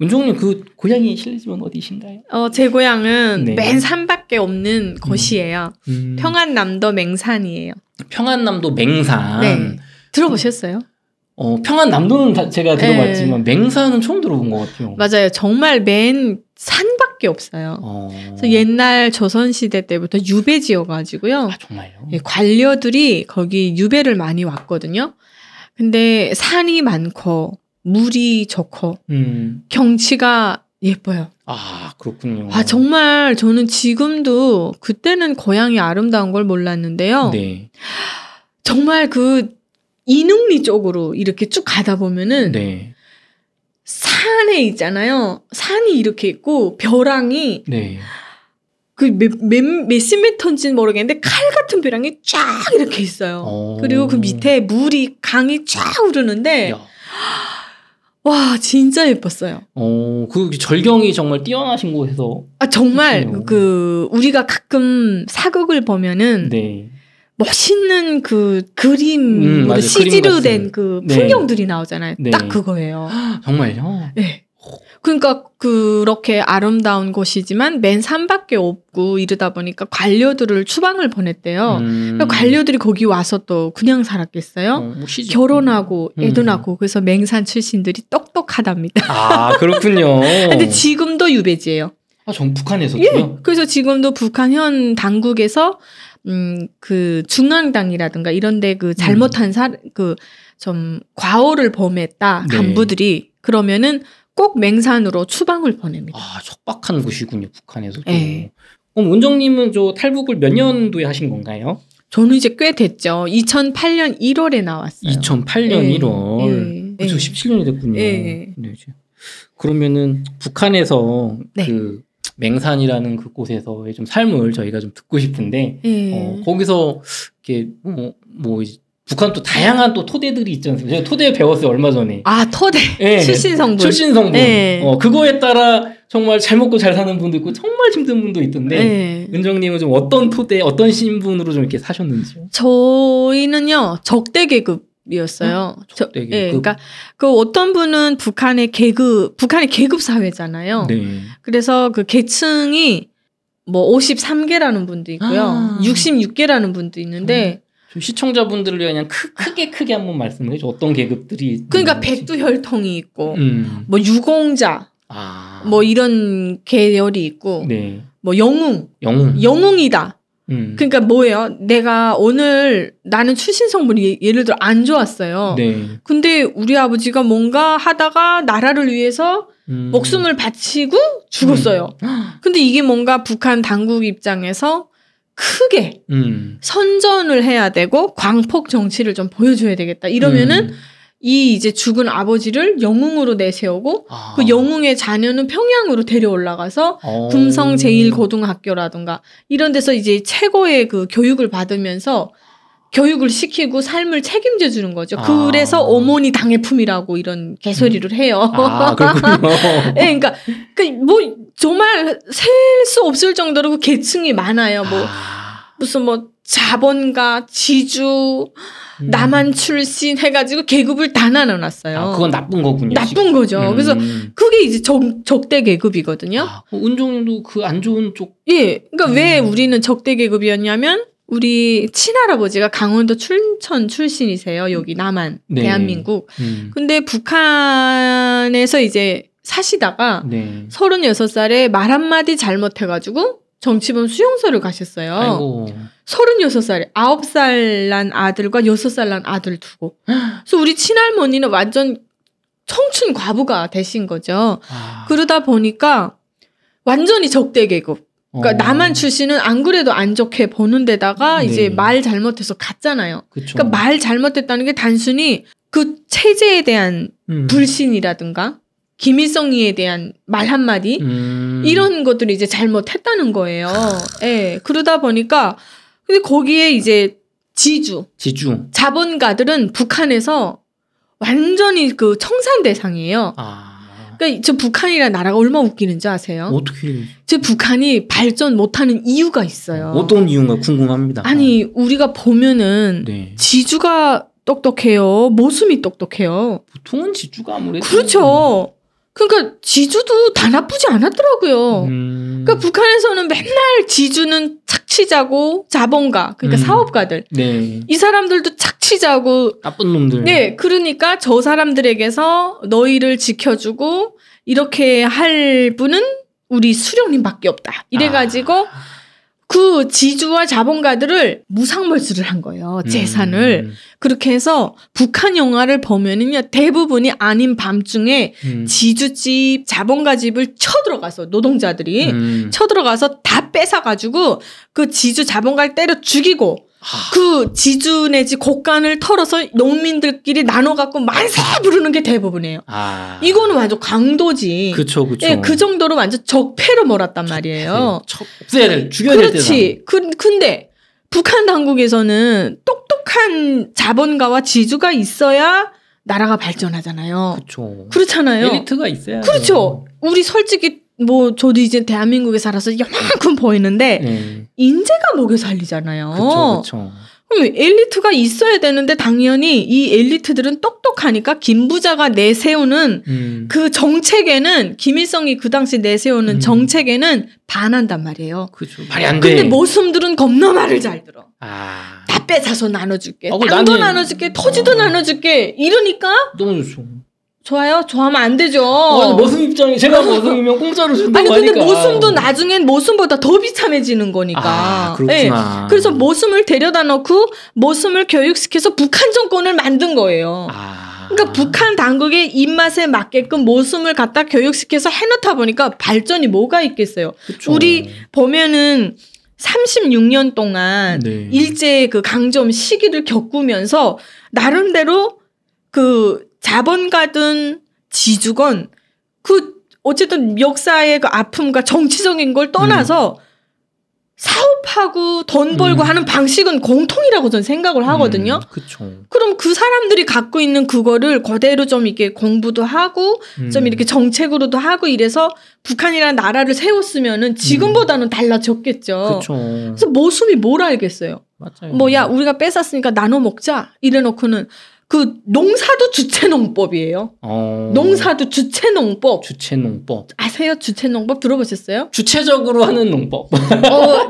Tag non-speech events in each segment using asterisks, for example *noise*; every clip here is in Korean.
문종님 그 고향이 실례지만 어디신가요? 어, 제 고향은 네. 맨 산밖에 없는 음. 곳이에요. 음. 평안남도 맹산이에요. 평안남도 맹산. 네. 들어보셨어요? 어, 평안남도는 다 제가 네. 들어봤지만 네. 맹산은 처음 들어본 것 같아요. 맞아요. 정말 맨 산밖에 없어요. 어... 그래서 옛날 조선 시대 때부터 유배지여가지고요. 아, 정말요? 예, 관료들이 거기 유배를 많이 왔거든요. 근데 산이 많고 물이 적어. 음. 경치가 예뻐요. 아, 그렇군요. 아, 정말 저는 지금도 그때는 고향이 아름다운 걸 몰랐는데요. 네. 정말 그 이능리 쪽으로 이렇게 쭉 가다 보면은 네. 산에 있잖아요. 산이 이렇게 있고 벼랑이 네. 그몇몇십 미터인지는 모르겠는데 칼 같은 벼랑이 쫙 이렇게 있어요. 오. 어. 그리고 그 밑에 물이 강이 쫙 흐르는데 야. 와 진짜 예뻤어요. 어, 그 절경이 정말 뛰어나신 곳에서. 아 정말 그군요그 우리가 가끔 사극을 보면은 네. 멋있는 그 그림, 음, 그 맞아 CG로 된그 네. 풍경들이 나오잖아요. 네. 딱 그거예요. *gasps* 정말요? 네. 그러니까 그렇게 아름다운 곳이지만 맨 산밖에 없고 이러다 보니까 관료들을 추방을 보냈대요. 음. 그러니까 관료들이 거기 와서 또 그냥 살았겠어요? 어, 결혼하고 음. 음. 애도 음. 낳고 그래서 맹산 출신들이 똑똑하답니다. 아 그렇군요. *laughs* 근데 지금도 유배지예요. 아, 전 북한에서요? 예. 그래서 지금도 북한 현 당국에서 음, 그 중앙당이라든가 이런데 그 잘못한 음. 사, 그좀 과오를 범했다 네. 간부들이 네. 그러면은 꼭 맹산으로 추방을 보냅니다. 아, 척박한 곳이군요, 북한에서도. 네. 그럼 은정님은 저 탈북을 몇 년도에 하신 건가요? 저는 이제 꽤 됐죠. 2008년 1월에 나왔어요. 2008년 예. 예. 네. 1월. 그래서 17년이 됐군요. 네. 그러면은 북한에서 네. 그 맹산이라는 그곳에서의 좀 삶을 저희가 좀 듣고 싶은데 어, 거기서 이렇게 뭐, 뭐 북한 또 다양한 또 토대들이 있지 않습니까? 제가 토대 배웠어요 얼마 전에. 아 토대. 네. 예, 예. 출신 성분. 출신 성분. 네. 예. 어 그거에 따라 정말 잘 먹고 잘 사는 분도 있고 정말 힘든 분도 있던데 네. 은정님은 좀 어떤 토대 어떤 신분으로 좀 이렇게 사셨는지요? 저희는요 적대 어? 계급. 이었어요. 음, 저, 네, 그러니까 그 어떤 분은 북한의 계급, 북한의 계급 사회잖아요. 네. 그래서 그 계층이 뭐 53개라는 분도 있고요. 아. 66개라는 분도 있는데 시청자분들을 위한 크, 크게 크게 한번 말씀해 줘. 어떤 계급들이 그러니까 백두혈통이 있고 음. 뭐 유공자 아. 뭐 이런 계열이 있고 네. 뭐 영웅 영웅 영웅이다. 음. 그러니까 뭐예요? 내가 오늘 나는 출신 성분이 예, 예를 들어 안 좋았어요. 네. 근데 우리 아버지가 뭔가 하다가 나라를 위해서 음. 목숨을 바치고 죽었어요. 음. 근데 이게 뭔가 북한 당국 입장에서 크게 음. 선전을 해야 되고 광폭 정치를 좀 보여줘야 되겠다. 이러면은 음. 이 이제 죽은 아버지를 영웅으로 내세우고 아. 그 영웅의 자녀는 평양으로 데려올라가서 오. 어. 금성 제일고등학교라든가 이런 데서 이제 최고의 그 교육을 받으면서 교육을 시키고 삶을 책임져 주는 거죠. 아. 그래서 어머니 당의 품이라고 이런 개소리를 음. 해요. 아, 그렇군요. 네, *laughs* 그러니까 그뭐 정말 셀 수 없을 정도로 그 계층이 많아요. 뭐 아. 무슨 뭐 자본가, 지주, 음. 남한 출신 해가지고 계급을 다 나눠놨어요. 아, 그건 나쁜 거군요. 나쁜 지금. 거죠. 음. 그래서 그게 이제 적, 적대 계급이거든요. 아, 그 운종도그 안 좋은 쪽. 예. 그러니까 음. 왜 우리는 적대 계급이었냐면 우리 친할아버지가 강원도 춘천 출신이세요. 여기 남한 음. 네. 대한민국. 음. 근데 북한에서 이제 사시다가 네. 36살에 말 한마디 잘못해가지고 정치범 수용소를 가셨어요. 아이고. 36살에 9살 난 아들과 6살 난 아들 두고. 그래서 우리 친할머니는 완전 청춘 과부가 되신 거죠. 아. 그러다 보니까 완전히 적대 계급. 그러니까 어. 나만 출신은 안 그래도 안 좋게 보는 데다가 네. 이제 말 잘못해서 갔잖아요. 그쵸. 그러니까 말 잘못했다는 게 단순히 그 체제에 대한 음. 불신이라든가 김일성이에 대한 말 한마디 음. 이런 것들이 이제 잘못했다는 거예요. 예. 네. 그러다 보니까 근데 거기에 이제 지주, 지주 자본가들은 북한에서 완전히 그 청산 대상이에요. 아. 그러니까 저 북한이라는 나라가 얼마나 웃기는지 아세요? 어떻게? 저 북한이 발전 못하는 이유가 있어요. 네. 어떤 이유가 궁금합니다. 아니 네. 우리가 보면은 네. 지주가 똑똑해요. 모순이 똑똑해요. 보통은 지주가 아무래도 그렇죠. 그러니까 지주도 다 나쁘지 않았더라고요. 음. 그러니까 북한에서는 맨날 지주는 착취자고 자본가, 그러니까 음. 사업가들. 네. 이 사람들도 착취자고 나쁜 놈들. 네, 그러니까 저 사람들에게서 너희를 지켜주고 이렇게 할 분은 우리 수령님밖에 없다. 이래가지고 아. 그 지주와 자본가들을 무상벌수를한 거예요. 음. 재산을. 음. 그렇게 해서 북한 영화를 보면은요, 대부분이 아닌 밤중에 음. 지주집, 자본가 집을 쳐들어가서, 노동자들이 음. 쳐들어가서 다 뺏어가지고 그 지주 자본가를 때려 죽이고, 그 지주 내지 곡간을 털어서 농민들끼리 나눠 갖고 만세 부르는 게 대부분이에요. 아... 이거는 완전 강도지. 그쵸, 그쵸. 예, 그 정도로 완전 적폐로 몰았단 적폐, 말이에요. 적폐를 죽여야 될 그렇지. 그, 근데 북한 당국에서는 똑똑한 자본가와 지주가 있어야 나라가 발전하잖아요. 그렇죠. 그렇잖아요. 엘리트가 있어야. 그렇죠. 우리 솔직히 뭐 저도 이제 대한민국에 살아서 이만큼 보이는데 음. 인재가 목에 살리잖아요. 그쵸, 그 그럼 엘리트가 있어야 되는데 당연히 이 엘리트들은 똑똑하니까 김 부자가 내세우는 음. 그 정책에는 김일성이 그 당시 내세우는 음. 정책에는 반한단 말이에요. 그죠. 말이 안 근데 돼. 근데 모순들은 겁나 말을 잘 들어. 아. 다뺏사서 나눠줄게. 어, 땅도 나는... 나눠줄게. 토지도 어. 나눠줄게. 이러니까 너무 좋죠. 좋아요? 좋아하면 안 되죠. 어, 모순 입장이 제가 모순이면 공짜로 준다고 아니 근데 하니까. 모순도 나중엔 모순보다 더 비참해지는 거니까. 아, 그렇구나. 네. 그래서 모순을 데려다 놓고 모순을 교육시켜서 북한 정권을 만든 거예요. 아. 그러니까 북한 당국의 입맛에 맞게끔 모순을 갖다 교육시켜서 해놓다 보니까 발전이 뭐가 있겠어요. 그쵸. 우리 보면은 36년 동안 네. 일제 그 강점 시기를 겪으면서 나름대로 그 자본가든 지주건 그 어쨌든 역사의 그 아픔과 정치적인 걸 떠나서 음. 사업하고 돈 벌고 음. 하는 방식은 공통이라고 저는 생각을 하거든요. 음, 그쵸. 그럼 그 사람들이 갖고 있는 그거를 그대로 좀 이렇게 공부도 하고 음. 좀 이렇게 정책으로도 하고 이래서 북한이라는 나라를 세웠으면은 지금보다는 음. 달라졌겠죠. 그쵸. 그래서 모순이 뭘 알겠어요. 맞아요. 뭐야 우리가 뺏었으니까 나눠 먹자 이래놓고는 그 농사도 주체농법이에요. 어... 농사도 주체농법. 주체농법. 아세요? 주체농법 들어보셨어요? 주체적으로 하는 농법. 어,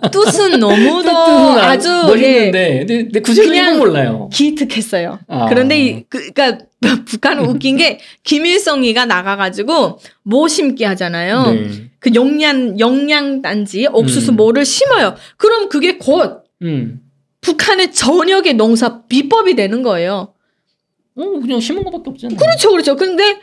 그 뜻은 너무도 아주 멋있는데, 예, 근데 굳이 그냥 몰라요. 기특했어요. 아... 그런데 그, 그러니까 *laughs* 북한은 웃긴 게 김일성이가 나가가지고 모 심기 하잖아요. 네. 그 영양 영양 단지 옥수수 음. 모를 심어요. 그럼 그게 곧 음. 북한의 전역의 농사 비법이 되는 거예요. 어, 그냥 심은 것밖에 없잖아요. 그렇죠, 그렇죠. 근데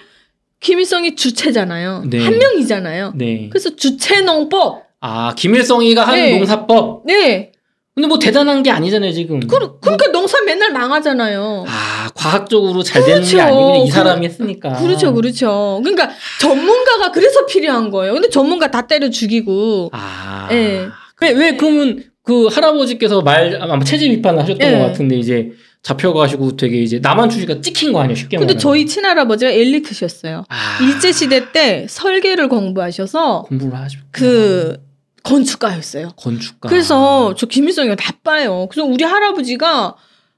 김일성이 주체잖아요. 네. 한 명이잖아요. 네. 그래서 주체 농법. 아, 김일성이가 하는 네. 농사법. 네. 근데 뭐 대단한 게 아니잖아요, 지금. 그, 그러니까 뭐... 농사 맨날 망하잖아요. 아, 과학적으로 잘 그렇죠. 되는 게 그렇죠. 아니면 이 사람이 했으니까. 그렇죠, 그렇죠. 그러니까 전문가가 그래서 필요한 거예요. 근데 전문가 다 때려 죽이고. 아. 네. 왜, 왜, 그러면 그 할아버지께서 말 아마 체제 비판을 하셨던 예. 것 같은데 이제 잡혀가시고 되게 이제 남한 주식가 찍힌 거 아니에요 쉽게 근데 말하면. 저희 친할아버지가 엘리트셨어요. 아. 일제 시대 때 설계를 공부하셔서 공부를 하셨 그 건축가였어요. 건축가. 그래서 저 김일성이가 나빠요. 그래서 우리 할아버지가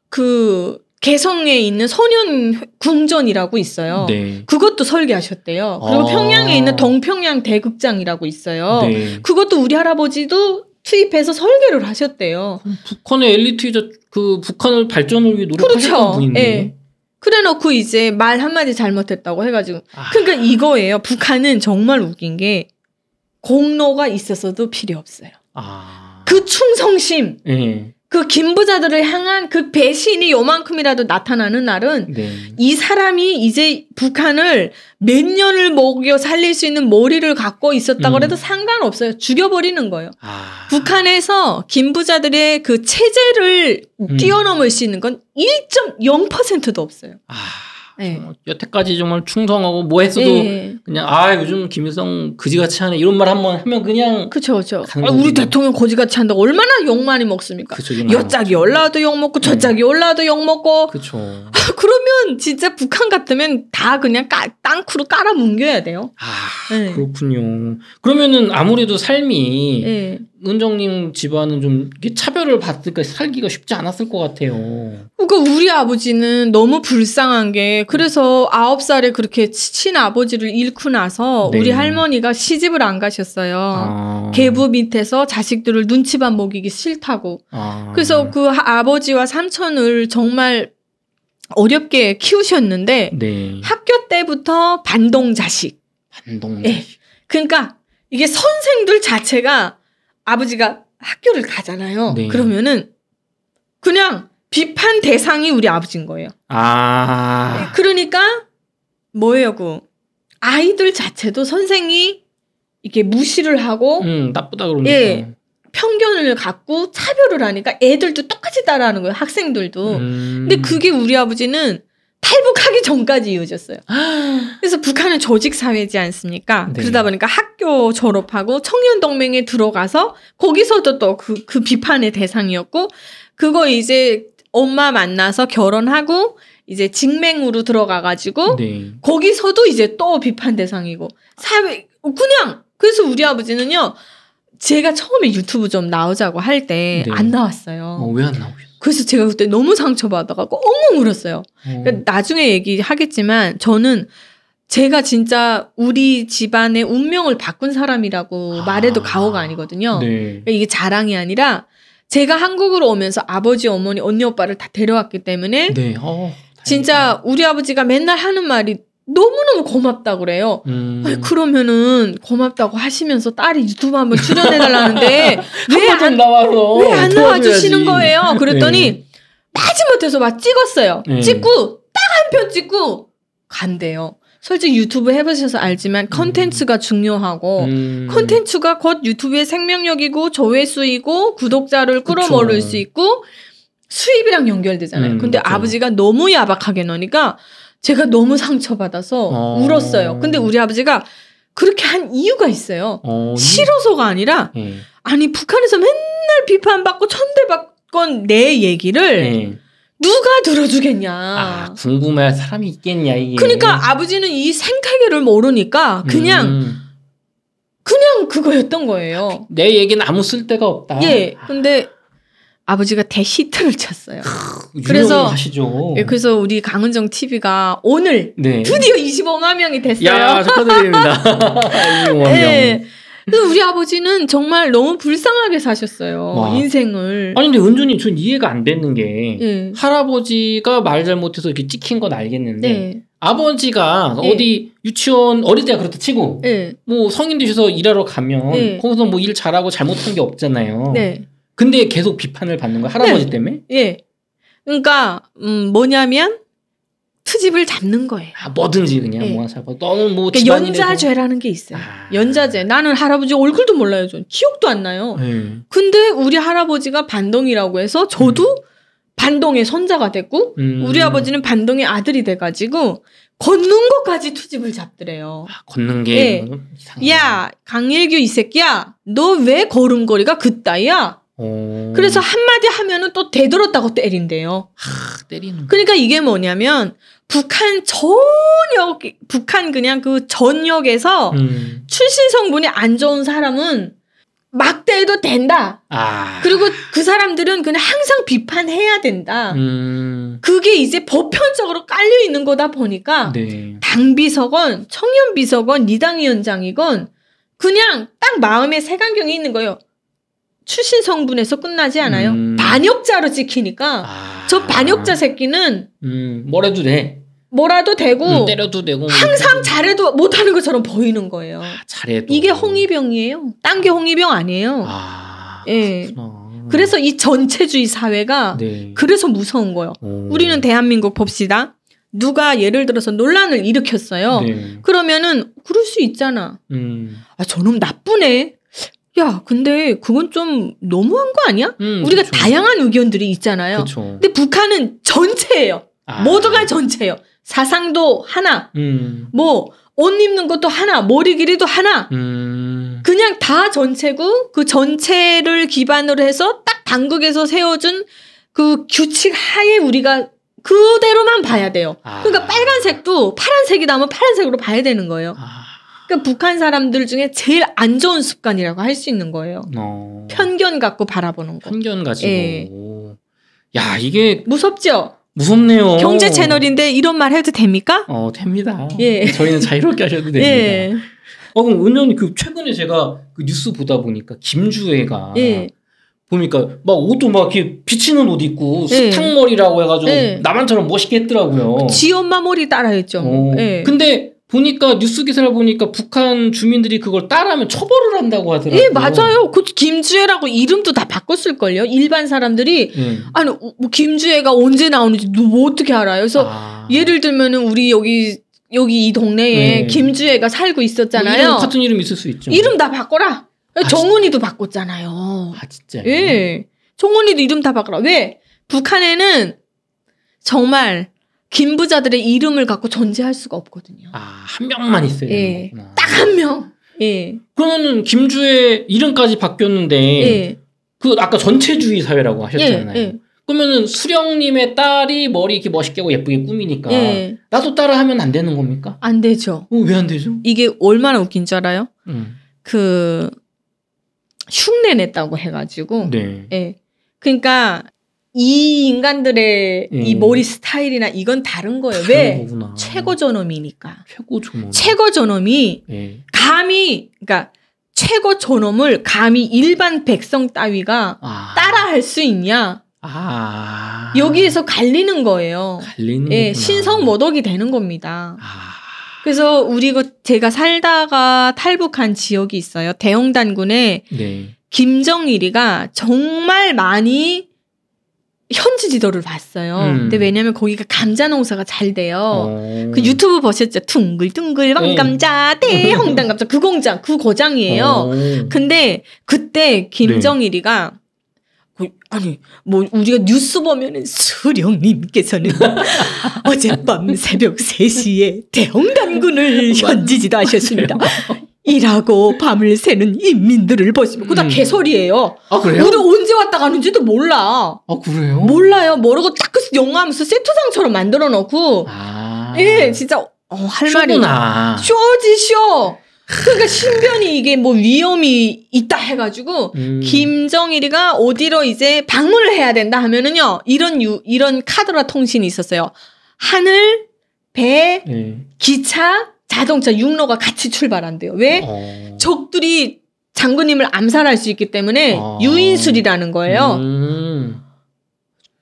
그 개성에 있는 소년 궁전이라고 있어요. 네. 그것도 설계하셨대요. 그리고 아~ 평양에 있는 동평양 대극장이라고 있어요. 네. 그것도 우리 할아버지도 투입해서 설계를 하셨대요. 북한의 엘리트이자 그 북한을 발전을 위해 노력하셨던 그렇죠. 분인데 예. 그래놓고 이제 말 한마디 잘못했다고 해가지고 아... 그러니까 이거예요. 북한은 정말 웃긴 게 공로가 있었어도 필요 없어요. 아... 그 충성심. 예. 그 김부자들을 향한 그 배신이 요만큼이라도 나타나는 날은 네. 이 사람이 이제 북한을 몇 년을 먹여 살릴 수 있는 머리를 갖고 있었다고 음. 해도 상관없어요. 죽여버리는 거예요. 아. 북한에서 김부자들의 그 체제를 음. 뛰어넘을 수 있는 건 1.0%도 없어요. 아. 네. 뭐 여태까지 정말 충성하고 뭐 했어도 네. 그냥 아 요즘 김일성 거지같이 하네 이런 말 한 번 하면 그냥 그쵸 그쵸 아, 우리 대통령 거지같이 한다고 얼마나 욕 많이 먹습니까 여짝이 올라와도 욕 먹고 네. 저짝이 올라와도 욕 먹고 그쵸 *laughs* 아, 그러면 진짜 북한 같으면 다 그냥 까, 땅크로 깔아뭉겨야 돼요 아 네. 그렇군요 그러면은 아무래도 삶이 네. 은정님 집안은 좀 차별을 받으니까 살기가 쉽지 않았을 것 같아요. 그러니까 우리 아버지는 너무 불쌍한 게 그래서 아홉 살에 그렇게 친 아버지를 잃고 나서 네. 우리 할머니가 시집을 안 가셨어요. 아. 계부 밑에서 자식들을 눈치만 먹이기 싫다고. 아. 그래서 그 아버지와 삼촌을 정말 어렵게 키우셨는데 네. 학교 때부터 반동 자식. 반동 자식. 네. 그러니까 이게 선생들 자체가 아버지가 학교를 가잖아요. 네. 그러면은 그냥 비판 대상이 우리 아버지인 거예요. 아. 그러니까 뭐예요, 그 아이들 자체도 선생이 이렇게 무시를 하고 음, 나쁘다 그러니까. 예. 편견을 갖고 차별을 하니까 애들도 똑같이 따라하는 거예요, 학생들도. 음. 근데 그게 우리 아버지는 탈북하기 전까지 이어졌어요. 그래서 북한은 조직 사회지 않습니까? 네. 그러다 보니까 학교 졸업하고 청년 동맹에 들어가서 거기서도 또그그 그 비판의 대상이었고 그거 이제 엄마 만나서 결혼하고 이제 직맹으로 들어가 가지고 네. 거기서도 이제 또 비판 대상이고 사회 그냥 그래서 우리 아버지는요 제가 처음에 유튜브 좀 나오자고 할 때안 네. 나왔어요. 어, 왜 안 나오셨어요? 그래서 제가 그때 너무 상처받아가고 엉엉 울었어요. 어. 그러니까 나중에 얘기하겠지만 저는 제가 진짜 우리 집안의 운명을 바꾼 사람이라고 아. 말해도 가호가 아니거든요. 네. 그러니까 이게 자랑이 아니라 제가 한국으로 오면서 아버지, 어머니, 언니, 오빠를 다 데려왔기 때문에 네. 어, 진짜 우리 아버지가 맨날 하는 말이 너무너무 고맙다 그래요. 음. 아니, 그러면은 고맙다고 하시면서 딸이 유튜브 한번 출연해달라는데 *laughs* 왜 안 나와서 왜안 나와주시는 거예요? 그랬더니 네. 예. 마지못해서 막 찍었어요. 네. 찍고 딱 한 편 찍고 간대요. 솔직히 유튜브 해보셔서 알지만 음. 컨텐츠가 중요하고 음. 컨텐츠가 곧 유튜브의 생명력이고 조회수이고 구독자를 끌어모을 수 있고 수입이랑 연결되잖아요. 음, 근데 그쵸. 아버지가 너무 야박하게 넣으니까 제가 너무 상처받아서 어. 울었어요. 근데 우리 아버지가 그렇게 한 이유가 있어요. 어. 싫어서가 아니라 네. 아니 북한에서 맨날 비판받고 천대받건 내 얘기를 네. 누가 들어주겠냐. 아, 궁금할 사람이 있겠냐 이게. 그러니까 아버지는 이 생태계를 모르니까 그냥 음. 그냥 그거였던 거예요. 내 얘기는 아무 쓸데가 없다. 예. 근데 아버지가 대히트를 쳤어요. 그래서 하시죠. 예, 그래서 우리 강은정 TV가 오늘 네. 드디어 25만 명이 됐어요. 야, 축하드립니다. 25만 *laughs* 네. 예. 명. 그래서 우리 아버지는 정말 너무 불쌍하게 사셨어요. 와. 인생을. 아니 근데 은준이 전 이해가 안 되는 게 네. 할아버지가 말 잘못해서 이렇게 찍힌 건 알겠는데 네. 아버지가 네. 어디 유치원 어릴 때가 그렇다 치고 뭐 성인 되셔서 일하러 가면 거기서 뭐 일 잘하고 잘못한 게 없잖아요. 네. 근데 계속 비판을 받는 거야 할아버지 네. 때문에? 예. 그러니까 음 뭐냐면 트집을 잡는 거예요. 아, 뭐든지 그냥 네. 뭐 잡아. 너는 뭐 그러니까 연자죄라는 뭐. 게 있어요. 아. 연자죄. 나는 할아버지 얼굴도 몰라요. 전 기억도 안 나요. 음. 근데 우리 할아버지가 반동이라고 해서 저도 음. 반동의 손자가 됐고 음. 우리 아버지는 반동의 아들이 돼가지고 걷는 것까지 투집을 잡더래요. 아, 걷는 게 네. 예. 뭐 이상해. 야 강일규 이 새끼야, 너 왜 걸음걸이가 그따야? 어. 그래서 한마디 하면은 또 되돌았다고 때린대요. 하, 때리는. 그러니까 이게 뭐냐면 북한 전역, 북한 그냥 그 전역에서 음. 출신 성분이 안 좋은 사람은 막 대도 된다. 아. 그리고 그 사람들은 그냥 항상 비판해야 된다. 음. 그게 이제 보편적으로 깔려 있는 거다 보니까 네. 당 비서건 청년 비서건 리당 위원장이건 그냥 딱 마음에 색안경이 있는 거예요. 출신 성분에서 끝나지 않아요. 음. 반역자로 찍히니까 아. 저 반역자 새끼는 음, 뭐라도 돼. 뭐라도 되고 음, 때려도 되고 항상 음. 잘해도 못하는 것처럼 보이는 거예요. 아, 잘해도 이게 홍위병이에요. 딴 게 홍위병 아니에요. 아, 예. 그래서이 전체주의 사회가 네. 그래서 무서운 거예요. 오. 우리는 대한민국 봅시다. 누가 예를 들어서 논란을 일으켰어요. 네. 그러면은 그럴 수 있잖아. 음. 아 저놈 나쁘네. 야, 근데 그건 좀 너무한 거 아니야? 음, 우리가 그쵸. 다양한 의견들이 있잖아요. 그쵸. 근데 북한은 전체예요. 아. 모두가 전체예요. 사상도 하나. 음. 뭐옷 입는 것도 하나, 머리 길이도 하나. 음. 그냥 다 전체고 그 전체를 기반으로 해서 딱 당국에서 세워준 그 규칙 하에 우리가 그대로만 봐야 돼요. 아. 그러니까 빨간색도 파란색이 나면 파란색으로 봐야 되는 거예요. 아. 그러니까 북한 사람들 중에 제일 안 좋은 습관이라고 할 수 있는 거예요. 어. 편견 갖고 바라보는 거. 편견 예. 가지고. 예. 야 이게 무섭죠. 무섭네요. 경제 채널인데 이런 말 해도 됩니까? 어 됩니다. 예. 저희는 자유롭게 하셔도 예. 됩니다. 예. 어 그럼 은연히 그 최근에 제가 그 뉴스 보다 보니까 김주애가 예. 보니까 막 옷도 막 이렇게 비치는 옷 입고 예. 탕 머리라고 해가지고 예. 나만처럼 멋있게 했더라고요. 지 엄마 머리 따라했죠. 어. 예. 근데 보니까 뉴스 기사를 보니까 북한 주민들이 그걸 따라하면 처벌을 한다고 하더라고요. 예, 맞아요. 그 김주애라고 이름도 다 바꿨을 걸요. 일반 사람들이 음. 아니 뭐 김주애가 언제 나오는지 뭐 어떻게 알아요? 그래서 아. 예를 들면은 우리 여기 여기 이 동네에 음. 김주애가 살고 있었잖아요. 뭐 이름 같은 이름 있을 수 있죠. 이름 다 바꿔라. 아, 정훈이도 진짜. 바꿨잖아요. 아 진짜. 예. 정훈이도 이름 다 바꿔라. 왜? 북한에는 정말 긴 부자들의 이름을 갖고 존재할 수가 없거든요. 아, 한 명만 있어야 예. 딱한 명. 예. 그러면은 김주의 이름까지 바뀌었는데 예. 그 아까 전체주의 사회라고 하셨잖아요. 예. 예. 그러면은 수령님의 딸이 머리 이렇게 멋있게 하고 예쁘게 꾸미니까 예. 나도 따라 하면 안 되는 겁니까? 안 되죠. 어, 왜 안 되죠? 이게 얼마나 웃긴 줄 알아요? 음. 그 흉내 냈다고 해가지고 네. 예. 그러니까 이 인간들의 예. 이 머리 스타일이나 이건 다른 거예요. 왜? 거구나. 최고 존엄이니까. 최고 존엄. 최고 존엄이 예. 감히 그러니까 최고 존엄을 감히 일반 백성 따위가 아. 따라할 수 있냐? 아. 여기에서 갈리는 거예요. 갈리는 예, 신성 모독이 되는 겁니다. 아. 그래서 우리 가 그 제가 살다가 탈북한 지역이 있어요. 대영단군에 네. 김정일이가 정말 많이 현지 지도를 봤어요. 음. 근데 왜냐면 거기가 감자 농사가 잘 돼요. 오. 어. 그 유튜브 보셨죠? 둥글둥글 왕감자, 네. 대홍당 *laughs* 감자 그 공장 그 고장이에요. 오. 어. 근데 그때 김정일이가 네. 아니 뭐 우리가 뉴스 보면은 수령님께서는 *laughs* 어젯밤 새벽 3시에 대홍단군을 *laughs* 현지 지도하셨습니다. 일하고 밤을 새는 인민들을 보시면 그다 음. 개소리예요. 아 그래요? 우리 언제 왔다 가는지도 몰라. 아 그래요? 몰라요. 모르고 딱 그 영화 면서 세트상처럼 만들어 놓고 아. 예 진짜 어, 할 말이 나 쇼지 쇼. 그러니까 신변이 이게 뭐 위험이 있다 해가지고 음. 김정일이가 어디로 이제 방문을 해야 된다 하면은요 이런 유 이런 카드라 통신이 있었어요. 하늘, 배, 네. 기차, 자동차 육로가 같이 출발한대요. 왜? 어. 적들이 장군님을 암살할 수 있기 때문에 어. 유인술이라는 거예요. 음.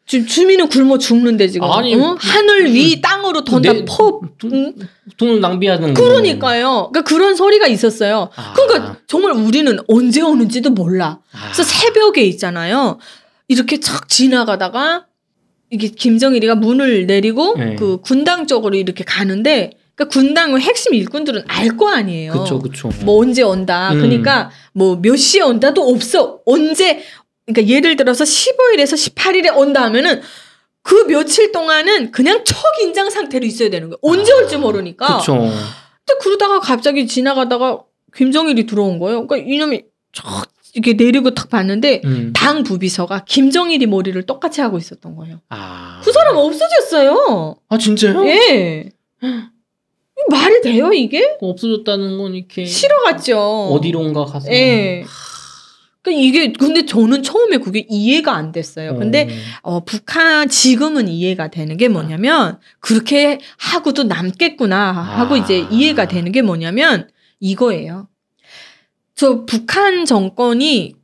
지금 주민은 굶어 죽는데 지금 아니, 응? 하늘 위 그 땅으로 던다 내, 퍼 응? 돈을 낭비하는 그러니까요. 그러니까 그런 소리가 있었어요. 아. 그러니까 정말 우리는 언제 오는지도 몰라. 아. 그래서 새벽에 있잖아요. 이렇게 착 지나가다가 이게 김정일이가 문을 내리고 네. 그 군당 쪽으로 이렇게 가는데 그러니까 군당 핵심 일꾼들은 알 거 아니에요. 그렇그렇뭐 언제 온다. 음. 그러니까 뭐 몇 시에 온다도 없어. 언제 그러니까 예를 들어서 15일에서 18일에 온다 하면은 그 며칠 동안은 그냥 척인장 상태로 있어야 되는 거예요. 언제 아, 올지 모르니까. 그렇죠. 근데 그러다가 갑자기 지나가다가 김정일이 들어온 거예요. 그러니까 이놈이 척 이게 렇 내리고 탁 봤는데 음. 당 부비서가 김정일이 머리를 똑같이 하고 있었던 거예요. 아. 그 사람 없어졌어요. 아 진짜요? 예. 말이 돼요 음. 이게? 뭐 없어졌다는 건 이렇게 싫어갔죠. 어디론가 가서. 예. 그러니까 이게 근데 저는 처음에 그게 이해가 안 됐어요. 근데 음. 어, 북한 지금은 이해가 되는 게 뭐냐면 그렇게 하고도 남겠구나 아. 하고 아. 이제 이해가 되는 게 뭐냐면 이거예요. 저 북한 정권이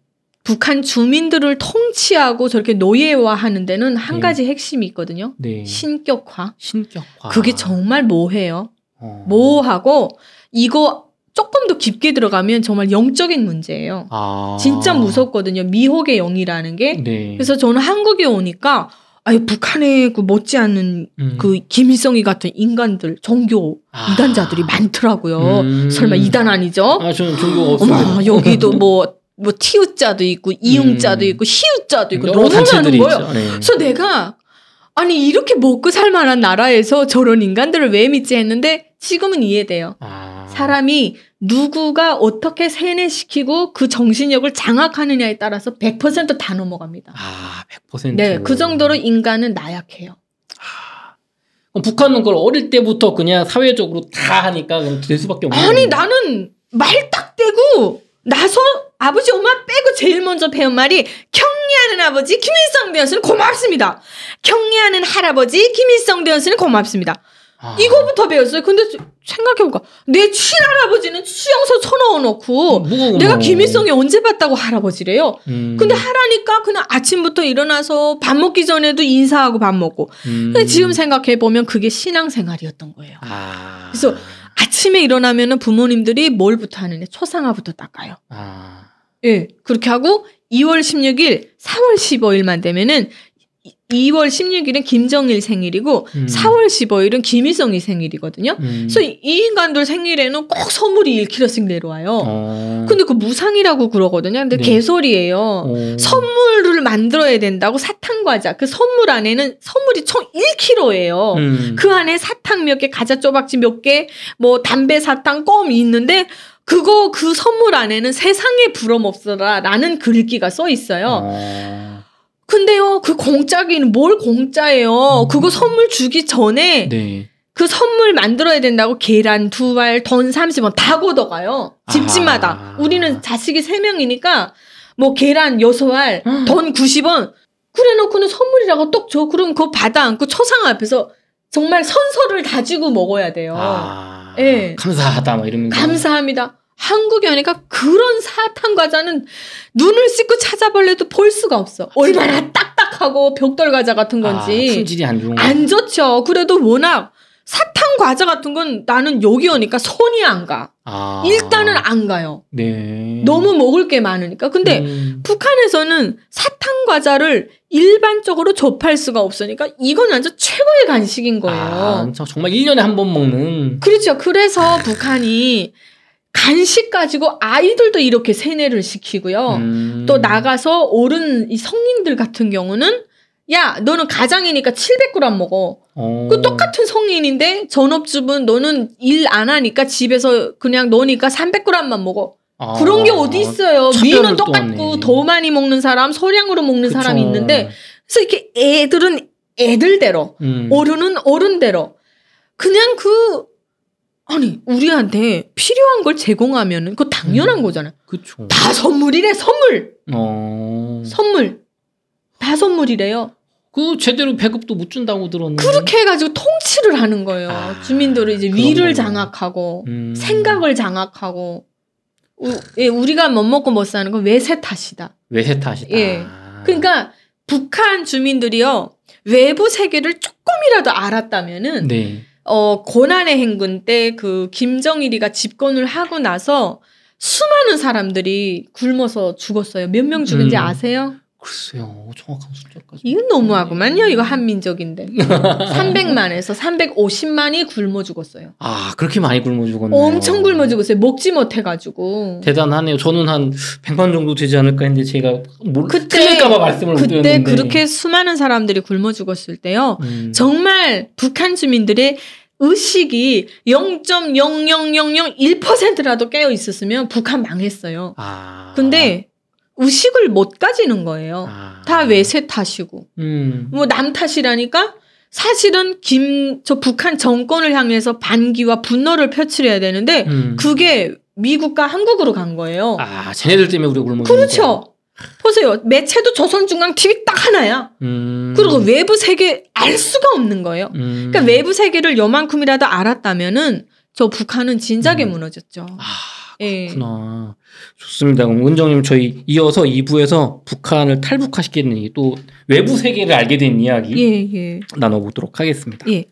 북한 주민들을 통치하고 저렇게 노예화하는 데는 한 네. 가지 핵심이 있거든요. 네. 신격화. 신격화. 그게 정말 뭐해요? 모호하고 어. 이거 조금 더 깊게 들어가면 정말 영적인 문제예요. 아. 진짜 무섭거든요. 미혹의 영이라는 게. 네. 그래서 저는 한국에 오니까 아유 북한의 그 못지않은 음. 그 김일성이 같은 인간들 종교 아. 이단자들이 많더라고요. 음. 설마 이단 아니죠? 아 저는 종교 없어요. 아, 여기도 뭐뭐 *laughs* 뭐 티우자도 있고 이응자도 음. 있고 시우자도 있고 너무 많은 거예요. 네. 그래서 내가 아니 이렇게 먹고 살 만한 나라에서 저런 인간들을 왜 믿지 했는데 지금은 이해돼요. 아... 사람이 누구가 어떻게 세뇌시키고 그 정신력을 장악하느냐에 따라서 100%다 넘어갑니다. 아, 100%. 네, 그 정도로 인간은 나약해요. 아, 북한은 그걸 어릴 때부터 그냥 사회적으로 다 하니까 될 수밖에 없는 아니, 나는 말딱대고 나서 아버지 엄마 빼고 제일 먼저 배운 말이 경리하는 아버지 김일성 대원수는 고맙습니다. 경리하는 할아버지 김일성 대원수는 고맙습니다. 아. 이거부터 배웠어요. 근데 생각해보까내 친할아버지는 수영서 쳐넣어 놓고 뭐. 어, 내가 김일성이 언제 봤다고 할아버지래요. 음. 근데 하라니까 그냥 아침부터 일어나서 밥 먹기 전에도 인사하고 밥 먹고. 음. 근데 지금 생각해보면 그게 신앙생활이었던 거예요. 아. 그래서 아침에 일어나면은 부모님들이 뭘부터 하느냐 초상화부터 닦아요. 아. 예, 그렇게 하고 2월 16일, 3월 15일만 되면은 2월 16일은 김정일 생일이고 음. 4월 15일은 김일성이 생일이거든요. 음. 그래서 이 인간들 생일에는 꼭 선물이 1kg씩 내려와요. 아. 근데 그 무상이라고 그러거든요. 근데 네. 개소리예요. 오. 어. 선물을 만들어야 된다고 사탕 과자. 그 선물 안에는 선물이 총 1kg예요. 음. 그 안에 사탕 몇 개, 과자 쪼박지 몇 개, 뭐 담배 사탕 껌이 있는데 그거 그 선물 안에는 세상에 부럼 없어라라는 글귀가 써 있어요. 아. 근데요, 그 공짜기는 뭘 공짜예요. 음. 그거 선물 주기 전에 네. 그 선물 만들어야 된다고 계란 두 알, 돈 30원 다 걷어가요. 아. 집집마다. 아. 우리는 자식이 3명이니까 뭐 계란 6알, 돈 90원 그래 놓고는 선물이라고 똑 줘. 그럼 그거 받아 안고 초상 앞에서 정말 선서를 다지고 먹어야 돼요. 아. 예. 감사하다 뭐이러면 감사합니다. 한국 연니까 그런 사탕 과자는 눈을 씻고 찾아볼래도 볼 수가 없어. 얼마나 딱딱하고 벽돌 과자 같은 건지. 아, 품질이 안 좋은 안 좋죠. 그래도 워낙 사탕 과자 같은 건 나는 여기 오니까 손이 안 가. 아. 일단은 안 가요. 네. 너무 먹을 게 많으니까. 근데 음. 북한에서는 사탕 과자를 일반적으로 접할 수가 없으니까 이건 완전 최고의 간식인 거예요. 아, 정말 1년에 한 번 먹는. 그렇죠. 그래서 북한이 간식 가지고 아이들도 이렇게 세뇌를 시키고요. 음. 또 나가서 오른이 성인들 같은 경우는 야 너는 가장이니까 700g 먹어. 어. 그 똑같은 성인인데 전업주부는 너는 일 안 하니까 집에서 그냥 너니까 300g만 먹어. 아, 그런 게 어디 있어요. 미는 똑같고 더 많이 먹는 사람, 소량으로 먹는 그쵸. 사람이 있는데 그래서 이렇게 애들은 애들대로, 음. 어른은 어른대로 그냥 그 아니 우리한테 필요한 걸 제공하면은 그거 당연한 음. 거잖아. 그쵸. 다 선물이래 선물. 어. 선물. 다 선물이래요. 그 제대로 배급도 못 준다고 들었는데 그렇게 해가지고 통치를 하는 거예요. 아, 주민들을 이제 위를 거구나. 장악하고 음. 생각을 장악하고 우, 예, 우리가 못 먹고 못 사는 건 외세 탓이다. 외세 탓이다. 예. 그러니까 북한 주민들이요 외부 세계를 조금이라도 알았다면은. 네. 어, 고난의 행군 때 그 김정일이가 집권을 하고 나서 수많은 사람들이 굶어서 죽었어요. 몇 명 죽은지 음. 아세요? 글쎄요 정확한 숫자까지 이건 너무하고만요 음. 이거 한민족인데 300만에서 350만이 굶어 죽었어요 아 그렇게 많이 굶어 죽었네요 엄청 굶어 죽었어요 먹지 못해가지고 대단하네요 저는 한 100만 정도 되지 않을까 했는데 제가 뭘 뭐 그때, 틀릴까봐 말씀을 못드렸는데 그때 그렇게 수많은 사람들이 굶어 죽었을 때요 음. 정말 북한 주민들의 의식이 0.00001%라도 깨어 있었으면 북한 망했어요 아. 근데 의식을 못 가지는 거예요. 아. 다 외세 탓이고. 음. 뭐남 탓이라니까 사실은 김, 저 북한 정권을 향해서 반기와 분노를 표출해야 되는데 음. 그게 미국과 한국으로 간 거예요. 아, 쟤네들 때문에 우리 굶어 그렇죠. 보세요. 매체도 조선중앙 TV 딱 하나야. 음. 그리고 외부 세계 알 수가 없는 거예요. 음. 그러니까 외부 세계를 요만큼이라도 알았다면은 저 북한은 진작에 음. 무너졌죠. 아. 아, 예. 그렇구나. 좋습니다. 그럼 은정님 저희 이어서 2부에서 북한을 탈북하시겠는 또 외부 세계를 알게 된 이야기 예, 예. 나눠보도록 하겠습니다. 예.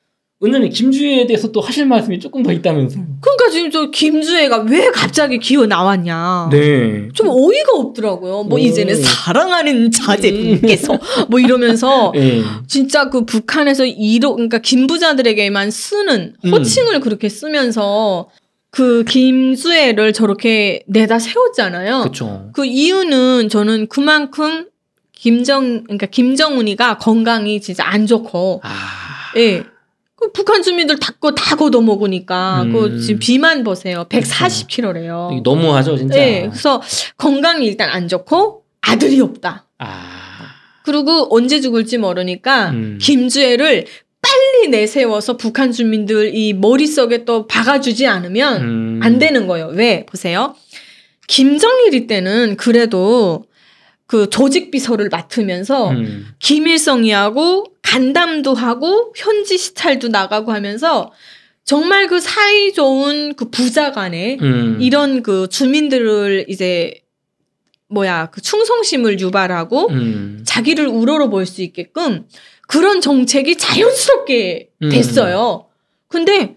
은정님 김주혜에 대해서 또 하실 말씀이 조금 더 있다면서요? 그러니까 지금 저 김주혜가 왜 갑자기 기어 나왔냐. 네. 좀 어이가 없더라고요. 뭐 오. 음. 이제는 사랑하는 자제분께서 음. 뭐 이러면서 네. *laughs* 진짜 그 북한에서 이러 그러니까 김부자들에게만 쓰는 음. 호칭을 음. 그렇게 쓰면서 그 김수애를 저렇게 내다 세웠잖아요. 그그 이유는 저는 그만큼 김정 그러니까 김정은이가 건강이 진짜 안 좋고 아... 예. 그 북한 주민들 다거 다 걷어 먹으니까 음... 그 지금 비만 보세요. 140kg래요. 너무하죠, 진짜. 예. 그래서 건강이 일단 안 좋고 아들이 없다. 아... 그리고 언제 죽을지 모르니까 음. 김주애를 빨리 내세워서 북한 주민들 이 머릿속에 또 박아주지 않으면 음. 안 되는 거예요. 왜? 보세요. 김정일이 때는 그래도 그 조직 비서를 맡으면서 음. 김일성이하고 간담도 하고 현지 시찰도 나가고 하면서 정말 그 사이 좋은 그 부자 간에 음. 이런 그 주민들을 이제 뭐야 그 충성심을 유발하고 음. 자기를 우러러 볼 수 있게끔 그런 정책이 자연스럽게 음. 됐어요. 근데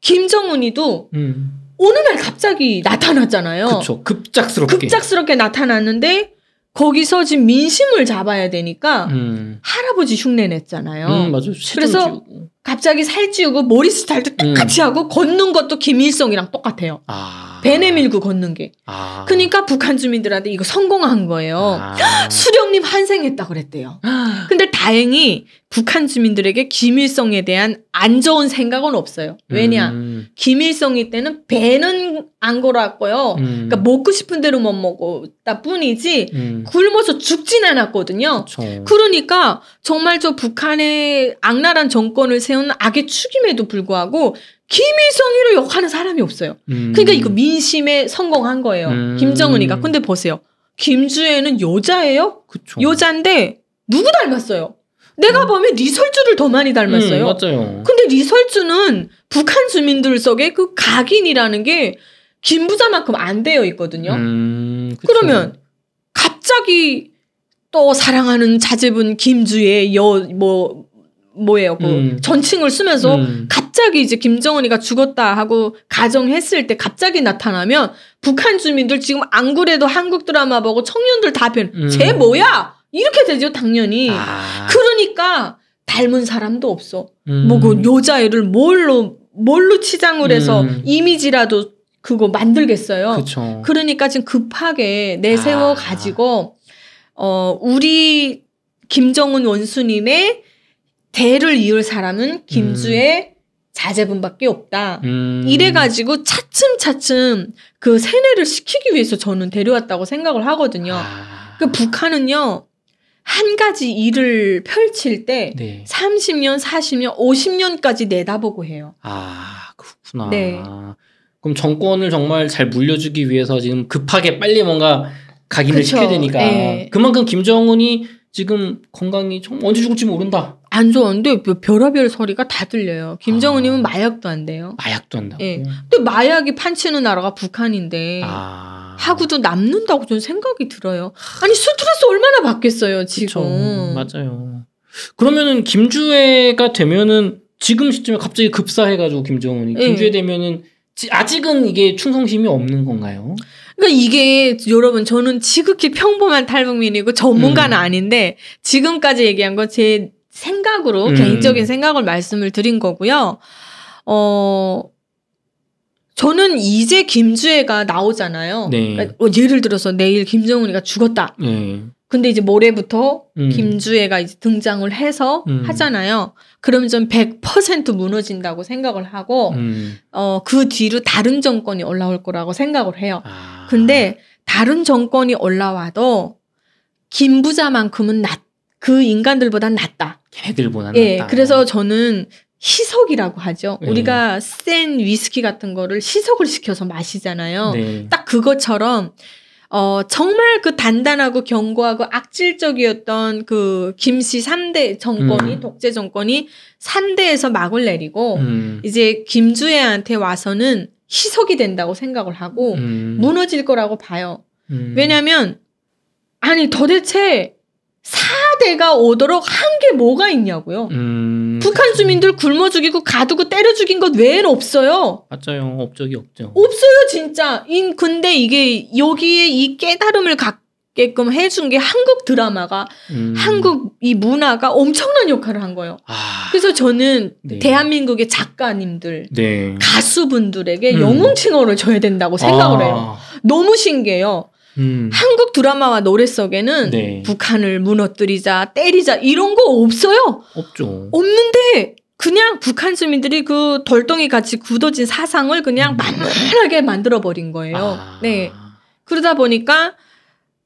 김정은이도 음. 어느 날 갑자기 나타났잖아요. 그렇죠. 급작스럽게. 급작스럽게 나타났는데 거기서 지금 민심을 잡아야 되니까 음. 할아버지 흉내 냈잖아요. 음, 맞아요. 그래서 지우고. 갑자기 살찌우고 머리 스타일도 음. 똑같이 하고 걷는 것도 김일성이랑 똑같아요. 아. 배 내밀고 걷는 게. 아. 그러니까 북한 주민들한테 이거 성공한 거예요. 아. *gasps* 수령님 환생했다 그랬대요. *gasps* 근데 다행히 북한 주민들에게 김일성에 대한 안 좋은 생각은 없어요. 왜냐? 음. 김일성이 때는 배는 안걸어왔고요 음. 그러니까 먹고 싶은 대로 못 먹었다 뿐이지 음. 굶어서 죽진 않았거든요. 그쵸. 그러니까 정말 저 북한의 악랄한 정권을 세운 악의 축임에도 불구하고 김일성이로 욕하는 사람이 없어요. 음. 그러니까 이거 민심에 성공한 거예요. 음. 김정은이가. 근데 보세요. 김주애는 여자예요? 그쵸. 여잔데 누구 닮았어요? 내가 음. 보면 리설주를 더 많이 닮았어요. 음, 맞아요. 근데 리설주는 북한 주민들 속에 그 각인이라는 게 김부자만큼 안 되어 있거든요. 음, 그러면 갑자기 또 사랑하는 자제분 김주의 여뭐 뭐예요 그 음. 전칭을 쓰면서 갑자기 이제 김정은이가 죽었다 하고 가정했을 때 갑자기 나타나면 북한 주민들 지금 안 그래도 한국 드라마 보고 청년들 다 변, 음. 쟤 뭐야? 이렇게 되죠, 당연히. 아. 그러니까 닮은 사람도 없어. 음. 뭐그 여자애를 뭘로, 뭘로 치장을 해서 음. 이미지라도 그거 만들겠어요. 그쵸. 그러니까 지금 급하게 내세워 가지고 아. 어 우리 김정은 원수님의 대를 이을 사람은 김주의 음. 자제분밖에 없다. 음. 이래가지고 차츰차츰 그 세뇌를 시키기 위해서 저는 데려왔다고 생각을 하거든요. 아. 그 북한은요, 한 가지 일을 펼칠 때 네. 30년, 40년, 50년까지 내다보고 해요. 아, 그렇구나. 네. 그럼 정권을 정말 잘 물려주기 위해서 지금 급하게 빨리 뭔가 각인을 그쵸. 그렇죠. 시켜야 되니까 네. 그만큼 김정은이 지금 건강이 언제 죽을지 모른다. 안좋은데 별의별 소리가 다 들려요. 김정은님은 아. 마약도 안 돼요. 마약도 안 돼요. 예. 근데 마약이 판치는 나라가 북한인데 아. 하고도 남는다고 저는 생각이 들어요. 아니 스트레스 얼마나 받겠어요 지금. 그쵸. 맞아요. 그러면은 김주애가 되면은 지금 시점에 갑자기 급사해가지고 김정은이 예. 김주애 되면은 아직은 이게 충성심이 없는 건가요? 그러니까 이게 여러분 저는 지극히 평범한 탈북민이고 전문가는 음. 아닌데 지금까지 얘기한 거제 생각으로 음. 개인적인 생각을 말씀을 드린 거고요. 어 저는 이제 김주애가 나오잖아요. 네. 그러니까 뭐 예를 들어서 내일 김정은이가 죽었다. 네. 근데 이제 모레부터 음. 김주애가 이제 등장을 해서 음. 하잖아요. 그럼 전100% 무너진다고 생각을 하고, 음. 어, 그 뒤로 다른 정권이 올라올 거라고 생각을 해요. 아. 근데 다른 정권이 올라와도 김부자만큼은 낫다. 그 인간들보단 낫다. 걔들보다 예, 낫다. 그래서 저는 희석이라고 하죠. 네. 우리가 센 위스키 같은 거를 희석을 시켜서 마시잖아요. 네. 딱 그것처럼 어 정말 그 단단하고 견고하고 악질적이었던 그 김씨 3대 정권이 음. 독재 정권이 3대에서 막을 내리고 음. 이제 김주애한테 와서는 희석이 된다고 생각을 하고 음. 무너질 거라고 봐요. 음. 왜냐면 아니 도대체 사 청와대가 오도록 한 게 뭐가 있냐고요. 음... 북한 주민들 굶어 죽이고 가두고 때려 죽인 것외에 없어요. 맞아요. 업적이 없죠. 없어요, 진짜. 인 근데 이게 여기에 이 깨달음을 갖게끔 해준 게 한국 드라마가 음... 한국 이 문화가 엄청난 역할을 한 거예요. 아... 그래서 저는 네. 대한민국의 작가님들, 네. 가수분들에게 음... 영웅 칭호를 줘야 된다고 생각을 아... 해요. 너무 신기해요. 음. 한국 드라마와 노래 속에는 네. 북한을 무너뜨리자, 때리자 이런 거 없어요. 없죠. 없는데 그냥 북한 주민들이 그 돌덩이 같이 굳어진 사상을 그냥 음. 만만하게 만들어 버린 거예요. 아. 네. 그러다 보니까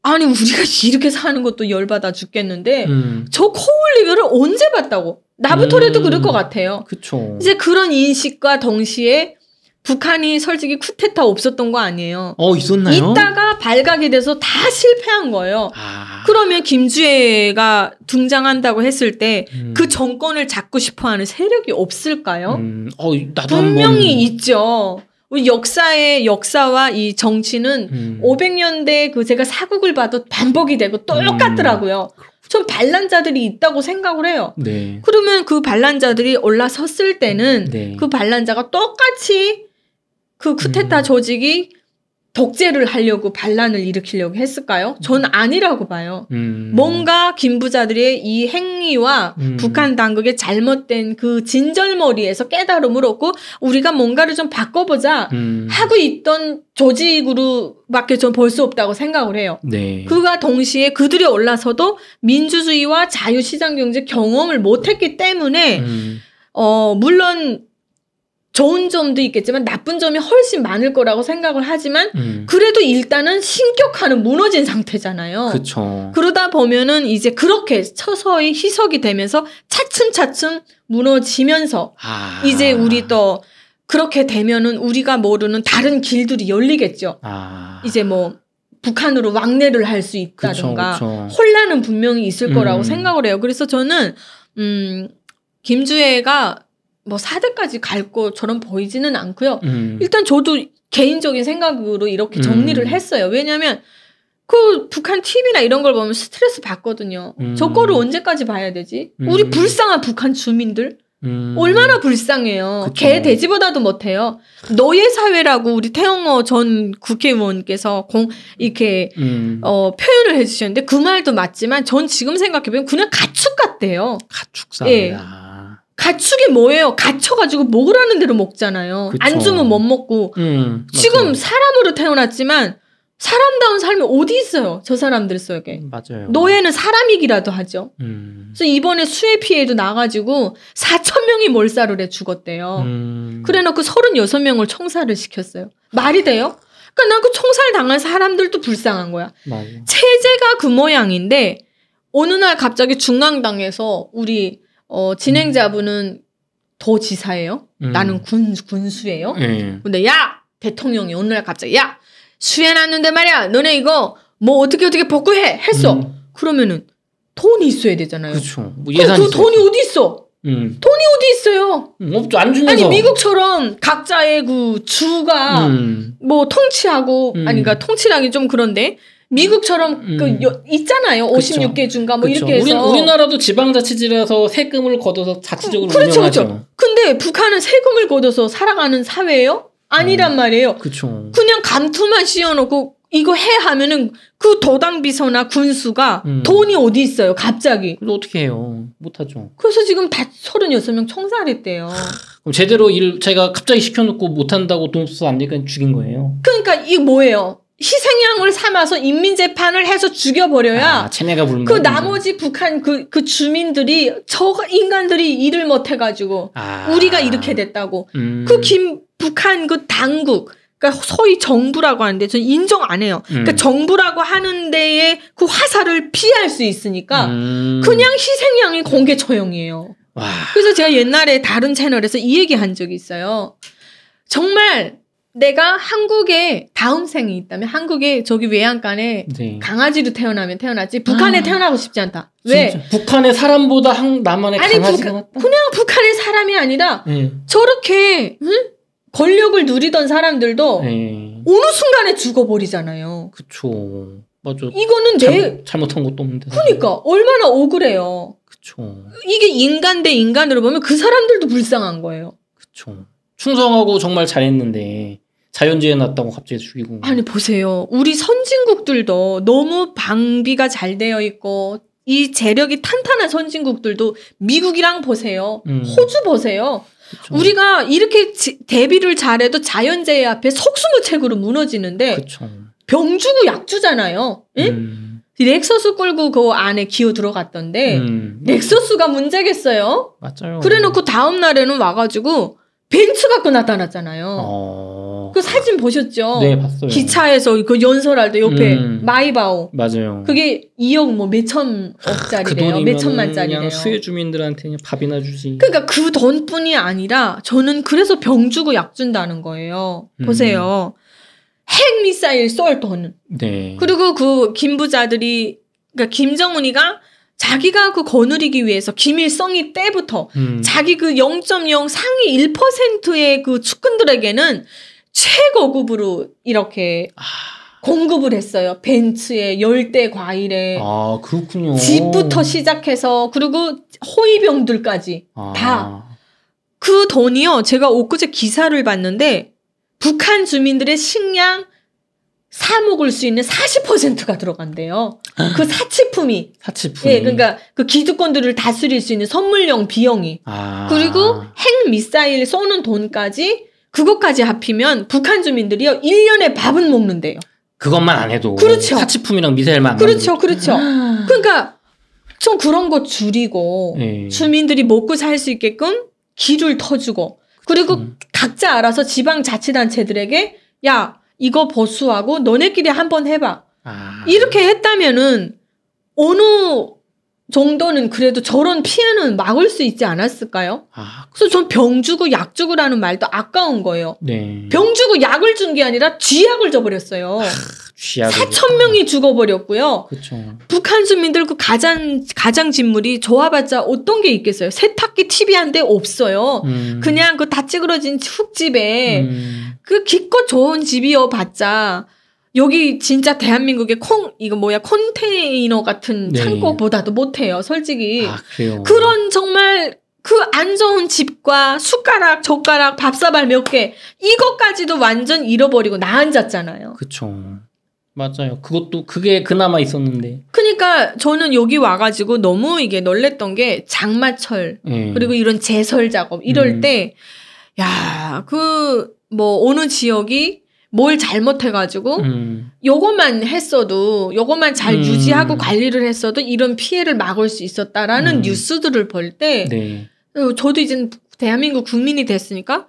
아니 우리가 *laughs* 이렇게 사는 것도 열받아 죽겠는데 음. 저 코올리기를 언제 봤다고 나부터라도 음. 그럴 것 같아요. 그쵸. 이제 그런 인식과 동시에 북한이 솔직히 쿠데타 없었던 거 아니에요. 어 있었나요? 있다가 발각이 돼서 다 실패한 거예요. 아... 그러면 김주애가 등장한다고 했을 때그 음... 그 정권을 잡고 싶어하는 세력이 없을까요? 음... 어, 분명히 한번... 있죠. 우리 역사의 역사와 이 정치는 음... 500년대 그 제가 사극을 봐도 반복이 되고 음. 똑같더라고요. 전 반란자들이 있다고 생각을 해요. 네. 그러면 그 반란자들이 올라섰을 때는 네. 그 반란자가 똑같이 그 쿠데타 음. 조직이 독재를 하려고 반란을 일으키려고 했을까요? 전 음. 아니라고 봐요. 음. 뭔가 김부자들의 이 행위와 음. 북한 당국의 잘못된 그 진절머리에서 깨달음을 얻고 우리가 뭔가를 좀 바꿔보자 음. 하고 있던 조직으로밖에 좀볼수 없다고 생각을 해요. 네. 그가 동시에 그들이 올라서도 민주주의와 자유시장경제 경험을 못했기 때문에 음. 어 물론 좋은 점도 있겠지만 나쁜 점이 훨씬 많을 거라고 생각을 하지만 음. 그래도 일단은 신격화는 무너진 상태잖아요. 그쵸. 그러다 보면은 이제 그렇게 서서히 희석이 되면서 차츰차츰 무너지면서 아. 이제 우리 또 그렇게 되면은 우리가 모르는 다른 길들이 열리겠죠. 아. 이제 뭐 북한으로 왕래를 할 수 있다든가 그쵸, 그쵸. 혼란은 분명히 있을 거라고 음. 생각을 해요. 그래서 저는 음 김주애가 뭐 4대까지 갈 것처럼 보이지는 않고요. 음. 일단 저도 개인적인 생각으로 이렇게 정리를 음. 했어요. 왜냐면 하그 북한 TV나 이런 걸 보면 스트레스 받거든요. 음. 저 거를 언제까지 봐야 되지? 음. 우리 불쌍한 북한 주민들 음. 얼마나 불쌍해요. 개 돼지보다도 못해요. 너의 사회라고 우리 태영호 전 국회의원께서 공 이렇게 음. 어 표현을 해주셨는데 그 말도 맞지만 전 지금 생각해보면 그냥 가축 같대요. 가축 사 예. 가축이 뭐예요? 갇혀가지고 먹으라는 대로 먹잖아요. 그쵸. 안 주면 못 먹고. 음, 지금 사람으로 태어났지만 사람다운 삶이 어디 있어요? 저 사람들 속에. 음, 맞아요. 노예는 사람이기라도 하죠. 음. 그래서 이번에 수해 피해도 나가지고 4천 명이 몰살을 해 죽었대요. 음. 그래놓고 36명을 청사를 시켰어요. 말이 돼요? 그러니까 난 그 총살 당한 사람들도 불쌍한 거야. 맞아요. 체제가 그 모양인데 어느 날 갑자기 중앙당에서 우리 어, 진행자분은 더 지사예요. 음. 나는 군 군수예요. 예. 근데 야 대통령이 어느 날 갑자기 야 수해났는데 말이야 너네 이거 뭐 어떻게 어떻게 복구해 했어. 음. 그러면은 돈이 있어야 되잖아요. 그렇죠. 뭐 예산 그 돈이 어디 있어? 음. 돈이 어디 있어요? 음, 없죠 안 주면서. 아니 미국처럼 각자의 그 주가 음. 뭐 통치하고 음. 아니 그러니까 통치랑이 좀 그런데 미국처럼 음. 그 여, 있잖아요. 56개 중인가뭐 그쵸. 이렇게 해서 우리, 우리나라도 지방자치제라서 세금을 걷어서 자치적으로 그, 그렇죠, 운영하죠. 그렇죠. 근데 북한은 세금을 걷어서 살아가는 사회예요? 아니란 어, 말이에요. 그쵸. 그냥 감투만 씌워놓고 이거 해 하면은 그 도당 비서나 군수가 음. 돈이 어디 있어요? 갑자기. 그럼 래 어떻게 해요? 못하죠. 그래서 지금 다 36명 총살했대요 그럼 제대로 일 제가 갑자기 시켜놓고 못한다고 돈없안 되니까 죽인 거예요. 그러니까 이게 뭐예요? 희생양을 삼아서 인민 재판을 해서 죽여버려야 아, 쟤네가 부른 그 나머지 북한 그, 그 주민들이 저 인간들이 일을 못해가지고 아. 우리가 이렇게 됐다고 음. 그김 북한 그 당국 그니까 소위 정부라고 하는데 저는 인정 안 해요. 그러니까 음. 그러니까 정부라고 하는 데에 그 화살을 피할 수 있으니까 음. 그냥 희생양이 공개 처형이에요. 와. 그래서 제가 옛날에 다른 채널에서 이 얘기 한 적이 있어요. 정말 내가 한국에 다음 생이 있다면 한국에 저기 외양간에 네. 강아지로 태어나면 태어나지 북한에 아, 태어나고 싶지 않다. 왜? 진짜. 북한의 사람보다 한나만의 아니, 강아지가 낫다. 그냥 북한의 사람이 아니라 네. 저렇게 응? 권력을 누리던 사람들도 네. 어느 순간에 죽어버리잖아요. 그쵸. 맞아. 이거는 잘, 내 잘못한 것도 없는데. 그러니까 얼마나 억울해요. 그쵸. 이게 인간 대 인간으로 보면 그 사람들도 불쌍한 거예요. 그쵸. 충성하고 정말 잘했는데 자연재해 났다고 갑자기 죽이고. 아니 보세요. 우리 선진국들도 너무 방비가 잘 되어 있고 이 재력이 탄탄한 선진국들도 미국이랑 보세요. 음. 호주 보세요. 그쵸. 우리가 이렇게 지, 대비를 잘해도 자연재해 앞에 속수무책으로 무너지는데 그쵸. 병주고 약주잖아요. 응? 예? 음. 넥서스 끌고 그 안에 기어 들어갔던데 음. 넥서스가 문제겠어요. 맞아요. 그래놓고 다음 날에는 와가지고 벤츠 갖고 나타났잖아요. 어... 그 사진 보셨죠? 네, 봤어요. 기차에서 그 연설할 때 옆에 음. 마이바오. 맞아요. 그게 2억 뭐 몇천 억짜리래요. 그 몇천만짜리래요. 수혜 주민들한테 그냥 밥이나 주지. 그러니까 그 돈뿐이 아니라 저는 그래서 병 주고 약 준다는 거예요. 음. 보세요. 핵 미사일 쏠 돈. 네. 그리고 그 김부자들이 그러니까 김정은이가 자기가 그 거느리기 위해서 김일성이 때부터 음. 자기 그 0.0 상위 1%의 그축근들에게는 최고급으로 이렇게 아... 공급을 했어요. 벤츠에 열대 과일에 아 그렇군요. 집부터 시작해서 그리고 호위병들까지 아... 다그 돈이요. 제가 엊그제 기사를 봤는데 북한 주민들의 식량 사 먹을 수 있는 40%가 들어간대요. *gasps* 그 사치품이. 사치품. 예, 그러니까 그 기득권들을 다스릴 수 있는 선물용 비용이. 아. 그리고 핵 미사일 쏘는 돈까지 그것까지 합히면 북한 주민들이요 1년에 밥은 먹는데요. 그것만 안 해도 그렇죠. 사치품이랑 미사일만 그렇죠, 그렇죠. 아. 그러니까 좀 그런 거 줄이고 네. 주민들이 먹고 살 수 있게끔 길을 터주고 그리고 음. 각자 알아서 지방 자치단체들에게 야 이거 보수하고 너네끼리 한번 해봐 아. 이렇게 했다면은 어느 정도는 그래도 저런 피해는 막을 수 있지 않았을까요? 아, 그래서 전 병 주고 약 주고라는 말도 아까운 거예요. 네. 병 주고 약을 준 게 아니라 쥐약을 줘버렸어요. 아, 쥐약을 4천 명이 죽어버렸고요. 그쵸. 북한 주민들 그 가장 가장 진물이 좋아봤자 어떤 게 있겠어요? 세탁기 TV 한 대 없어요. 음. 그냥 그 다 찌그러진 흙집에 음. 그 기껏 좋은 집이어 봤자 여기 진짜 대한민국의 콩 이거 뭐야 컨테이너 같은 네. 창고보다도 못해요 솔직히 아, 그런 정말 그 안 좋은 집과 숟가락 젓가락 밥사발 몇 개 이것까지도 완전 잃어버리고 나 앉았잖아요 그쵸 맞아요 그것도 그게 그나마 있었는데 그러니까 저는 여기 와가지고 너무 이게 놀랬던 게 장마철 음. 그리고 이런 제설 작업 이럴 음. 때야 그 뭐 어느 지역이 뭘 잘못해가지고 음. 요것만 했어도 요것만 잘 음. 유지하고 관리를 했어도 이런 피해를 막을 수 있었다라는 음. 뉴스들을 볼때 네. 어, 저도 이제 대한민국 국민이 됐으니까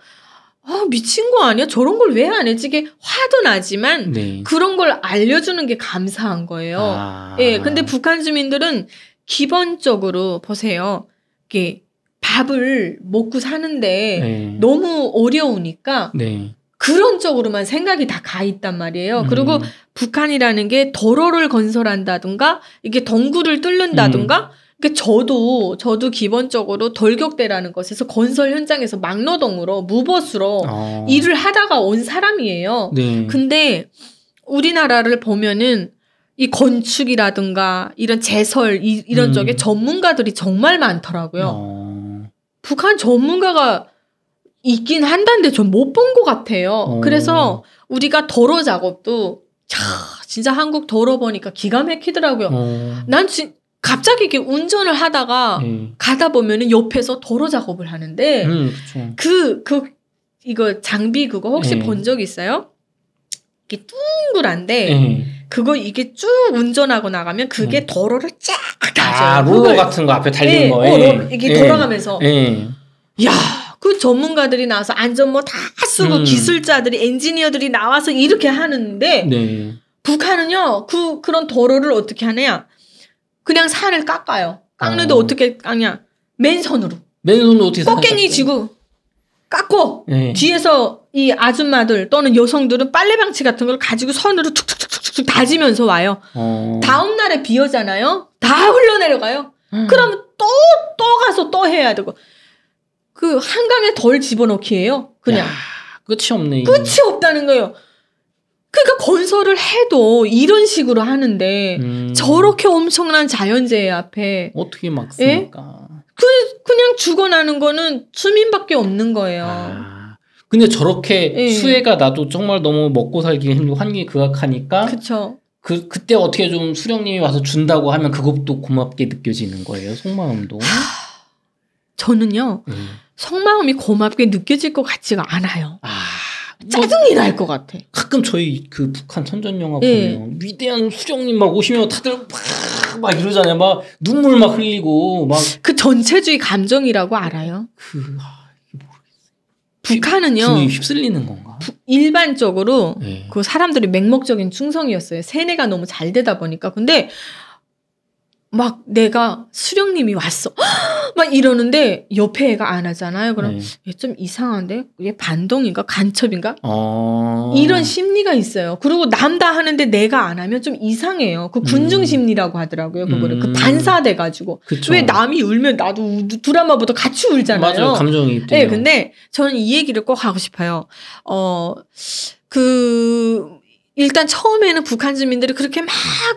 아 미친 거 아니야 저런 걸 왜 안 해지 이게 화도 나지만 네. 그런 걸 알려주는 게 감사한 거예요 아. 예 근데 북한 주민들은 기본적으로 보세요 이게 밥을 먹고 사는데 네. 너무 어려우니까 네. 그런 쪽으로만 생각이 다 가 있단 말이에요. 음. 그리고 북한이라는 게 도로를 건설한다든가 이게 덩굴을 뚫는다든가 음. 그 저도 저도 기본적으로 돌격대라는 것에서 건설 현장에서 막노동으로 무보수로 어. 일을 하다가 온 사람이에요. 네. 근데 우리나라를 보면은 이 건축이라든가 이런 제설 이, 이런 음. 쪽에 전문가들이 정말 많더라고요. 어. 북한 전문가가 있긴 한다는데 전 못 본 것 같아요. 오. 어. 그래서 우리가 도로 작업도 차, 진짜 한국 도로 보니까 기가 막히더라고요. 오. 어. 난 진, 갑자기 이렇게 운전을 하다가 음. 가다 보면은 옆에서 도로 작업을 하는데 음, 그, 그, 이거 장비 그거 혹시 예. 본적 있어요? 이게 둥그란데 예. 그거 이게 쭉 운전하고 나가면 그게 도로를 음. 쫙 가져요. 아, 로로 같은 거 앞에 달린 네, 거예요. 어, 이게 돌아가면서 야그 전문가들이 나와서 안전 모다 쓰고 음. 기술자들이 엔지니어들이 나와서 이렇게 하는데 네. 북한은요 그 그런 도로를 어떻게 하냐 그냥 산을 깎아요. 깎는데 어. 어떻게 깎냐 맨손으로. 맨손으로 어떻게 꽃갱이 지고 깎고 네. 뒤에서 이 아줌마들 또는 여성들은 빨래방치 같은 걸 가지고 손으로 툭툭툭툭툭 다지면서 와요. 어. 다음 날에 비 오잖아요. 다 흘러내려가요. 음. 그럼 또또 가서 또 해야 되고 그 한강에 덜 집어넣기예요. 그냥 야, 끝이 없네. 끝이 없다는 거예요. 그러니까 건설을 해도 이런 식으로 하는데 음. 저렇게 엄청난 자연재해 앞에 어떻게 막습니까? 예? 그 그냥 죽어나는 거는 주민밖에 없는 거예요. 아, 근데 저렇게 예. 수해가 나도 정말 너무 먹고 살기 힘들 환경이 극악하니까 그쵸. 그 그때 어떻게 좀 수령님이 와서 준다고 하면 그것도 고맙게 느껴지는 거예요. 속마음도. 하, 저는요. 음. 속마음이 고맙게 느껴질 것 같지가 않아요. 아, 짜증이 날 것 같아. 가끔 저희 그 북한 선전 영화 네. 보면 위대한 수정님 막 오시면 다들 막, 막 이러잖아요. 막 눈물 막 흘리고 막그 전체주의 감정이라고 알아요? 그 아, 북한은요. 휩쓸리는 건가? 일반적으로 네. 그 사람들이 맹목적인 충성이었어요. 세뇌가 너무 잘 되다 보니까. 근데 막 내가 수령님이 왔어. *gasps* 막 이러는데 옆에 애가 안 하잖아요. 그럼 네. 얘좀 이상한데? 얘 반동인가? 간첩인가? 어... 이런 심리가 있어요. 그리고 남다 하는데 내가 안 하면 좀 이상해요. 그 음. 군중 심리라고 하더라고요. 그거를. 그 음... 그 반사돼 가지고. 왜 남이 울면 나도 우, 드라마보다 같이 울잖아요. 맞아요. 감정이 네, 근데 저는 이 얘기를 꼭 하고 싶어요. 어그 일단 처음에는 북한 주민들이 그렇게 막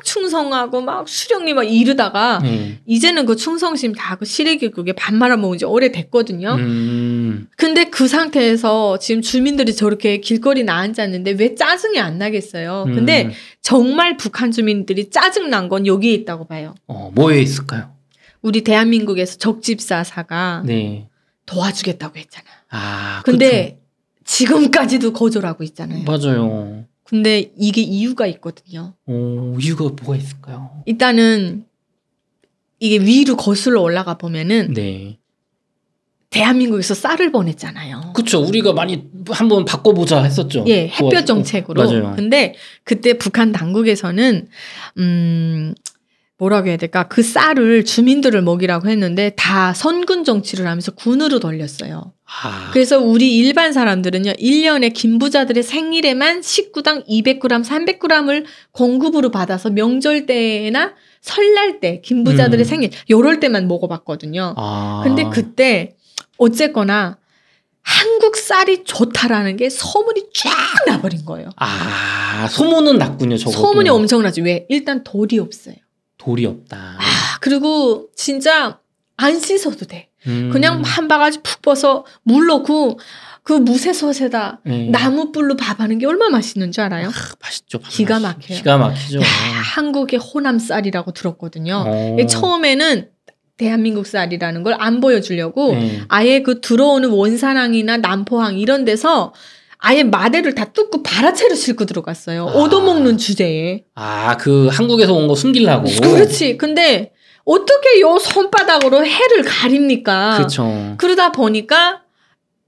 충성하고 막수령님막 이르다가 음. 이제는 그 충성심 다 그시리기국에밥 말아 먹은 지 오래됐거든요. 음. 근데 그 상태에서 지금 주민들이 저렇게 길거리 나앉았는데 왜 짜증이 안 나겠어요. 음. 근데 정말 북한 주민들이 짜증난 건 여기에 있다고 봐요. 어, 뭐에 있을까요? 우리 대한민국에서 적집사사가 네. 도와주겠다고 했잖아. 아, 근데 그쵸. 지금까지도 거절하고 있잖아요. 맞아요. 근데 이게 이유가 있거든요. 오, 이유가 뭐가 있을까요? 일단은 이게 위로 거슬러 올라가 보면은 네. 대한민국에서 쌀을 보냈잖아요. 그렇죠. 우리가 많이 한번 바꿔보자 했었죠. 예, 햇볕 정책으로. 어, 맞아요. 근데 그때 북한 당국에서는 음 뭐라고 해야 될까 그 쌀을 주민들을 먹이라고 했는데 다 선군 정치를 하면서 군으로 돌렸어요. 아. 그래서 우리 일반 사람들은요 1년에 김부자들의 생일에만 식구당 200g, 300g을 공급으로 받아서 명절 때나 설날 때 김부자들의 음. 생일 요럴 때만 먹어봤거든요. 아. 근데 그때 어쨌거나 한국 쌀이 좋다라는 게 소문이 쫙 나버린 거예요. 아, 소문은 났군요, 저거. 소문이 엄청나지. 왜? 일단 돌이 없어요. 돌이 없다. 아, 그리고 진짜 안 씻어도 돼. 음. 그냥 한 바가지 푹 벗어 물 넣고 그 무쇠솥에다 네. 예. 나무불로 밥하는 게 얼마나 맛있는 줄 알아요? 아, 맛있죠. 기가 막혀요. 기가 막히죠. 야, 한국의 호남 쌀이라고 들었거든요. 오. 어. 예, 처음에는 대한민국 쌀이라는 걸 안 보여주려고 네. 아예 그 들어오는 원산항이나 남포항 이런 데서 아예 마대를 다 뚫고 바라채를 싣고 들어갔어요. 아. 얻어먹는 주제에. 아, 그 한국에서 온 거 숨기려고. *laughs* 그렇지. 근데 어떻게 요 손바닥으로 해를 가립니까? 그쵸. 그러다 보니까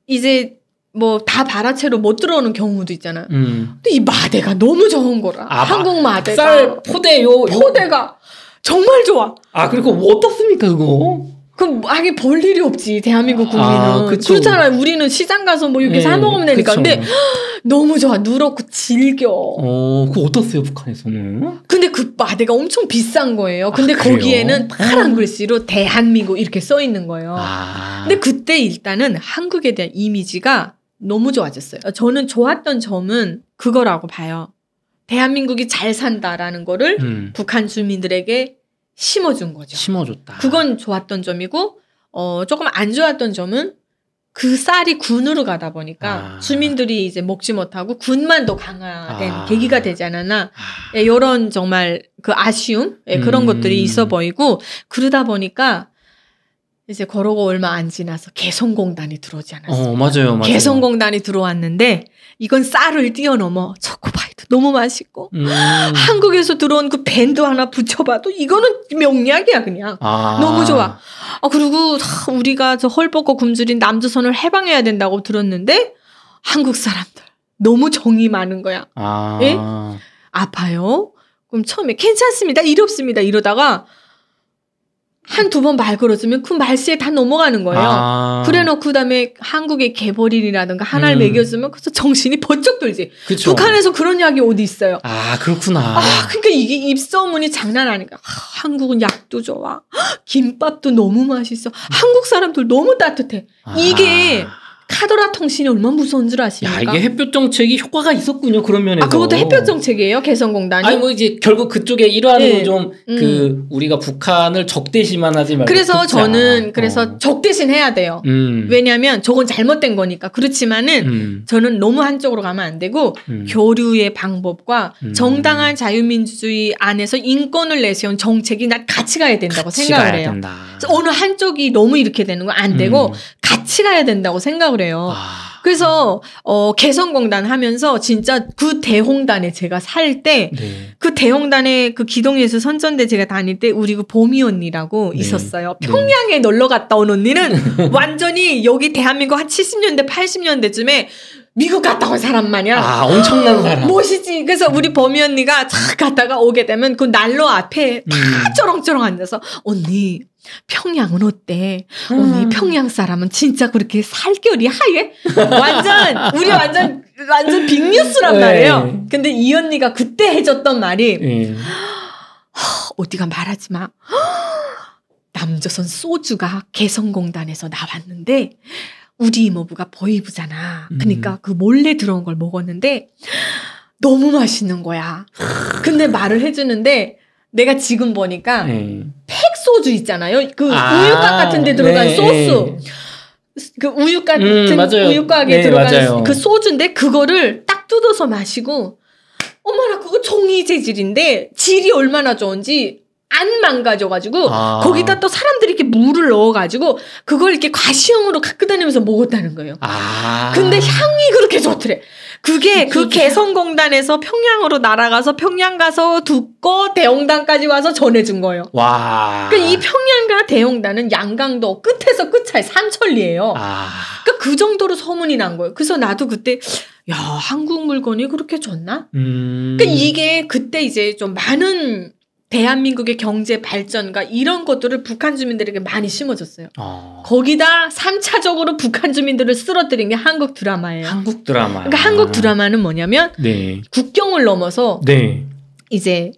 이제 뭐 다 바라채로 못 들어오는 경우도 있잖아. 음. 근데 이 마대가 너무 좋은 거라. 아, 한국 마대가. 쌀 포대 요, 포대가 정말 좋아. 아, 그리고 뭐 어떻습니까, 그거? 그럼 하긴 볼 일이 없지 대한민국 아, 국민은 아, 그렇잖아요 우리는 시장 가서 뭐 이렇게 네, 사 먹으면 되니까 그쵸. 근데 *gasps* 너무 좋아 누렇고 질겨 어그 어떻어요 북한에서는 근데 그 마대가 엄청 비싼 거예요 아, 근데 아, 거기에는 파란 음. 글씨로 대한민국 이렇게 써 있는 거예요 아. 근데 그때 일단은 한국에 대한 이미지가 너무 좋아졌어요 저는 좋았던 점은 그거라고 봐요 대한민국이 잘 산다라는 거를 음. 북한 주민들에게 심어준 거죠. 심어줬다. 그건 좋았던 점이고 어 조금 안 좋았던 점은 그 쌀이 군으로 가다 보니까 아. 주민들이 이제 먹지 못하고 군만 더 강화된 아. 계기가 되지 않았나 아. 예, 이런 정말 그 아쉬움 예, 그런 음. 것들이 있어 보이고 그러다 보니까 이제 걸어고 얼마 안 지나서 개성공단이 들어오지 않았어요. 어, 맞아요, 맞아요. 개성공단이 들어왔는데 이건 쌀을 뛰어넘어 초코바이도 너무 맛있고 음. 한국에서 들어온 그 밴드 하나 붙여봐도 이거는 명약이야 그냥 아. 너무 좋아. 아 그리고 우리가 저 헐벗고 굶주린 남조선을 해방해야 된다고 들었는데 한국 사람들 너무 정이 많은 거야. 아. 예? 아파요. 그럼 처음에 괜찮습니다. 이롭습니다. 이러다가 한두번말 걸어주면 그 말씨에 다 넘어가는 거예요. 아. 그래놓고 그다음에 한국의 개버린이라든가 하나를 음. 먹여주면 그래서 정신이 번쩍 돌지 그쵸. 북한에서 그런 약이 어디 있어요? 아 그렇구나. 아 그러니까 이게 입소문이 장난 아니까. 아, 한국은 약도 좋아, 아, 김밥도 너무 맛있어. 한국 사람들 너무 따뜻해. 아. 이게 아. 카더라 통신이 얼마나 무서운 줄 아십니까? 야, 이게 햇볕 정책이 효과가 있었군요. 그런 면에서. 아, 그것도 어. 햇볕 정책이에요? 개성공단이? 아니, 뭐 이제 결국 그쪽에 일환으로 네. 좀그 음. 그 우리가 북한을 적대시만 하지 말고. 그래서 돕자. 저는 어. 그래서 어. 적대신 해야 돼요. 음. 왜냐하면 저건 잘못된 거니까. 그렇지만은 음. 저는 너무 한쪽으로 가면 안 되고 음. 교류의 방법과 음. 정당한 자유민주주의 안에서 인권을 내세운 정책이 나 같이 가야 된다고 같이 생각을 가야 해요. 된다. 어느 한쪽이 너무 이렇게 되는 건 안 되고 음. 같이 가야 된다고 생각을 래요 아. 그래서 어 개성공단 하면서 진짜 그 대홍단에 제가 살 때그 네. 그 대홍단에 그기동예서 선전대 제가 다닐 때 우리 그 보미 언니라고 네. 있었어요. 네. 평양에 놀러 갔다 온 언니는 *laughs* 완전히 여기 대한민국 한 70년대 80년대쯤에 미국 갔다 온 사람 마냥 아 엄청난 어, 사람 멋이지 그래서 우리 범이 언니가 쫙 갔다가 오게 되면 그 난로 앞에 다 음. 쩌렁쩌렁 앉아서 언니 평양은 어때? 음. 언니 평양 사람은 진짜 그렇게 살결이 하얘? 완전 우리 완전 완전 빅뉴스란 네. 말이에요. 근데 이 언니가 그때 해줬던 말이 음. 어디가 말하지 마. 남조선 소주가 개성공단에서 나왔는데 우리 이모부가 보이부잖아. 음. 그러니까 음. 그 몰래 들어온 걸 먹었는데 너무 맛있는 거야. 근데 말을 해주는데 내가 지금 보니까 네. 팩 소주 있잖아요. 그 아, 우유값 같은 데 들어간 네. 네. 소스. 그 우유 음, 같은 음, 우유 가게 네, 들어간 맞아요. 그 소주인데 그거를 딱 뜯어서 마시고 어머나 그거 종이 재질인데 질이 얼마나 좋은지 안 망가져가지고 아. 거기다 또 사람들이 이렇게 물을 넣어가지고 그걸 이렇게 과시형으로 갖고 다니면서 먹었다는 거예요. 아. 근데 향이 그렇게 좋더래. 그게 그, 그 개성공단에서 평양으로 날아가서 평양 가서 두꺼 대홍단까지 와서 전해준 거예요. 와. 그러니까 이 평양과 대홍단은 양강도 끝에서 끝에 산천리예요. 아. 그러니까 그 정도로 소문이 난 거예요. 그래서 나도 그때 야 한국 물건이 그렇게 좋나? 음. 그러니까 이게 그때 이제 좀 많은 대한민국의 경제 발전과 이런 것들을 북한 주민들에게 많이 심어줬어요. 어. 거기다 3차적으로 북한 주민들을 쓰러뜨린 게 한국 드라마예요. 한국 드라마. 그러니까 한국 드라마는 뭐냐면 네. 국경을 넘어서 네. 이제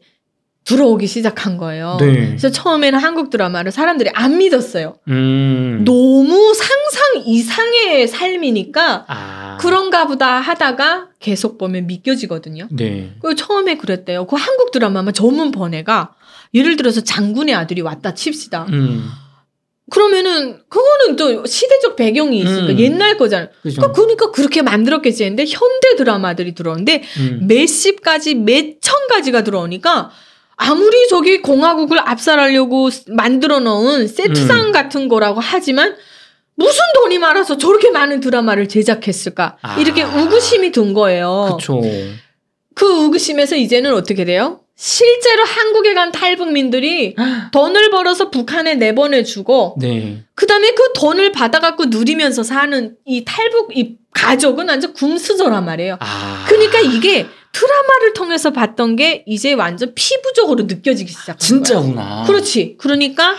들어오기 시작한 거예요. 네. 그래서 처음에는 한국 드라마를 사람들이 안 믿었어요. 음. 너무 상상 이상의 삶이니까 아. 그런가 보다 하다가 계속 보면 믿겨지거든요. 네. 그 처음에 그랬대요. 그 한국 드라마만 전문 번외가 예를 들어서 장군의 아들이 왔다 칩시다. 음. 그러면은 그거는 또 시대적 배경이 있으니까 음. 옛날 거잖아요. 그죠. 그러니까, 그러니까 그렇게 만들었겠지 했는데 현대 드라마들이 들어오는데 음. 몇십 가지, 몇천 가지가 들어오니까 아무리 저기 공화국을 압살하려고 만들어 놓은 세트상 음. 같은 거라고 하지만 무슨 돈이 많아서 저렇게 많은 드라마를 제작했을까? 아. 이렇게 우구심이 든 거예요. 그쵸. 그 우구심에서 이제는 어떻게 돼요? 실제로 한국에 간 탈북민들이 *gasps* 돈을 벌어서 북한에 내보내주고, 네. 그 다음에 그 돈을 받아갖고 누리면서 사는 이 탈북, 이 가족은 완전 굶수저란 말이에요. 아. 그러니까 이게 드라마를 통해서 봤던 게 이제 완전 피부적으로 느껴지기 시작한 거예요. 진짜구나. 거야. 그렇지. 그러니까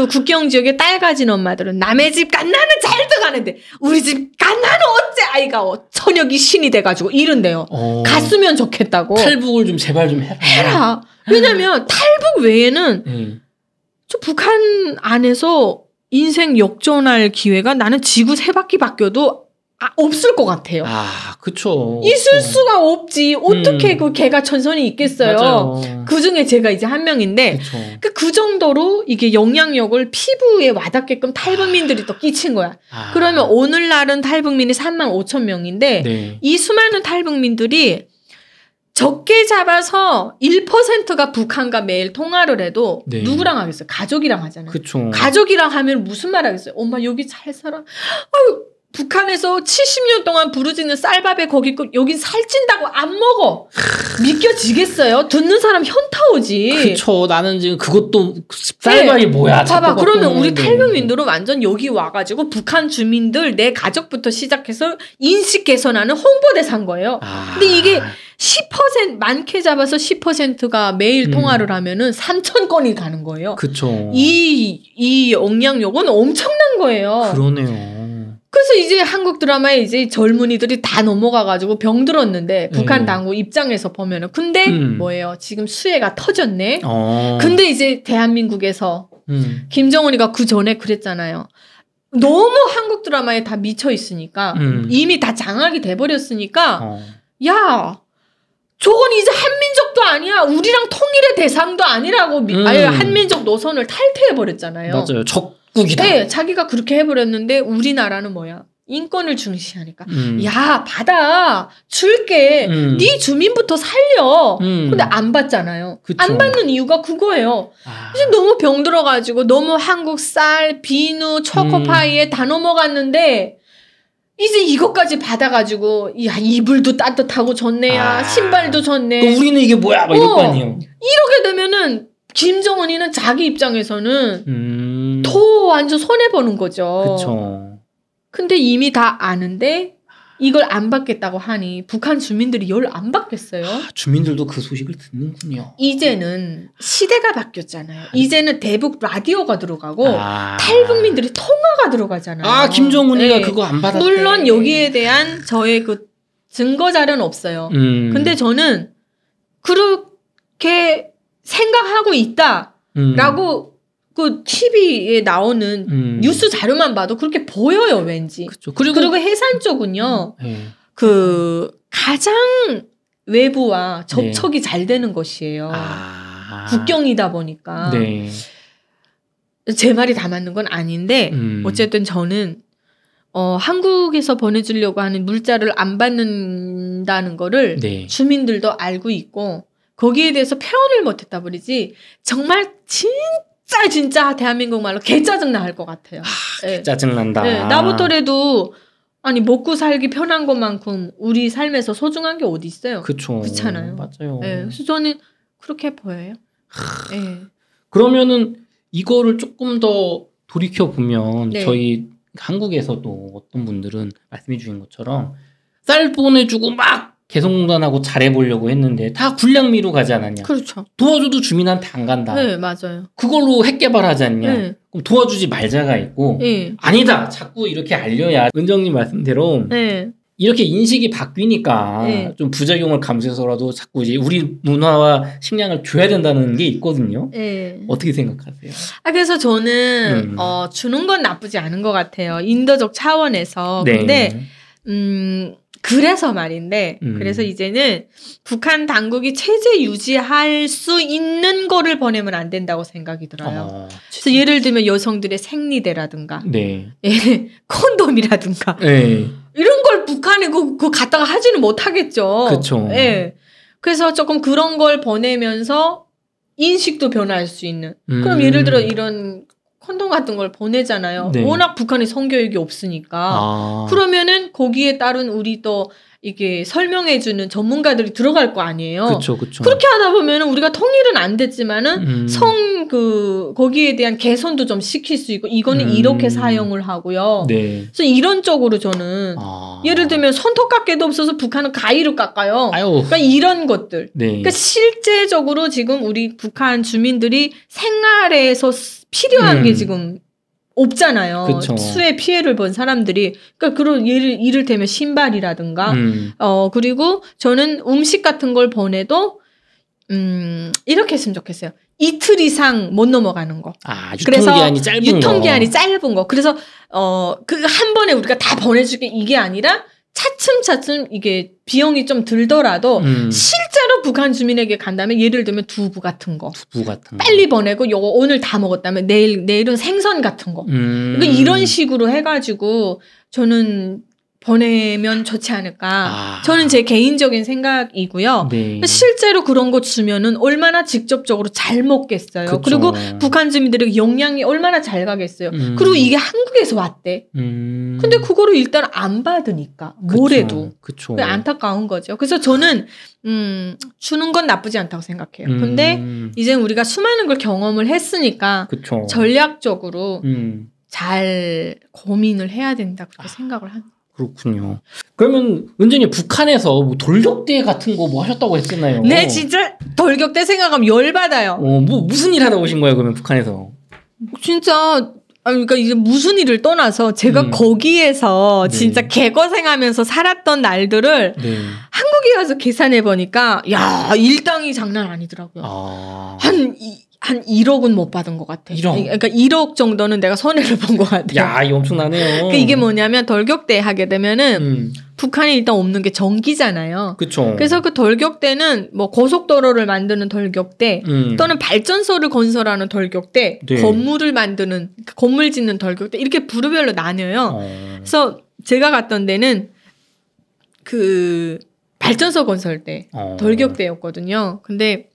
그 국경 지역에 딸 가진 엄마들은 남의 집 갓나는 잘 들어가는데 우리 집 갓나는 어째 아이가 어, 저녁이 신이 돼가지고 이른데요 어. 갔으면 좋겠다고. 탈북을 좀 제발 좀 해라. 해라. 왜냐면 음. 탈북 외에는 음. 저 북한 안에서 인생 역전할 기회가 나는 지구 세 바퀴 바뀌어도 아, 없을 것 같아요. 아, 그쵸. 있을 어. 수가 없지. 어떻게 음. 그 개가 천선이 있겠어요. 맞아요. 그 중에 제가 이제 한 명인데, 그, 그 정도로 이게 영향력을 피부에 와닿게끔 탈북민들이 아. 또 끼친 거야. 아. 그러면 오늘날은 탈북민이 3만 5천 명인데, 네. 이 수많은 탈북민들이 적게 잡아서 1%가 북한과 매일 통화를 해도 네. 누구랑 하겠어요? 가족이랑 하잖아요. 그쵸. 가족이랑 하면 무슨 말 하겠어요? 엄마 여기 잘 살아. 아유, 북한에서 70년 동안 부르짖는 쌀밥에 거기 있고 여긴 살찐다고 안 먹어. 믿겨지겠어요? 듣는 사람 현타 오지. 그렇죠. 나는 지금 그것도 네. 쌀밥이 네. 뭐야. 봐봐. 그러면 우리 탈북민들은 완전 여기 와가지고 북한 주민들 내 가족부터 시작해서 인식 개선하는 홍보 대상 거예요. 아... 근데 이게 10% 많게 잡아서 10%가 매일 음. 통화를 하면은 3천 건이 가는 거예요. 그렇죠. 이이 억양력은 엄청난 거예요. 그러네요. 그래서 이제 한국 드라마에 이제 젊은이들이 다 넘어가가지고 병들었는데 음. 북한 당국 입장에서 보면은 근데 음. 뭐예요 지금 수혜가 터졌네. 어. 근데 이제 대한민국에서 음. 김정은이가 그 전에 그랬잖아요. 너무 한국 드라마에 다 미쳐 있으니까 음. 이미 다 장악이 돼버렸으니까 어. 야 저건 이제 한민족도 아니야. 우리랑 통일의 대상도 아니라고 미, 음. 아예 한민족 노선을 탈퇴해 버렸잖아요. 맞아요. 적 국이다. 네, 자기가 그렇게 해버렸는데 우리나라는 뭐야? 인권을 중시하니까 음. 야 받아 줄게 음. 네 주민부터 살려 음. 근데 안 받잖아요 그쵸. 안 받는 이유가 그거예요 아. 이제 너무 병들어가지고 너무 한국 쌀 비누 초코파이에 음. 다 넘어갔는데 이제 이것까지 받아가지고 야 이불도 따뜻하고 좋네야 아. 신발도 좋네 그 우리는 이게 뭐야 막 어, 이 이렇게 되면은 김정은이는 자기 입장에서는 음. 토 완전 손해 보는 거죠. 그렇죠. 근데 이미 다 아는데 이걸 안 받겠다고 하니 북한 주민들이 열 안 받겠어요. 아, 주민들도 그 소식을 듣는군요. 이제는 시대가 바뀌었잖아요. 이제는 대북 라디오가 들어가고 아. 탈북민들이 통화가 들어가잖아요. 아 김정은이가 네. 그거 안 받았대. 물론 여기에 대한 저의 그 증거 자료는 없어요. 음. 근데 저는 그렇게 생각하고 있다라고 음. 그 TV에 나오는 음. 뉴스 자료만 봐도 그렇게 보여요 왠지. 그쵸. 그리고 그리고 해산 쪽은요. 음. 네. 그 가장 외부와 접촉이 네. 잘 되는 것이에요. 아. 국경이다 보니까. 네. 제 말이 다 맞는 건 아닌데 음. 어쨌든 저는 어, 한국에서 보내주려고 하는 물자를 안 받는다는 거를 네. 주민들도 알고 있고 거기에 대해서 표현을 못했다 버리지 정말 진짜 진짜 진짜 대한민국 말로 개 짜증 나할 것 같아요. 아, 네. 짜증 난다. 네, 나부터라도 아니 먹고 살기 편한 것만큼 우리 삶에서 소중한 게 어디 있어요? 그쵸. 그렇잖아요. 맞아요. 네, 그래서 저는 그렇게 보여요. 하... 네. 그러면은 이거를 조금 더 돌이켜 보면 네. 저희 한국에서도 어떤 분들은 말씀해 주신 것처럼 쌀 보내주고 막 개성공단하고 잘해보려고 했는데 다 군량미로 가지 않았냐. 그렇죠. 도와줘도 주민한테 안 간다. 네, 맞아요. 그걸로 핵개발하지 않냐. 네. 그럼 도와주지 말자가 있고 네. 아니다. 자꾸 이렇게 알려야 은정님 말씀대로 네. 이렇게 인식이 바뀌니까 네. 좀 부작용을 감수해서라도 자꾸 이제 우리 문화와 식량을 줘야 된다는 게 있거든요. 네. 어떻게 생각하세요? 아 그래서 저는 음. 어, 주는 건 나쁘지 않은 것 같아요. 인도적 차원에서. 네. 근데 음 그래서 말인데 음. 그래서 이제는 북한 당국이 체제 유지할 수 있는 거를 보내면 안 된다고 생각이 들어요. 아, 그래서 예를 들면 여성들의 생리대라든가, 네. 예, 콘돔이라든가 네. 이런 걸 북한에 그, 그 갖다가 하지는 못하겠죠. 그렇죠. 예. 그래서 조금 그런 걸 보내면서 인식도 변할 화수 있는. 그럼 예를 음. 들어 이런 콘돔 같은 걸 보내잖아요. 네. 워낙 북한에 성교육이 없으니까. 아. 그러면은 거기에 따른 우리 또 이게 설명해주는 전문가들이 들어갈 거 아니에요. 그쵸, 그쵸. 그렇게 하다 보면은 우리가 통일은 안 됐지만은 음. 성그 거기에 대한 개선도 좀 시킬 수 있고 이거는 음. 이렇게 사용을 하고요. 네. 그래서 이런 쪽으로 저는 아. 예를 들면 손톱깎이도 없어서 북한은 가위로 깎아요. 아유. 그러니까 이런 것들. 네. 그러니까 실제적으로 지금 우리 북한 주민들이 생활에서 필요한 음. 게 지금 없잖아요. 그쵸. 수의 피해를 본 사람들이 그러니까 그런 예를 이를테면 신발이라든가 음. 어 그리고 저는 음식 같은 걸 보내도 음 이렇게 했으면 좋겠어요. 이틀 이상 못 넘어가는 거. 아, 유통기한이 짧은 유통기한이 짧은 거. 그래서 어 그 한 번에 우리가 다보내줄게 이게 아니라 차츰차츰 이게 비용이 좀 들더라도 음. 실제로 북한 주민에게 간다면 예를 들면 두부 같은 거, 두부 같은 빨리 거. 보내고 요거 오늘 다 먹었다면 내일 내일은 생선 같은 거. 음. 그러니까 이런 식으로 해가지고 저는 보내면 좋지 않을까. 아. 저는 제 개인적인 생각이고요. 네. 그러니까 실제로 그런 거 주면은 얼마나 직접적으로 잘 먹겠어요. 그쵸. 그리고 북한 주민들의 영향이 얼마나 잘 가겠어요. 음. 그리고 이게 한국에서 왔대. 음. 근데 그거를 일단 안 받으니까 뭐래도 그쵸. 그쵸. 안타까운 거죠. 그래서 저는 음, 주는 건 나쁘지 않다고 생각해요. 음. 근데 이제 우리가 수많은 걸 경험을 했으니까 전략적으로 음. 잘 고민을 해야 된다 그렇게 아. 생각을 합니다. 그렇군요. 그러면 은전이 북한에서 뭐 돌격대 같은 거 뭐 하셨다고 했잖아요. 네, 진짜 돌격대 생각하면 열받아요. 어, 뭐 무슨 일 하다 오신 거예요, 그러면 북한에서? 진짜 아, 그러니까 이제 무슨 일을 떠나서 제가 음. 거기에서 네. 진짜 개고생하면서 살았던 날들을 네. 한국에 와서 계산해 보니까 야 일당이 장난 아니더라고요. 아. 한 이, 한 1억은 못 받은 것 같아. 1억. 그러니까 1억 정도는 내가 손해를 본 것 같아. 야, 이 엄청나네요. 그 이게 뭐냐면 돌격대 하게 되면은 음. 북한이 일단 없는 게 전기잖아요. 그쵸. 그래서 그 돌격대는 뭐 고속도로를 만드는 돌격대 음. 또는 발전소를 건설하는 돌격대, 네. 건물을 만드는 건물 짓는 돌격대 이렇게 부류별로 나뉘어요. 어. 그래서 제가 갔던 데는 그 발전소 건설대, 어. 돌격대였거든요. 근데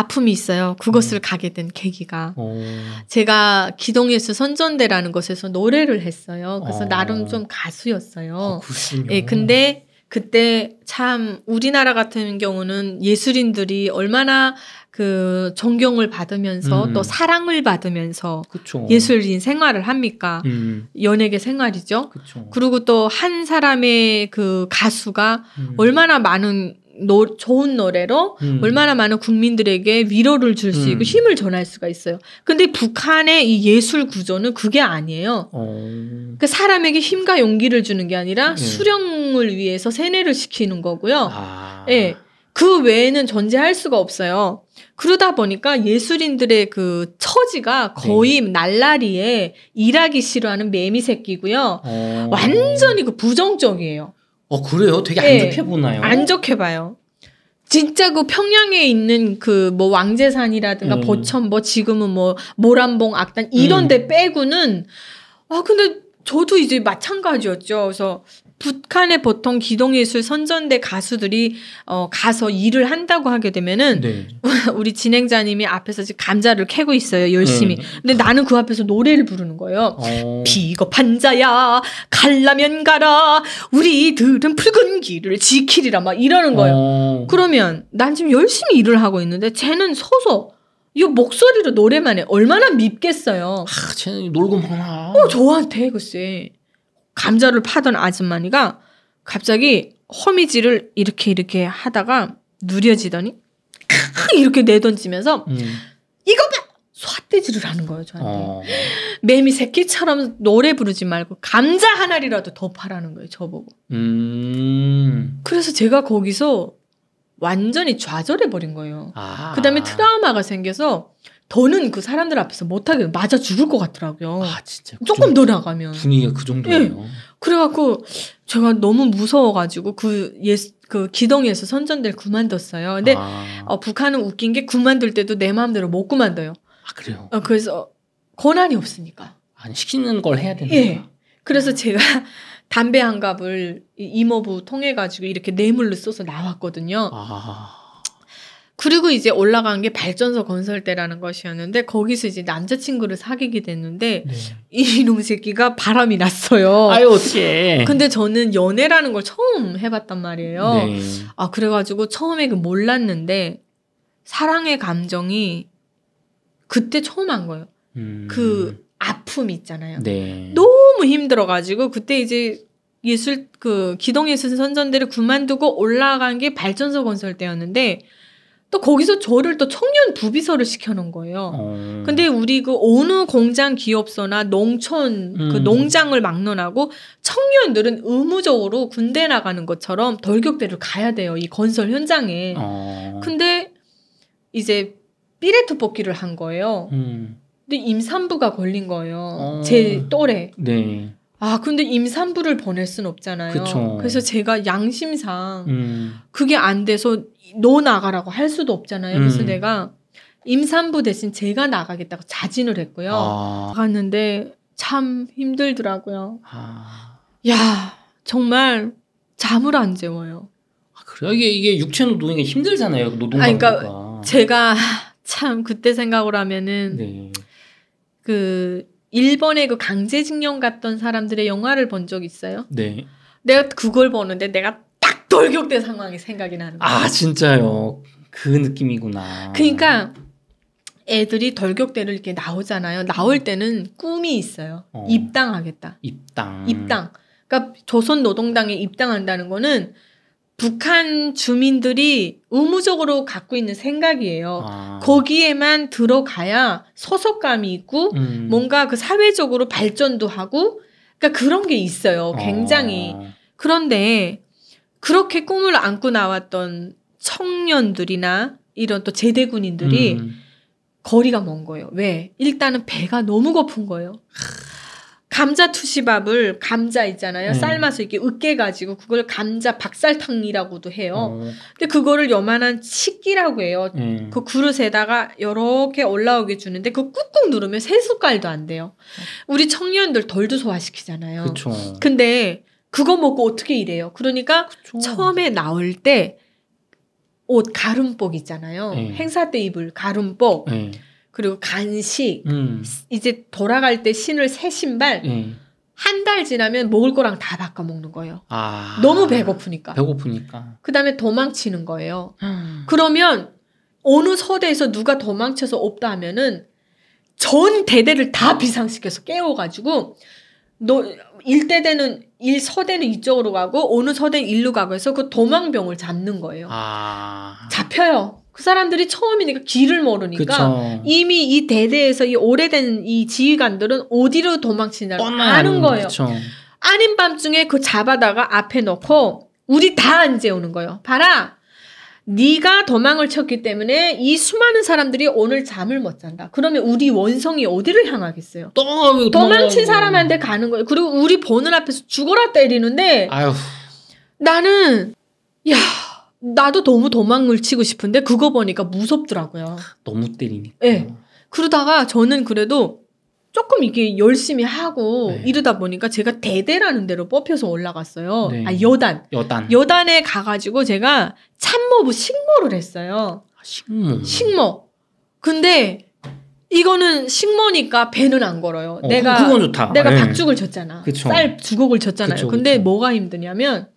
아픔이 있어요. 그것을 음. 가게 된 계기가. 오. 어. 제가 기동예수 선전대라는 곳에서 노래를 했어요. 그래서 아. 나름 좀 가수였어요. 아, 예, 근데 그때 참 우리나라 같은 경우는 예술인들이 얼마나 그 존경을 받으면서 음. 또 사랑을 받으면서 그쵸. 예술인 생활을 합니까? 음. 연예계 생활이죠. 그쵸. 그리고 또 한 사람의 그 가수가 음. 얼마나 많은 노, 좋은 노래로 음. 얼마나 많은 국민들에게 위로를 줄 수 있고 음. 힘을 전할 수가 있어요. 근데 북한의 이 예술 구조는 그게 아니에요. 어. 그 사람에게 힘과 용기를 주는 게 아니라 예. 수령을 위해서 세뇌를 시키는 거고요. 아. 예. 그 외에는 존재할 수가 없어요. 그러다 보니까 예술인들의 그 처지가 거의 네. 날라리에 일하기 싫어하는 매미 새끼고요. 어... 완전히 그 부정적이에요. 어 그래요? 되게 안 네. 좋게 보나요? 안 좋게 봐요. 진짜 그 평양에 있는 그 뭐 왕제산이라든가 음. 보천 뭐 지금은 뭐 모란봉 악단 이런 음. 데 빼고는 아 근데 저도 이제 마찬가지였죠. 그래서 북한의 보통 기동예술 선전대 가수들이 어 가서 일을 한다고 하게 되면은 네. *laughs* 우리 진행자님이 앞에서 지금 감자를 캐고 있어요 열심히. 네. 근데 나는 그 앞에서 노래를 부르는 거예요. 어... 비겁한 자야 갈라면 가라 우리들은 붉은 길을 지키리라 막 이러는 거예요. 어... 그러면 난 지금 열심히 일을 하고 있는데 쟤는 서서 이 목소리로 노래만 해 얼마나 밉겠어요. 아, 쟤는 놀고 먹나. 어 저한테 글쎄. 감자를 파던 아줌마니가 갑자기 허미질을 이렇게 이렇게 하다가 누려지더니 크 이렇게 내던지면서 음. 이거 봐소떼질를 하는 거예요 저한테 어. 매미 새끼처럼 노래 부르지 말고 감자 하나라도 더 파라는 거예요 저보고 음. 그래서 제가 거기서 완전히 좌절해 버린 거예요 아. 그다음에 트라우마가 생겨서 더는 그 사람들 앞에서 못하게 맞아 죽을 것 같더라고요. 아 진짜. 조금 그 더 나가면 분위기가 그 정도예요. 네. 그래갖고 제가 너무 무서워가지고 그 예. 그 기동에서 선전대를 그만뒀어요. 근데 아. 어, 북한은 웃긴 게 그만둘 때도 내 마음대로 못 그만둬요. 아 그래요? 어, 그래서 권한이 없으니까. 아니 시키는 걸 해야 되는 예. 거 그래서 아. 제가 담배 한 갑을 이모부 통해 가지고 이렇게 뇌물로 써서 나왔거든요. 아. 그리고 이제 올라간 게 발전소 건설대라는 것이었는데 거기서 이제 남자친구를 사귀게 됐는데 네. 이놈 새끼가 바람이 났어요. 아유 어떻게? 근데 저는 연애라는 걸 처음 해봤단 말이에요. 네. 아 그래가지고 처음에 그 몰랐는데 사랑의 감정이 그때 처음 한 거예요. 음. 그 아픔 있잖아요. 네. 너무 힘들어가지고 그때 이제 예술 그 기동예술 선전대를 그만두고 올라간 게 발전소 건설대였는데. 또 거기서 저를 또 청년 부비서를 시켜놓은 거예요. 어. 근데 우리 그 어느 공장 기업서나 농촌 그 음. 그 농장을 막론하고 청년들은 의무적으로 군대 나가는 것처럼 덜격대를 가야 돼요. 이 건설 현장에. 어. 근데 이제 삐레트 뽑기를 한 거예요. 음. 근데 임산부가 걸린 거예요. 어. 제 또래. 네. 아, 근데 임산부를 보낼 순 없잖아요. 그쵸. 그래서 제가 양심상 음. 그게 안 돼서 너 나가라고 할 수도 없잖아요. 그래서 음. 내가 임산부 대신 제가 나가겠다고 자진을 했고요. 아. 갔는데 참 힘들더라고요. 아. 야 정말 잠을 안 재워요. 아, 그래 이게 이게 육체 노동이 힘들잖아요. 그 노동 아 그러니까 제가 참 그때 생각을 하면은 네. 그 일본의 그 강제징용 갔던 사람들의 영화를 본 적 있어요. 네. 내가 그걸 보는데 내가 돌격된 상황이 생각이 나는 거예요. 아 진짜요. 그 느낌이구나. 그러니까 애들이 돌격대를 이렇게 나오잖아요. 나올 때는 꿈이 있어요. 어. 입당하겠다. 입당. 입당. 그러니까 조선 노동당에 입당한다는 거는 북한 주민들이 의무적으로 갖고 있는 생각이에요. 아. 거기에만 들어가야 소속감이 있고 음. 뭔가 그 사회적으로 발전도 하고 그러니까 그런 게 있어요. 굉장히. 어. 그런데 그렇게 꿈을 안고 나왔던 청년들이나 이런 또 제대군인들이 음. 거리가 먼 거예요. 왜? 일단은 배가 너무 고픈 거예요. 감자 투시밥을 감자 있잖아요. 음. 네. 삶아서 이렇게 으깨 가지고 그걸 감자 박살탕이라고도 해요. 음. 근데 그거를 요만한 식기라고 해요. 음. 그 그릇에다가 요렇게 올라오게 주는데 그 꾹꾹 누르면 세 숟갈도 안 돼요. 어. 우리 청년들 덜도 소화시키잖아요. 그쵸. 근데 그거 먹고 어떻게 일해요? 그러니까 그쵸. 처음에 나올 때 옷 가름복 있잖아요. 네. 행사 때 입을 가름복 네. 그리고 간식 음. 이제 돌아갈 때 신을 새 신발 네. 한달 지나면 먹을 거랑 다 바꿔 먹는 거예요. 아, 너무 배고프니까. 배고프니까. 그 다음에 도망치는 거예요. 음. 그러면 어느 서대에서 누가 도망쳐서 없다 하면은 전 대대를 다 비상시켜서 깨워가지고 너 일대대는 일 서대는 이쪽으로 가고 어느 서대 는 일로 가고 해서 그 도망병을 잡는 거예요. 아... 잡혀요. 그 사람들이 처음이니까 길을 모르니까 그쵸. 이미 이 대대에서 이 오래된 이 지휘관들은 어디로 도망치냐를 아는 거예요. 그쵸. 아닌 밤중에 그 잡아다가 앞에 놓고 우리 다 앉아오는 거예요. 봐라 네가 도망을 쳤기 때문에 이 수많은 사람들이 오늘 잠을 못 잔다. 그러면 우리 원성이 어디를 향하겠어요? 도망, 도망친 사람한테 가는 거예요. 그리고 우리 보는 앞에서 죽어라 때리는데 아유. 나는 야 나도 너무 도망을 치고 싶은데 그거 보니까 무섭더라고요. 너무 때리니까. 네. 그러다가 저는 그래도 조금 이게 열심히 하고 네. 이러다 보니까 제가 대대라는 데로 뽑혀서 올라갔어요. 네. 아 여단. 여단. 여단에 가가지고 제가 참모부 식모를 했어요. 아, 식모. 식모. 근데 이거는 식모니까 배는 안 걸어요. 어, 내가 내가 네. 박죽을 쳤잖아. 그쵸. 쌀 주걱을 쳤잖아요. 그쵸, 근데 그쵸. 뭐가 힘드냐면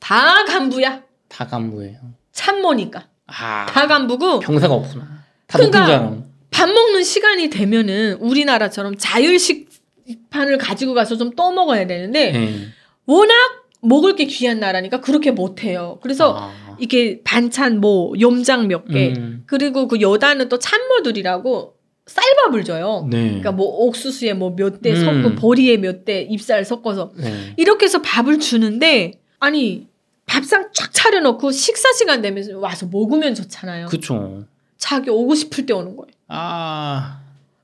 다 간부야. 다 간부예요. 참모니까. 아, 다 간부고. 병사가 없구나. 다 그러니까 밥 먹는 시간이 되면은 우리나라처럼 자율식판을 가지고 가서 좀 떠먹어야 되는데 음. 워낙 먹을 게 귀한 나라니까 그렇게 못 해요. 그래서 아. 이게 반찬 뭐 염장 몇 개, 음. 그리고 그 여단은 또 참모들이라고 쌀밥을 줘요. 네. 그러니까 뭐 옥수수에 뭐 몇대 음. 섞고 보리에 몇 대잎살 섞어서 네. 이렇게 해서 밥을 주는데 아니 밥상 쫙 차려놓고 식사 시간 되면서 와서 먹으면 좋잖아요. 그쵸. 자기 오고 싶을 때 오는 거예요. 아.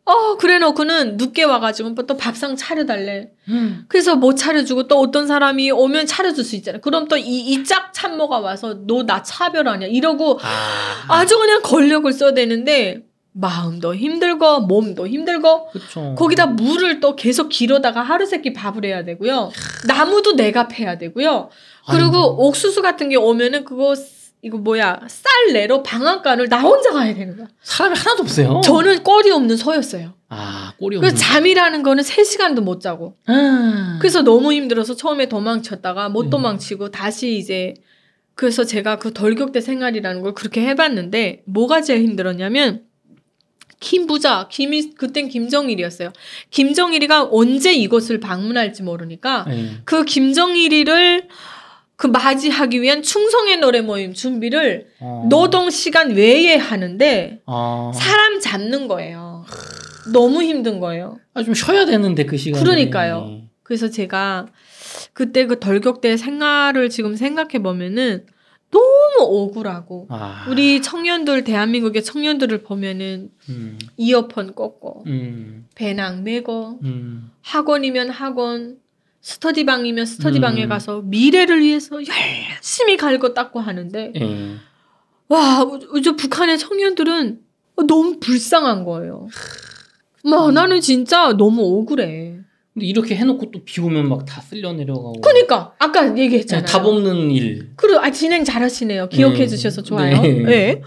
어, 그래 놓고는 늦게 와가지고 뭐 또 밥상 차려달래. 음. 그래서 못 뭐 차려주고 또 어떤 사람이 오면 차려줄 수 있잖아. 그럼 또 이, 이짝 참모가 와서 너 나 차별하냐. 이러고 아. 아주 그냥 권력을 써야 되는데 마음도 힘들고 몸도 힘들고 그쵸. 거기다 물을 또 계속 길어다가 하루 세끼 밥을 해야 되고요. 나무도 내가 패야 되고요. 그리고 아이고. 옥수수 같은 게 오면은 그거 이거 뭐야 쌀 내러 방앗간을 나 혼자 가야 되는 거야. 사람이 하나도 없어요. 저는 꼴이 없는 서였어요아 꼴이 없는. 그 잠이라는 거는 3 시간도 못 자고. 아. 그래서 너무 힘들어서 처음에 도망쳤다가 못 음. 도망치고 음. 다시 이제 그래서 제가 그 덜격대 생활이라는 걸 그렇게 해봤는데 뭐가 제일 힘들었냐면 김 부자, 김이 그땐 김정일이었어요. 김정일이가 언제 이것을 방문할지 모르니까 네. 그 김정일이를 그 맞이하기 위한 충성의 노래 모임 준비를 어. 노동 시간 외에 하는데 어. 사람 잡는 거예요. 너무 힘든 거예요. 아, 좀 쉬어야 되는데 그시간 그러니까요. 그래서 제가 그때 그 덜격대 생활을 지금 생각해 보면은 너무 억울하고 아. 우리 청년들 대한민국의 청년들을 보면은 음. 이어폰 꽂고 음. 배낭 메고 음. 학원이면 학원 스터디방이면 스터디방에 음. 가서 미래를 위해서 열심히 갈고 닦고 하는데 음. 와, 저 북한의 청년들은 너무 불쌍한 거예요. 막 뭐, 음. 나는 진짜 너무 억울해. 근데 이렇게 해놓고 또 비 오면 막 다 쓸려 내려가고. 그러니까 아까 얘기했잖아요. 네, 답 없는 일. 그리고 아 진행 잘하시네요. 기억해 네. 주셔서 좋아요. 네. 네.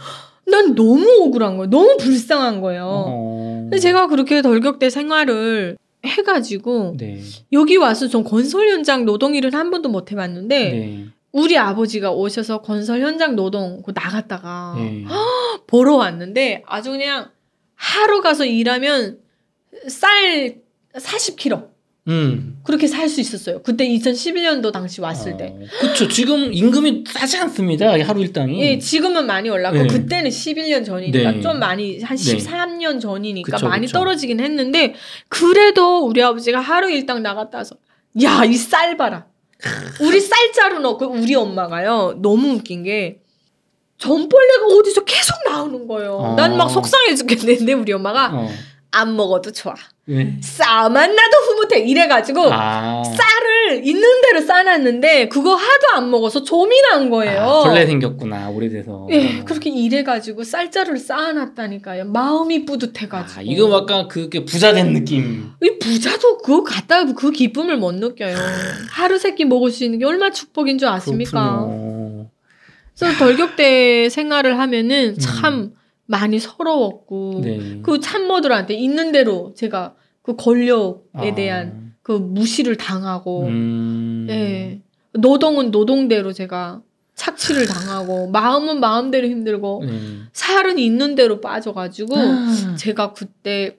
난 너무 억울한 거예요. 너무 불쌍한 거예요. 어... 제가 그렇게 덜격대 생활을 해가지고 네. 여기 와서 전 건설 현장 노동 일을 한 번도 못 해봤는데 네. 우리 아버지가 오셔서 건설 현장 노동 나갔다가 네. 허, *gasps* 보러 왔는데 아주 그냥 하루 가서 일하면 쌀 40kg 음. 그렇게 살 수 있었어요. 그때 2011년도 당시 왔을 아, 때. 그렇죠. 지금 임금이 싸지 않습니다. 하루 일당이. 예, 지금은 많이 올랐고 네. 그때는 11년 전이니까 네. 좀 많이 한 13년 네. 전이니까 그쵸, 많이 그쵸. 떨어지긴 했는데 그래도 우리 아버지가 하루 일당 나갔다 서 야, 이 쌀 봐라. 우리 쌀자루 넣고 우리 엄마가요. 너무 웃긴 게 전벌레가 어디서 계속 나오는 거예요. 어. 난막 속상해 죽겠는데 우리 엄마가 어. 안 먹어도 좋아. 네. 싸만 나도 흐뭇해. 이래가지고 아. 쌀을 있는 대로 싸놨는데 그거 하도 안 먹어서 좀이 난 거예요. 아, 벌레 생겼구나 오래돼서. 예, 네, 그렇게 일해가지고 쌀자루를 쌓아놨다니까요. 마음이 뿌듯해가지고. 아, 이거 약간 그게 부자 된 느낌. 이 부자도 그거 갖다 그 기쁨을 못 느껴요. 아. 하루 세끼 먹을 수 있는 게 얼마 나 축복인 줄 아십니까? 그렇군요. 그래서 덜격대 생활을 하면은 참. 음. 많이 서러웠고 네. 그 참모들한테 있는 대로 제가 그 권력에 아. 대한 그 무시를 당하고 음. 예 노동은 노동대로 제가 착취를 당하고 마음은 마음대로 힘들고 음. 살은 있는 대로 빠져가지고 아. 제가 그때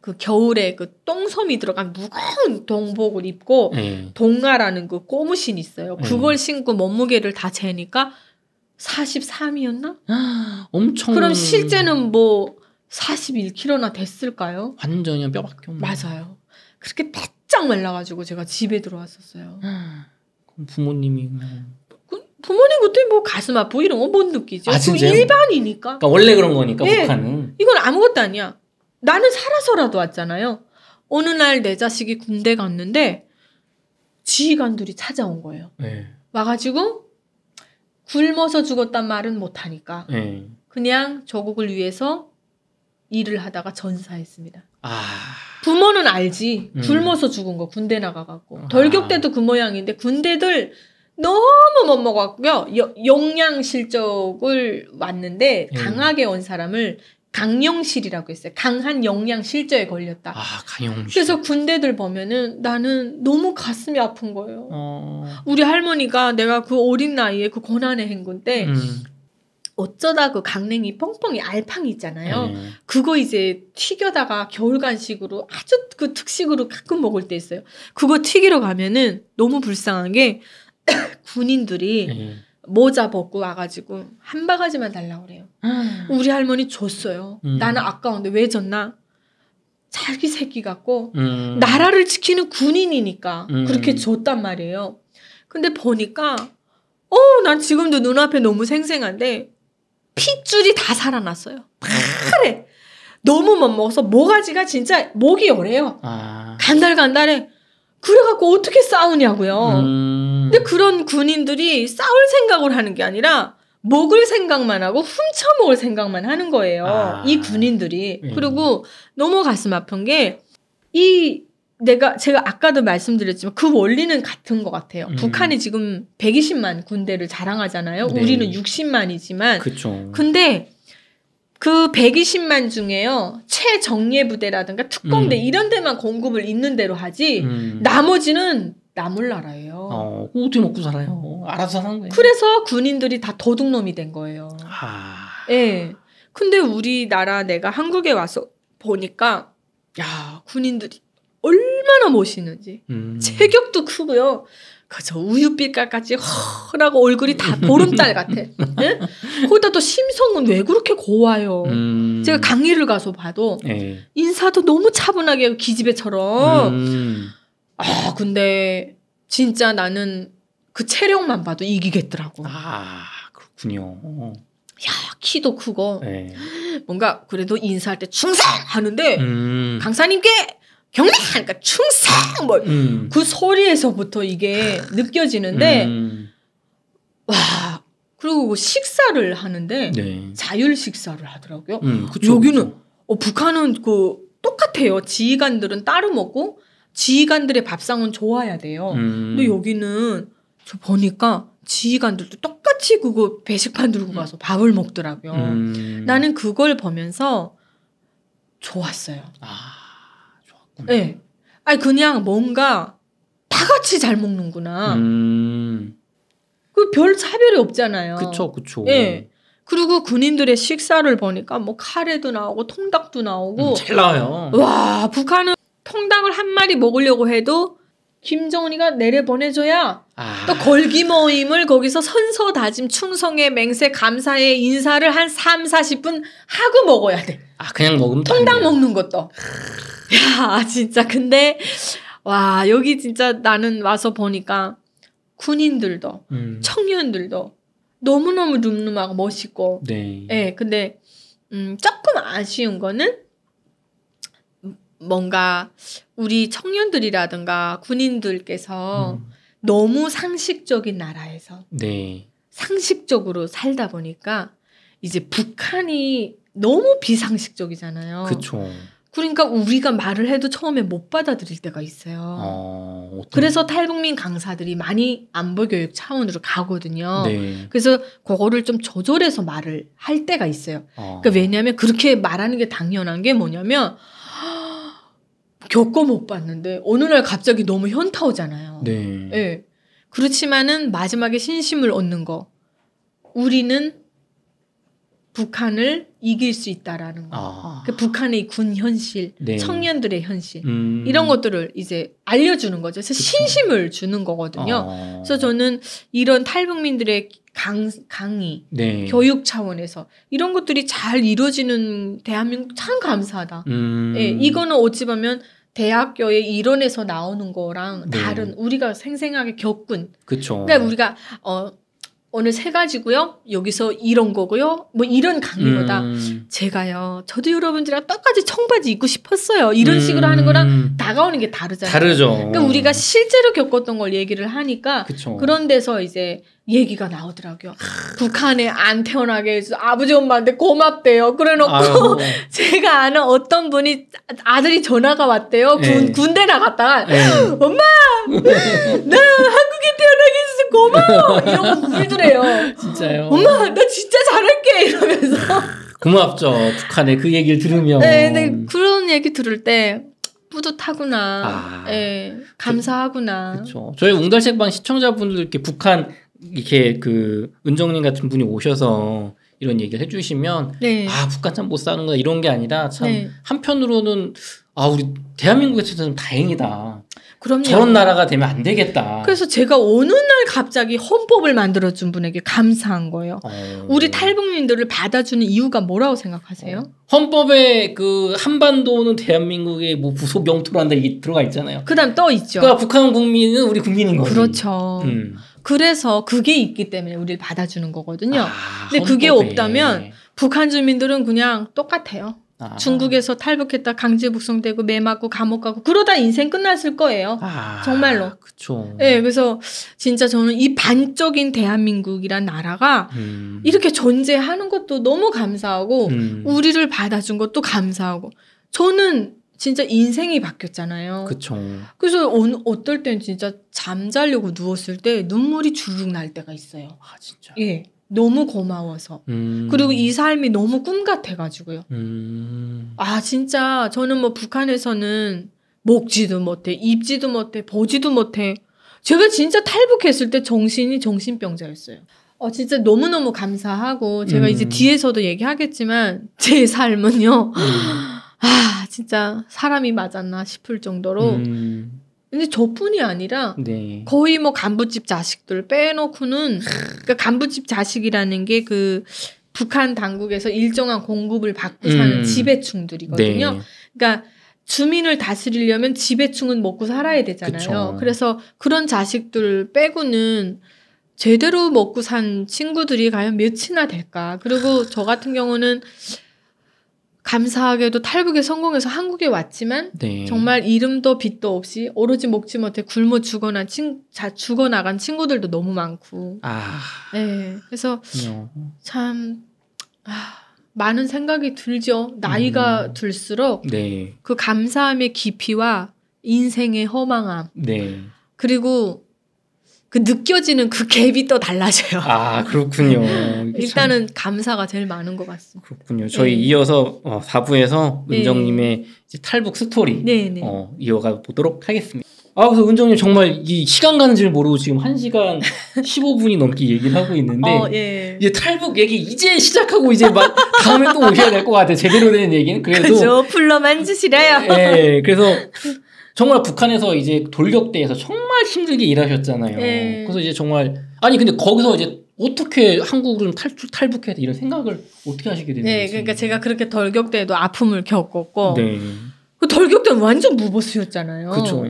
그 겨울에 그 똥섬이 들어간 무거운 동복을 입고 음. 네. 동아라는 그 꼬무신 있어요. 네. 그걸 신고 몸무게를 다 재니까 43이었나? *gasps* 엄청. 그럼 실제는 뭐 41kg나 됐을까요? 완전 그 뼈밖에 없네. 맞아요. 그렇게 바짝 말라가지고 제가 집에 들어왔었어요. *gasps* 그럼 부모님이 그 부모님 그때 뭐 가슴 아프고 이런 거 못 느끼죠. 아, 진짜요? 일반이니까. 그러니까 원래 그런 거니까 네. 북한은. 이건 아무것도 아니야. 나는 살아서라도 왔잖아요. 어느 날 내 자식이 군대 갔는데 지휘관들이 찾아온 거예요. 네. 와가지고 굶어서 죽었단 말은 못하니까 네. 그냥 조국을 위해서 일을 하다가 전사했습니다. 아... 부모는 알지 음. 굶어서 음. 죽은 거 군대 나가갖고 덜격 아. 때도 그 모양인데 군대들 너무 못 먹었고요. 여, 영양 실적을 왔는데 음. 강하게 온 사람을 강영실이라고 했어요. 강한 영양 실조에 걸렸다. 아, 강영실. 그래서 군대들 보면은 나는 너무 가슴이 아픈 거예요. 어... 우리 할머니가 내가 그 어린 나이에 그 고난의 행군 때 음. 어쩌다 그 강냉이 뻥뻥이 알팡이 있잖아요. 음. 그거 이제 튀겨다가 겨울 간식으로 아주 그 특식으로 가끔 먹을 때 있어요. 그거 튀기러 가면은 너무 불쌍한 게 *coughs* 군인들이 음. 모자 벗고 와가지고 한 바가지만 달라고 그래요. 음. 우리 할머니 줬어요. 음. 나는 아까운데 왜 줬나? 자기 새끼 같고 음. 나라를 지키는 군인이니까 음. 그렇게 줬단 말이에요. 근데 보니까 어, 난 지금도 눈앞에 너무 생생한데 핏줄이 다 살아났어요. 파래 너무 못 먹어서 모가지가 진짜 목이 어래요 아. 간달간달해. 그래갖고 어떻게 싸우냐고요. 음. 음. 근데 그런 군인들이 싸울 생각을 하는 게 아니라 먹을 생각만 하고 훔쳐 먹을 생각만 하는 거예요. 아. 이 군인들이. 음. 그리고 너무 가슴 아픈 게 이 내가 제가 아까도 말씀드렸지만 그 원리는 같은 것 같아요. 음. 북한이 지금 120만 군대를 자랑하잖아요. 네. 우리는 60만이지만. 그쵸. 근데 그 120만 중에요. 최정예 부대라든가 특공대 음. 이런 데만 공급을 있는 대로 하지 음. 나머지는 나물 나라예요. 어, 어떻게 먹고 살아요? 어. 알아서 사는 거예요. 그래서 군인들이 다 도둑놈이 된 거예요. 아. 예. 근데 우리나라 내가 한국에 와서 보니까 야 군인들이 얼마나 멋있는지 음. 체격도 크고요. 그저 우유빛깔까지 허라고 얼굴이 다 보름달 같아. 네? *laughs* 거기다 또 심성은 왜 그렇게 고와요? 음. 제가 강의를 가서 봐도 에이. 예. 인사도 너무 차분하게 기집애처럼. 음. 아, 근데 진짜 나는 그 체력만 봐도 이기겠더라고. 아, 그렇군요. 야, 키도 크고. 네. 뭔가 그래도 인사할 때 충성! 하는데 음. 강사님께 경례! 하니까 그러니까 충성! 뭐그 음. 그 소리에서부터 이게 느껴지는데 음. 와, 그리고 뭐 식사를 하는데 네. 자율 식사를 하더라고요. 음, 그쵸, 여기는 그쵸. 어, 북한은 그 똑같아요. 지휘관들은 따로 먹고 지휘관들의 밥상은 좋아야 돼요. 음. 근데 여기는 저 보니까 지휘관들도 똑같이 그거 배식판 들고 가서 밥을 먹더라고요. 음. 나는 그걸 보면서 좋았어요. 아, 좋았구나. 네. 아니, 그냥 뭔가 다 같이 잘 먹는구나. 음. 그별 차별이 없잖아요. 그쵸, 그쵸. 예. 네. 그리고 군인들의 식사를 보니까 뭐 카레도 나오고 통닭도 나오고 음, 잘 나와요. 와 북한은 통닭을 한 마리 먹으려고 해도 김정은이가 내려보내줘야 아. 또 걸기 모임을 거기서 선서 다짐 충성의 맹세 감사의 인사를 한 3, 40분 하고 먹어야 돼. 아 그냥 먹으면 통닭 먹는 것도. 야 진짜 근데 와 여기 진짜 나는 와서 보니까 군인들도 음. 청년들도 너무너무 룸룸하고 멋있고 네. 예 근데 음 조금 아쉬운 거는 뭔가 우리 청년들이라든가 군인들께서 음. 너무 상식적인 나라에서 네. 상식적으로 살다 보니까 이제 북한이 너무 비상식적이잖아요. 그쵸. 그러니까 우리가 말을 해도 처음에 못 받아들일 때가 있어요. 어, 그래서 탈북민 강사들이 많이 안보 교육 차원으로 가거든요. 네. 그래서 그거를 좀 조절해서 말을 할 때가 있어요. 어... 그러니까 왜냐하면 그렇게 말하는 게 당연한 게 뭐냐면 겪어 못 봤는데 어느 날 갑자기 너무 현타 오잖아요. 네. 예. 그렇지만은 마지막에 신심을 얻는 거. 우리는 북한을 이길 수 있다라는 거. 아. 그 북한의 군 현실, 네. 청년들의 현실 음. 이런 것들을 이제 알려주는 거죠. 그래서 그쵸. 신심을 주는 거거든요. 아. 그래서 저는 이런 탈북민들의 강, 강의, 네. 교육 차원에서 이런 것들이 잘 이루어지는 대한민국 참 감사하다. 음. 예, 이거는 어찌 보면 대학교의 이론에서 나오는 거랑 네. 다른 우리가 생생하게 겪은 그쵸. 그러니까 우리가 어 오늘 세 가지고요. 여기서 이런 거고요. 뭐 이런 강요다. 의 음. 제가요. 저도 여러분들이랑 똑같이 청바지 입고 싶었어요. 이런 음. 식으로 하는 거랑 다가오는 음. 게 다르잖아요. 다르죠. 그러니까 우리가 실제로 겪었던 걸 얘기를 하니까 그쵸. 그런 데서 이제 얘기가 나오더라고요. 아, 북한에 안 태어나게 해서 아버지 엄마한테 고맙대요. 그래놓고 *laughs* 제가 아는 어떤 분이 아들이 전화가 왔대요. 군, 예. 군대 나갔다가 예. 엄마 나 네, 한국에 태어나게 고마워 이런거 울더래요. 진짜요? 엄마 나 진짜 잘할게 이러면서. 고맙죠 북한에 그 얘기를 들으면. 네, 근 그런 얘기 들을 때 뿌듯하구나. 아, 네, 감사하구나. 그렇죠. 저희 웅달책방 시청자분들께 북한 이렇게 그 은정님 같은 분이 오셔서 이런 얘기를 해주시면 네. 아 북한 참 못사는구 이런 게 아니라 참 네. 한편으로는 아 우리 대한민국에서는 다행이다. 그럼요. 저런 나라가 되면 안 되겠다. 그래서 제가 어느 날 갑자기 헌법을 만들어준 분에게 감사한 거예요. 어... 우리 탈북민들을 받아주는 이유가 뭐라고 생각하세요? 어... 헌법에 그 한반도는 대한민국의 뭐 부속 영토란다 이게 들어가 있잖아요. 그다음 떠 있죠. 그러니까 북한 국민은 우리 국민인 거죠. 그렇죠. 음. 그래서 그게 있기 때문에 우리를 받아주는 거거든요. 아, 근데 헌법에... 그게 없다면 북한 주민들은 그냥 똑같아요. 아. 중국에서 탈북했다 강제 북송되고 매 맞고 감옥 가고 그러다 인생 끝났을 거예요. 아, 정말로. 그렇죠. 네, 그래서 진짜 저는 이 반적인 대한민국이란 나라가 음. 이렇게 존재하는 것도 너무 감사하고 음. 우리를 받아준 것도 감사하고 저는 진짜 인생이 바뀌었잖아요. 그죠 그래서 어 어떨 땐 진짜 잠자려고 누웠을 때 눈물이 주룩 날 때가 있어요. 아 진짜. 예. 너무 고마워서 음. 그리고 이 삶이 너무 꿈 같아가지고요. 음. 아 진짜 저는 뭐 북한에서는 먹지도 못해, 입지도 못해, 보지도 못해. 제가 진짜 탈북했을 때 정신이 정신병자였어요. 어 진짜 너무 너무 감사하고 제가 음. 이제 뒤에서도 얘기하겠지만 제 삶은요. 음. 아 진짜 사람이 맞았나 싶을 정도로 음. 근데 저뿐이 아니라 네. 거의 뭐 간부집 자식들 빼놓고는 그러니까 간부집 자식이라는 게 그 북한 당국에서 일정한 공급을 받고 사는 음. 지배충들이거든요. 네. 그러니까 주민을 다스리려면 지배충은 먹고 살아야 되잖아요. 그쵸. 그래서 그런 자식들 빼고는 제대로 먹고 산 친구들이 과연 몇이나 될까? 그리고 저 같은 경우는 감사하게도 탈북에 성공해서 한국에 왔지만 네. 정말 이름도 빚도 없이 오로지 먹지 못해 굶어 죽어난 친, 자, 죽어나간 친구들도 너무 많고. 아. 네. 그래서 요. 참 아, 많은 생각이 들죠. 나이가 음. 들수록 네. 그 감사함의 깊이와 인생의 허망함. 네. 그리고 그 느껴지는 그 갭이 또 달라져요. 아 그렇군요. *laughs* 일단은 참... 감사가 제일 많은 것 같습니다. 그렇군요. 저희 네. 이어서 어, 4부에서 은정님의 탈북 스토리 네, 네, 어, 이어가 보도록 하겠습니다. 아 그래서 은정님 정말 이 시간 가는 줄 모르고 지금 1 시간 15분이 *laughs* 넘게 얘기를 하고 있는데 어, 예. 이제 탈북 얘기 이제 시작하고 이제 막 다음에 또 오셔야 될 것 같아요. 제대로 된 얘기는 그래도 그죠. 풀러 만지시라요. 예. 그래서 정말 북한에서 이제 돌격대에서 정말 힘들게 일하셨잖아요. 네. 그래서 이제 정말 아니 근데 거기서 이제 어떻게 한국은 탈출 탈북해야 돼 이런 생각을 어떻게 하시게 되는 거예요? 네, 그러니까 제가 그렇게 돌격대에도 아픔을 겪었고 네. 그 돌격대는 완전 무보수였잖아요. 그렇죠.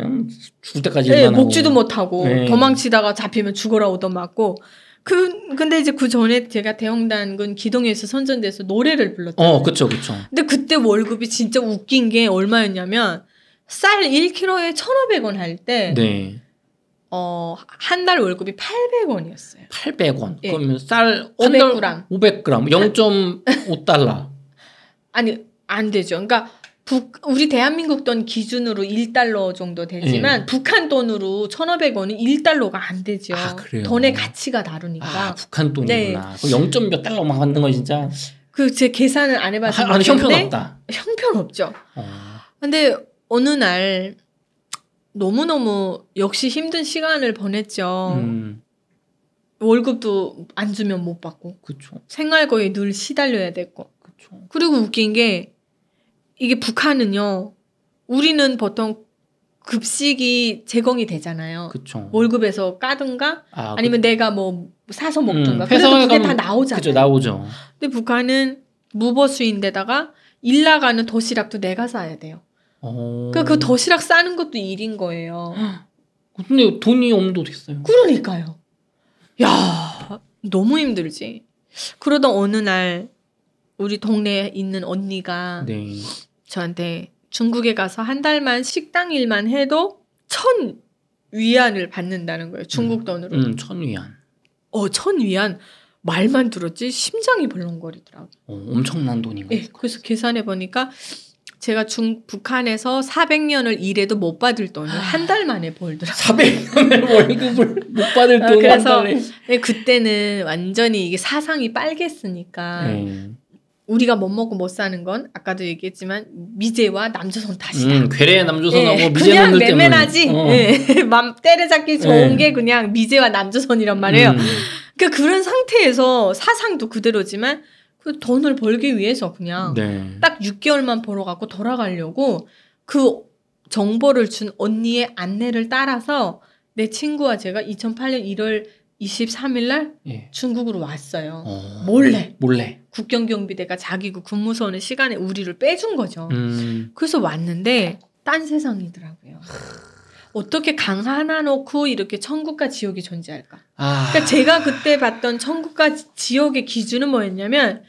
죽을 때까지 네, 먹지도 못하고 네. 도망치다가 잡히면 죽어라 오더 맞고 그 근데 이제 그 전에 제가 대형단군 기동에서 선전돼서 노래를 불렀잖아요. 어, 그렇죠, 그렇죠. 근데 그때 월급이 진짜 웃긴 게 얼마였냐면 쌀 1kg에 1,500원 할때 네. 어, 한 달 월급이 800원이었어요. 800원. 예. 그러면 쌀 500g. 500g. 0.5달러. 아니, 안 되죠. 그러니까 북, 우리 대한민국 돈 기준으로 1달러 정도 되지만 예. 북한 돈으로 1 5 0 0원은 1달러가 안 되죠. 아, 돈의 가치가 다르니까. 아, 북한 돈이구나. 네. 0.몇 달러만 받는 거 진짜. 그 제 계산을 안 해봐서 아, 아, 형편없다. 형편없죠. 아. 근데 어느 날 너무너무 역시 힘든 시간을 보냈죠. 음. 월급도 안 주면 못 받고. 그쵸. 생활 거에 늘 시달려야 됐고. 그쵸. 그리고 웃긴 게 이게 북한은요. 우리는 보통 급식이 제공이 되잖아요. 그쵸. 월급에서 까든가 아, 니면 그... 내가 뭐 사서 음, 먹든가. 음, 그래서 그게 다 나오잖아요. 그쵸, 나오죠. 근데 북한은 무보수인데다가 일 나가는 도시락도 내가 사야 돼요. 어. 그러니까 그 도시락 싸는 것도 일인 거예요. *gasps* 근데 돈이 없는데 어떻게 써요? 그러니까요. 야 너무 힘들지. 그러던 어느 날 우리 동네에 있는 언니가 네. 저한테 중국에 가서 한 달만 식당 일만 해도 천 위안을 받는다는 거예요. 중국 음. 돈으로. 음, 음, 천 위안. 어, 천 위안. 말만 들었지 심장이 벌렁거리더라고. 어, 엄청난 돈인 예, 거예요. 네, 그래서 계산해 보니까 제가 중 북한에서 400년을 일해도 못 받을 돈을 아. 한달 만에 벌더라고요. 400년의 *laughs* 월급을 못 받을 돈을 그래서 한 달에. 네, 그때는 완전히 이게 사상이 빨갰으니까 음. 네. 우리가 못 먹고 못 사는 건 아까도 얘기했지만 미제와 남조선 다시다 음, 괴뢰 남조선하고 예, 네, 미제 그냥 내면하지. 어. 예, *laughs* 맘 때려잡기 좋은 예. 게 그냥 미제와 남조선이란 말이에요. 음. 그러니까 그런 상태에서 사상도 그대로지만 그 돈을 벌기 위해서 그냥 네. 딱 6개월만 벌어갖고 돌아가려고 그 정보를 준 언니의 안내를 따라서 내 친구와 제가 2008년 1월 23일 날 예. 중국으로 왔어요. 어... 몰래. 몰래. 국경경비대가 자기 그 근무서는 시간에 우리를 빼준 거죠. 음... 그래서 왔는데 딴 세상이더라고요. 어떻게 강 하나 놓고 이렇게 천국과 지옥이 존재할까? 아... 그러니까 제가 그때 봤던 천국과 지옥의 기준은 뭐였냐면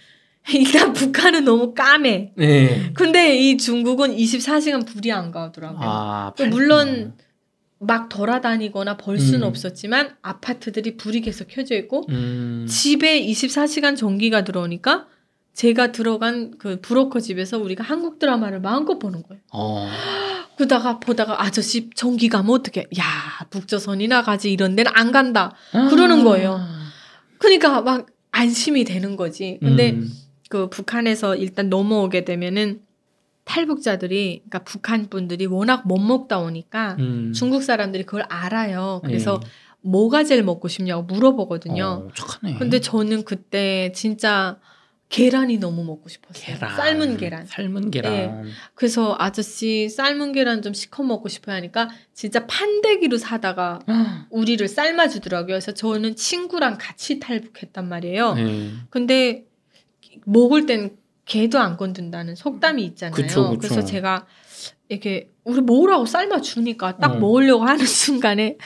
일단 *laughs* 북한은 너무 까매. 네. 근데 이 중국은 24시간 불이 안 가더라고요. 아, 그러니까 물론 막 돌아다니거나 벌 수는 음. 없었지만 아파트들이 불이 계속 켜져 있고 음. 집에 24시간 전기가 들어오니까 제가 들어간 그 브로커 집에서 우리가 한국 드라마를 마음껏 보는 거예요. 어. 그다가 보다가 아저씨 전기 가면 어떻게? 야 북조선이나 가지 이런 데는 안 간다. 아. 그러는 거예요. 그러니까 막 안심이 되는 거지. 근데 음. 그 북한에서 일단 넘어오게 되면은 탈북자들이 그러니까 북한 분들이 워낙 못 먹다 오니까 음. 중국 사람들이 그걸 알아요. 그래서 네. 뭐가 제일 먹고 싶냐고 물어보거든요. 어, 착하네. 근데 저는 그때 진짜 계란이 너무 먹고 싶었어요. 계란, 삶은 계란. 삶은 예. 계란. 네. 그래서 아저씨 삶은 계란 좀 시커 먹고 싶어 하니까 진짜 판대기로 사다가 아. 우리를 삶아 주더라고요. 그래서 저는 친구랑 같이 탈북했단 말이에요. 네. 근데 먹을 땐 개도 안 건든다는 속담이 있잖아요. 그쵸, 그쵸. 그래서 제가 이렇게 우리 먹으라고 삶아 주니까 딱 어. 먹으려고 하는 *laughs* 순간에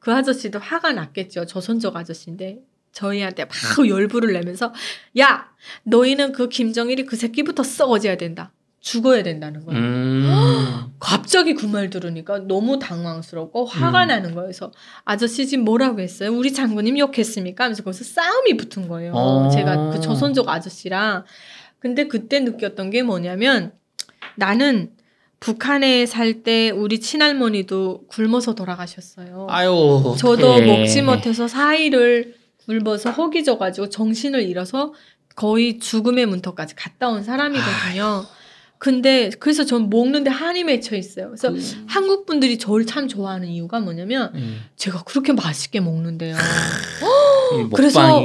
그 아저씨도 화가 났겠죠. 저선적 아저씨인데 저희한테 막 열불을 내면서 야 너희는 그 김정일이 그 새끼부터 썩어져야 된다. 죽어야 된다는 거예요. 음. *gasps* 갑자기 그 말 들으니까 너무 당황스럽고 화가 음. 나는 거예요. 그래서 아저씨 지금 뭐라고 했어요? 우리 장군님 욕했습니까? 하면서 거기서 싸움이 붙은 거예요. 어. 제가 그 조선족 아저씨랑. 근데 그때 느꼈던 게 뭐냐면 나는 북한에 살 때 우리 친할머니도 굶어서 돌아가셨어요. 아유. 저도 먹지 못해서 사이를 물벗어 허기져가지고 정신을 잃어서 거의 죽음의 문턱까지 갔다 온 사람이거든요. 아이고. 근데 그래서 전 먹는데 한이 맺혀 있어요. 그래서 음. 한국 분들이 저를 참 좋아하는 이유가 뭐냐면 음. 제가 그렇게 맛있게 먹는데요. 어? 그래서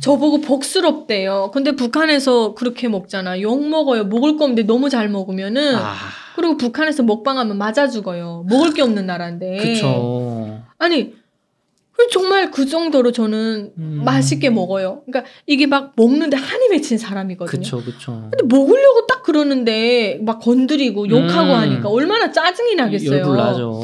저보고 복스럽대요. 근데 북한에서 그렇게 먹잖아. 욕 먹어요. 먹을 건데 너무 잘 먹으면은 아. 그리고 북한에서 먹방하면 맞아 죽어요. 먹을 게 없는 나라인데. 그쵸. 아니 정말 그 정도로 저는 음. 맛있게 먹어요. 그러니까 이게 막 먹는데 한이 맺힌 사람이거든요. 그쵸, 그쵸. 근데 먹으려고 딱 그러는데 막 건드리고 욕하고 음. 하니까 얼마나 짜증이 나겠어요. 열불나죠.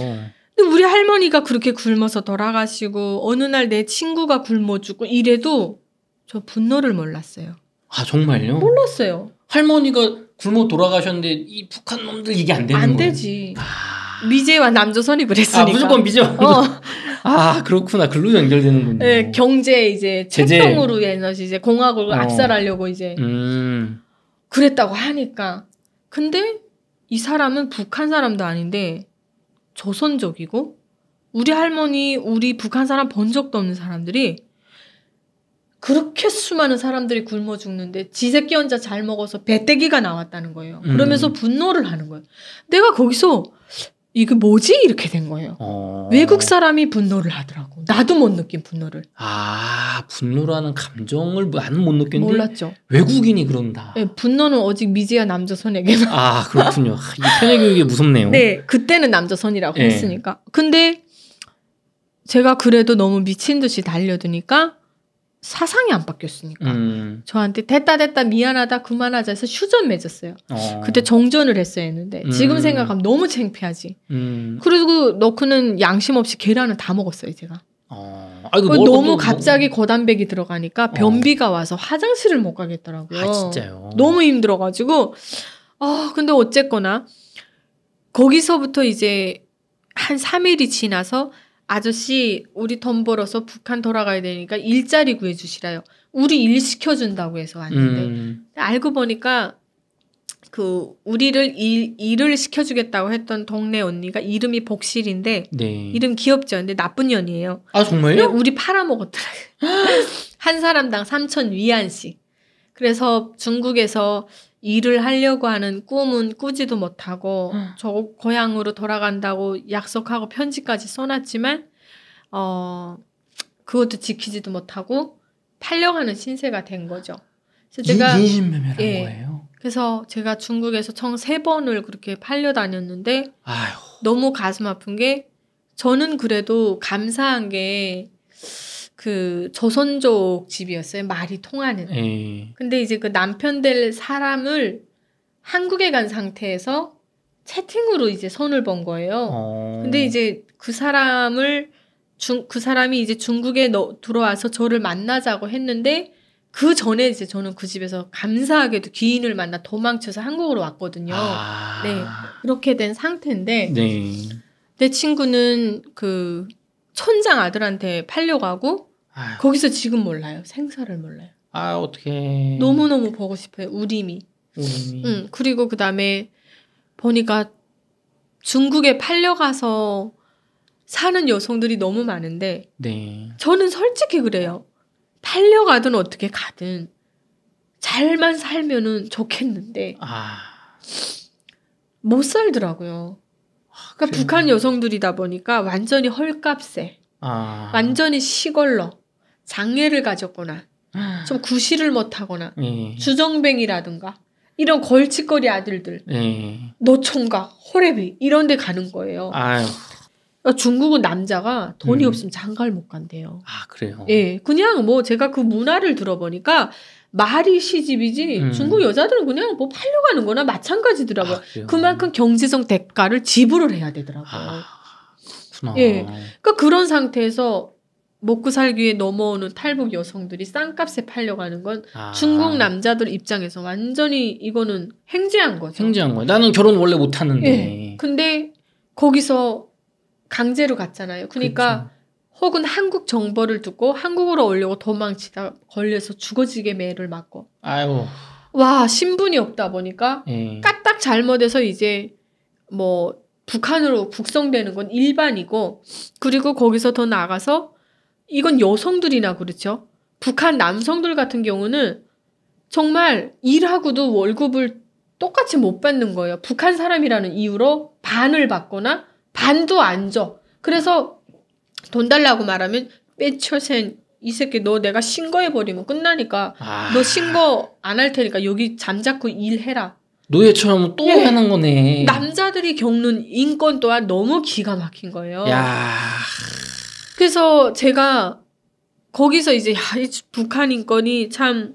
근데 우리 할머니가 그렇게 굶어서 돌아가시고 어느 날 내 친구가 굶어 죽고 이래도 저 분노를 몰랐어요. 아 정말요? 몰랐어요. 할머니가 굶어 돌아가셨는데 이 북한 놈들 이게 안 되는 거예요? 안 거예요? 지 아... 미제와 남조 선입을 아, 했으니까. 아, 무조건 미제. 어. 아 그렇구나. 글로 연결되는군요. 네, 경제 이제 책정으로 에너지 이제 공학을 어. 압살하려고 이제 음. 그랬다고 하니까. 근데 이 사람은 북한 사람도 아닌데 조선족이고 우리 할머니, 우리 북한 사람 본 적도 없는 사람들이 그렇게 수많은 사람들이 굶어 죽는데 지새끼 혼자 잘 먹어서 배때기가 나왔다는 거예요. 그러면서 음. 분노를 하는 거예요. 내가 거기서 이거 뭐지? 이렇게 된 거예요. 어... 외국 사람이 분노를 하더라고. 나도 못 느낀 분노를. 아, 분노라는 감정을 뭐 나는 못 느꼈는데. 몰랐죠. 외국인이 그런다. 네, 분노는 오직 미지야 남자 손에게만. 아, 그렇군요. 이 편의 교육이 무섭네요. 네, 그때는 남자 손이라고 네. 예. 했으니까. 근데 제가 그래도 너무 미친 듯이 달려드니까 사상이 안 바뀌었으니까 음. 저한테 됐다 됐다 미안하다 그만하자 해서 휴전 맺었어요. 어. 그때 정전을 했어야 했는데 음. 지금 생각하면 너무 창피하지. 음. 그리고 너크는 양심 없이 계란을 다 먹었어요 제가. 어. 아 너무 뭐. 갑자기 뭐... 거단백이 들어가니까 어. 변비가 어. 와서 화장실을 못 가겠더라고요. 아, 진짜요? 너무 힘들어가지고 아 근데 어쨌거나 거기서부터 이제 한 3일이 지나서 아저씨 우리 돈 벌어서 북한 돌아가야 되니까 일자리 구해주시라요. 우리 일 시켜준다고 해서 왔는데 음. 알고 보니까 그 우리를 일, 일을 시켜주겠다고 했던 동네 언니가 이름이 복실인데 네. 이름 귀엽죠. 근데 나쁜 년이에요. 아 정말요? 우리 팔아먹었더라한 *gasps* 사람당 3천 위안씩. 그래서 중국에서 일을 하려고 하는 꿈은 꾸지도 못하고 음. 저 고향으로 돌아간다고 약속하고 편지까지 써놨지만 어 그것도 지키지도 못하고 팔려가는 신세가 된 거죠. 그래서 제가 인신매매란 예, 거예요. 그래서 제가 중국에서 총 세 번을 그렇게 팔려 다녔는데 아유. 너무 가슴 아픈 게 저는 그래도 감사한 게그 조선족 집이었어요. 말이 통하는. 에이. 예. 근데 이제 그 남편 될 사람을 한국에 간 상태에서 채팅으로 이제 손을 본 거예요. 어. 근데 이제 그 사람을 중, 그 사람이 이제 중국에 너, 들어와서 저를 만나자고 했는데 그 전에 이제 저는 그 집에서 감사하게도 귀인을 만나 도망쳐서 한국으로 왔거든요. 아. 네. 그렇게 된 상태인데 네. 내 친구는 그 천장 아들한테 팔려가고 아유. 거기서 지금 몰라요. 생사를 몰라요. 아 어떻게? 너무 너무 보고 싶어요. 우림이. 우림이. 응 그리고 그 다음에 보니까 중국에 팔려가서 사는 여성들이 너무 많은데. 네. 저는 솔직히 그래요. 팔려가든 어떻게 가든 잘만 살면은 좋겠는데. 아. 못 살더라고요. 아, 그러니까 북한 여성들이다 보니까 완전히 헐값에, 아... 완전히 시골로, 장애를 가졌거나 아. 좀 구실을 못하거나 예. 주정뱅이라든가 이런 걸칫거리 아들들 예. 노총각 호래비 이런 데 가는 거예요. 아유. 그러니까 중국은 남자가 돈이 음. 없으면 장가를 못 간대요. 아 그래요? 예, 그냥 뭐 제가 그 문화를 들어보니까 말이 시집이지 음. 중국 여자들은 그냥 뭐 팔려가는 거나 마찬가지더라고요. 아, 그만큼 경제성 대가를 지불을 해야 되더라고요. 아, 그렇구나. 예, 그러니까 그런 상태에서 먹고 살기 위해 넘어오는 탈북 여성들이 싼값에 팔려가는 건 아. 중국 남자들 입장에서 완전히 이거는 행제한 거죠. 행제한 거예요. 나는 결혼 원래 못 하는데. 네. 예. 근데 거기서 강제로 갔잖아요. 그러니까 그렇죠. 혹은 한국 정보를 듣고 한국으로 오려고 도망치다 걸려서 죽어지게 매를 맞고. 아이고. 와 신분이 없다 보니까 네. 까딱 잘못해서 이제 뭐 북한으로 국성되는 건 일반이고 그리고 거기서 더 나가서 이건 여성들이나 그렇죠. 북한 남성들 같은 경우는 정말 일하고도 월급을 똑같이 못 받는 거예요. 북한 사람이라는 이유로 반을 받거나 반도 안 줘. 그래서 돈 달라고 말하면 빼쳐센 이 새끼 너 내가 신고해버리면 끝나니까 아... 너 신고 안 할 테니까 여기 잠자코 일해라. 노예처럼 또 네. 하는 거네. 남자들이 겪는 인권 또한 너무 기가 막힌 거예요. 야... 그래서 제가 거기서 이제 야, 이 북한 인권이 참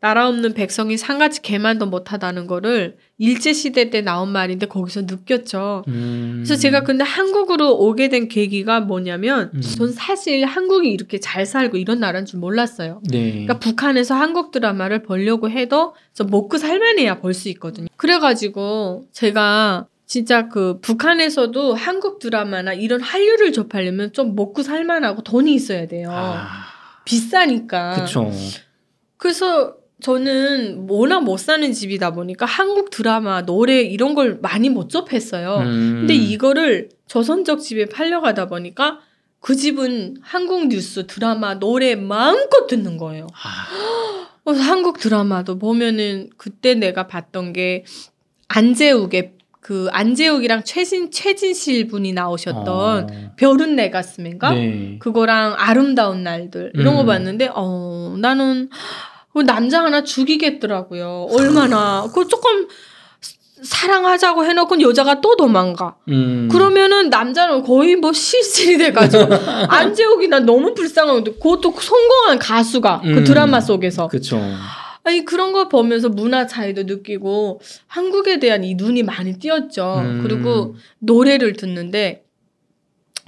나라 없는 백성이 상같이 개만도 못하다는 거를 일제시대 때 나온 말인데 거기서 느꼈죠. 음. 그래서 제가 근데 한국으로 오게 된 계기가 뭐냐면 음. 전 사실 한국이 이렇게 잘 살고 이런 나라인 줄 몰랐어요. 네. 그러니까 북한에서 한국 드라마를 벌려고 해도 저 먹고 살만 해야 볼 수 있거든요. 그래가지고 제가 진짜 그 북한에서도 한국 드라마나 이런 한류를 접하려면 좀 먹고 살만하고 돈이 있어야 돼요. 아... 비싸니까. 그쵸. 그래서 저는 워낙 못 사는 집이다 보니까 한국 드라마, 노래 이런 걸 많이 못 접했어요. 음... 근데 이거를 조선적 집에 팔려가다 보니까 그 집은 한국 뉴스, 드라마, 노래 마음껏 듣는 거예요. 아... 그래서 한국 드라마도 보면은 그때 내가 봤던 게 안재욱의 그 안재욱이랑 최진 최진실 분이 나오셨던 아. 별은 내 가슴인가 네. 그거랑 아름다운 날들 이런 음. 거 봤는데 어 나는 그 남자 하나 죽이겠더라고요 얼마나 그 조금 사랑하자고 해놓고 여자가 또 도망가. 음. 그러면은 남자는 거의 뭐 실신이 돼가지고 *laughs* 안재욱이 나 너무 불쌍한데 그것도 성공한 가수가 그 음. 그 드라마 속에서. 그쵸. 아니 그런 걸 보면서 문화 차이도 느끼고 한국에 대한 이 눈이 많이 띄었죠. 음. 그리고 노래를 듣는데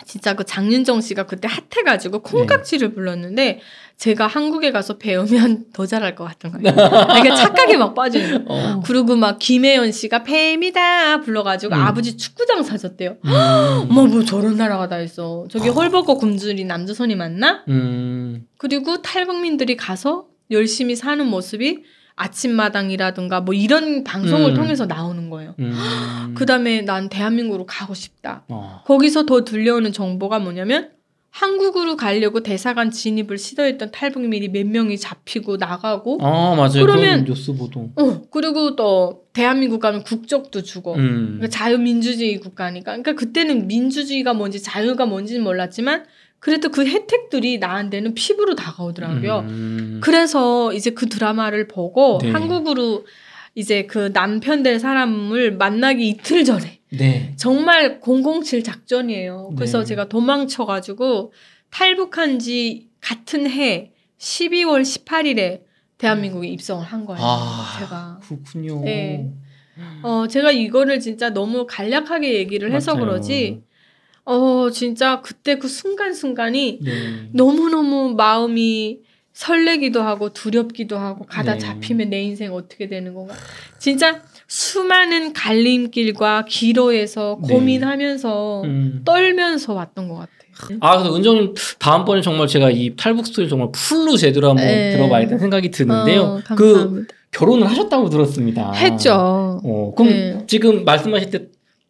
진짜 그 장윤정 씨가 그때 핫해가지고 콩깍지를 네. 불렀는데 제가 한국에 가서 배우면 *laughs* 더 잘할 것 같은 거예요. 그러니까 착각에 막 빠지는. 어. 그리고 막 김혜연 씨가 뱀이다 불러가지고 음. 아버지 축구장 사줬대요. 음. 어머 *gasps* 뭐 저런 나라가 다 있어. 저기 아. 헐벗고 굶주린 남조선이 맞나? 음. 그리고 탈북민들이 가서 열심히 사는 모습이 아침마당이라든가 뭐 이런 방송을 음. 통해서 나오는 거예요. 음. *gasps* 그 다음에 난 대한민국으로 가고 싶다. 어. 거기서 더 들려오는 정보가 뭐냐면 한국으로 가려고 대사관 진입을 시도했던 탈북민이 몇 명이 잡히고 나가고. 아 맞아요. 그러면 뉴스 보도. 어 그리고 또 대한민국 가면 국적도 주고. 음. 그러니까 자유민주주의 국가니까. 그러니까 그때는 민주주의가 뭔지 자유가 뭔지는 몰랐지만 그래도 그 혜택들이 나한테는 피부로 다가오더라고요. 음. 그래서 이제 그 드라마를 보고 네. 한국으로 이제 그 남편 될 사람을 만나기 이틀 전에 네. 정말 007 작전이에요. 네. 그래서 네. 제가 도망쳐가지고 탈북한 지 같은 해 12월 18일에 대한민국에 입성을 한 거예요. 아, 제가 그렇군요. 네. 어, 제가 이거를 진짜 너무 간략하게 얘기를 해서 맞아요. 그러지 어, 진짜 그때 그 순간순간이 네. 너무너무 마음이 설레기도 하고 두렵기도 하고 가다 네. 잡히면 내 인생 어떻게 되는 건가. 진짜 수많은 갈림길과 기로에서 네. 고민하면서 네. 음. 떨면서 왔던 것 같아요. 아, 그래서 은정님 다음번에 정말 제가 이 탈북 스토리 정말 풀로 제대로 한번 네. 들어봐야 겠다 생각이 드는데요. 어, 그 결혼을 하셨다고 들었습니다. 했죠. 어, 그럼 네. 지금 말씀하실 때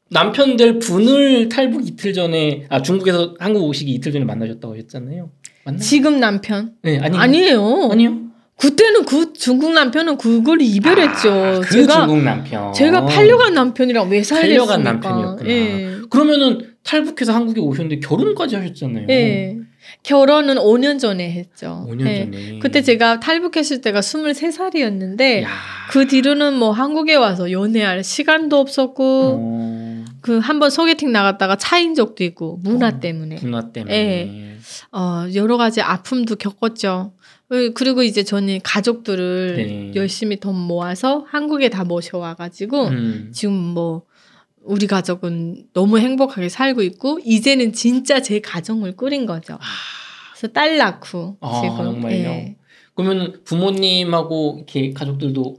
남편 들 분을 탈북 이틀 전에 아 중국에서 한국 오시기 이틀 전에 만나셨다고 했잖아요. 맞나요? 지금 남편? 네, 아니 아니에요. 아니요. 그때는 그 중국 남편은 그걸 이별했죠. 아, 그 제가, 중국 남편. 제가 팔려간 남편이랑 왜살렸습니 팔려간 남편이었구나. 예. 그러면은 탈북해서 한국에 오셨는데 결혼까지 하셨잖아요. 예. 결혼은 5년 전에 했죠. 5년 예. 전에. 그때 제가 탈북했을 때가 23살이었는데 야. 그 뒤로는 뭐 한국에 와서 연애할 시간도 없었고 오. 어. 그한번 소개팅 나갔다가 차인 적도 있고 문화 어, 때문에 문화 때문에 예. 어 여러 가지 아픔도 겪었죠. 어, 그리고 이제 저는 가족들을 네. 열심히 돈 모아서 한국에 다 모셔와가지고 음. 지금 뭐 우리 가족은 너무 행복하게 살고 있고 이제는 진짜 제 가정을 꾸린 거죠. 아. 그래서 딸 낳고 아, 지금 정말요. 예. 그러면 부모님하고 이렇 가족들도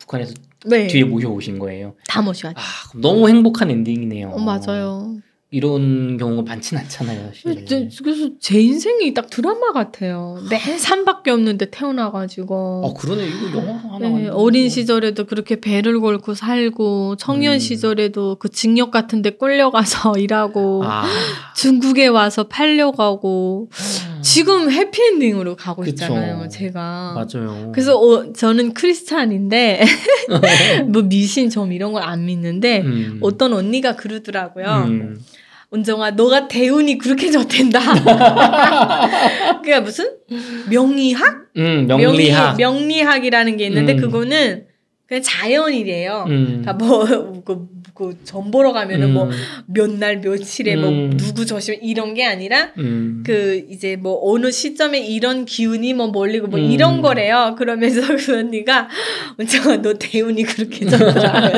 북한에서 네. 뒤에 모셔오신 거예요. 다 모셔왔죠. 아, 너무 행복한 엔딩이네요. 어, 맞아요. 이런 경우가 많진 않잖아요. 제, 그래서 제 인생이 딱 드라마 같아요. 맨 아. 산밖에 없는데 태어나가지고. 아 그러네 이거 영화 하나. 네, 어린 시절에도 그렇게 배를 걸고 살고 청년 음. 시절에도 그 징역 같은데 끌려가서 *laughs* 일하고 아. 중국에 와서 팔려가고 아. 지금 해피엔딩으로 가고 그쵸. 있잖아요, 제가. 맞아요. 그래서 어, 저는 크리스찬인데 *laughs* 뭐 미신 좀 이런 걸 안 믿는데 음. 어떤 언니가 그러더라고요. 음. 은정아, 너가 대운이 그렇게 좋댄다. *laughs* 그러니까 무슨 명리학? 음, 명리학. 명리, 명리학이라는 게 있는데 음. 그거는 그냥 자연이래요. 음. 그러니까 뭐, 뭐 그꾸점 보러 가면은 뭐 음. 뭐몇 날 며칠에 뭐 음. 뭐 누구 조심 이런 게 아니라 음. 그 이제 뭐 어느 시점에 이런 기운이 뭐 몰리고 뭐 이런 음. 거래요. 그러면서 *laughs* 그 언니가 은정너 대운이 그렇게 좋더라.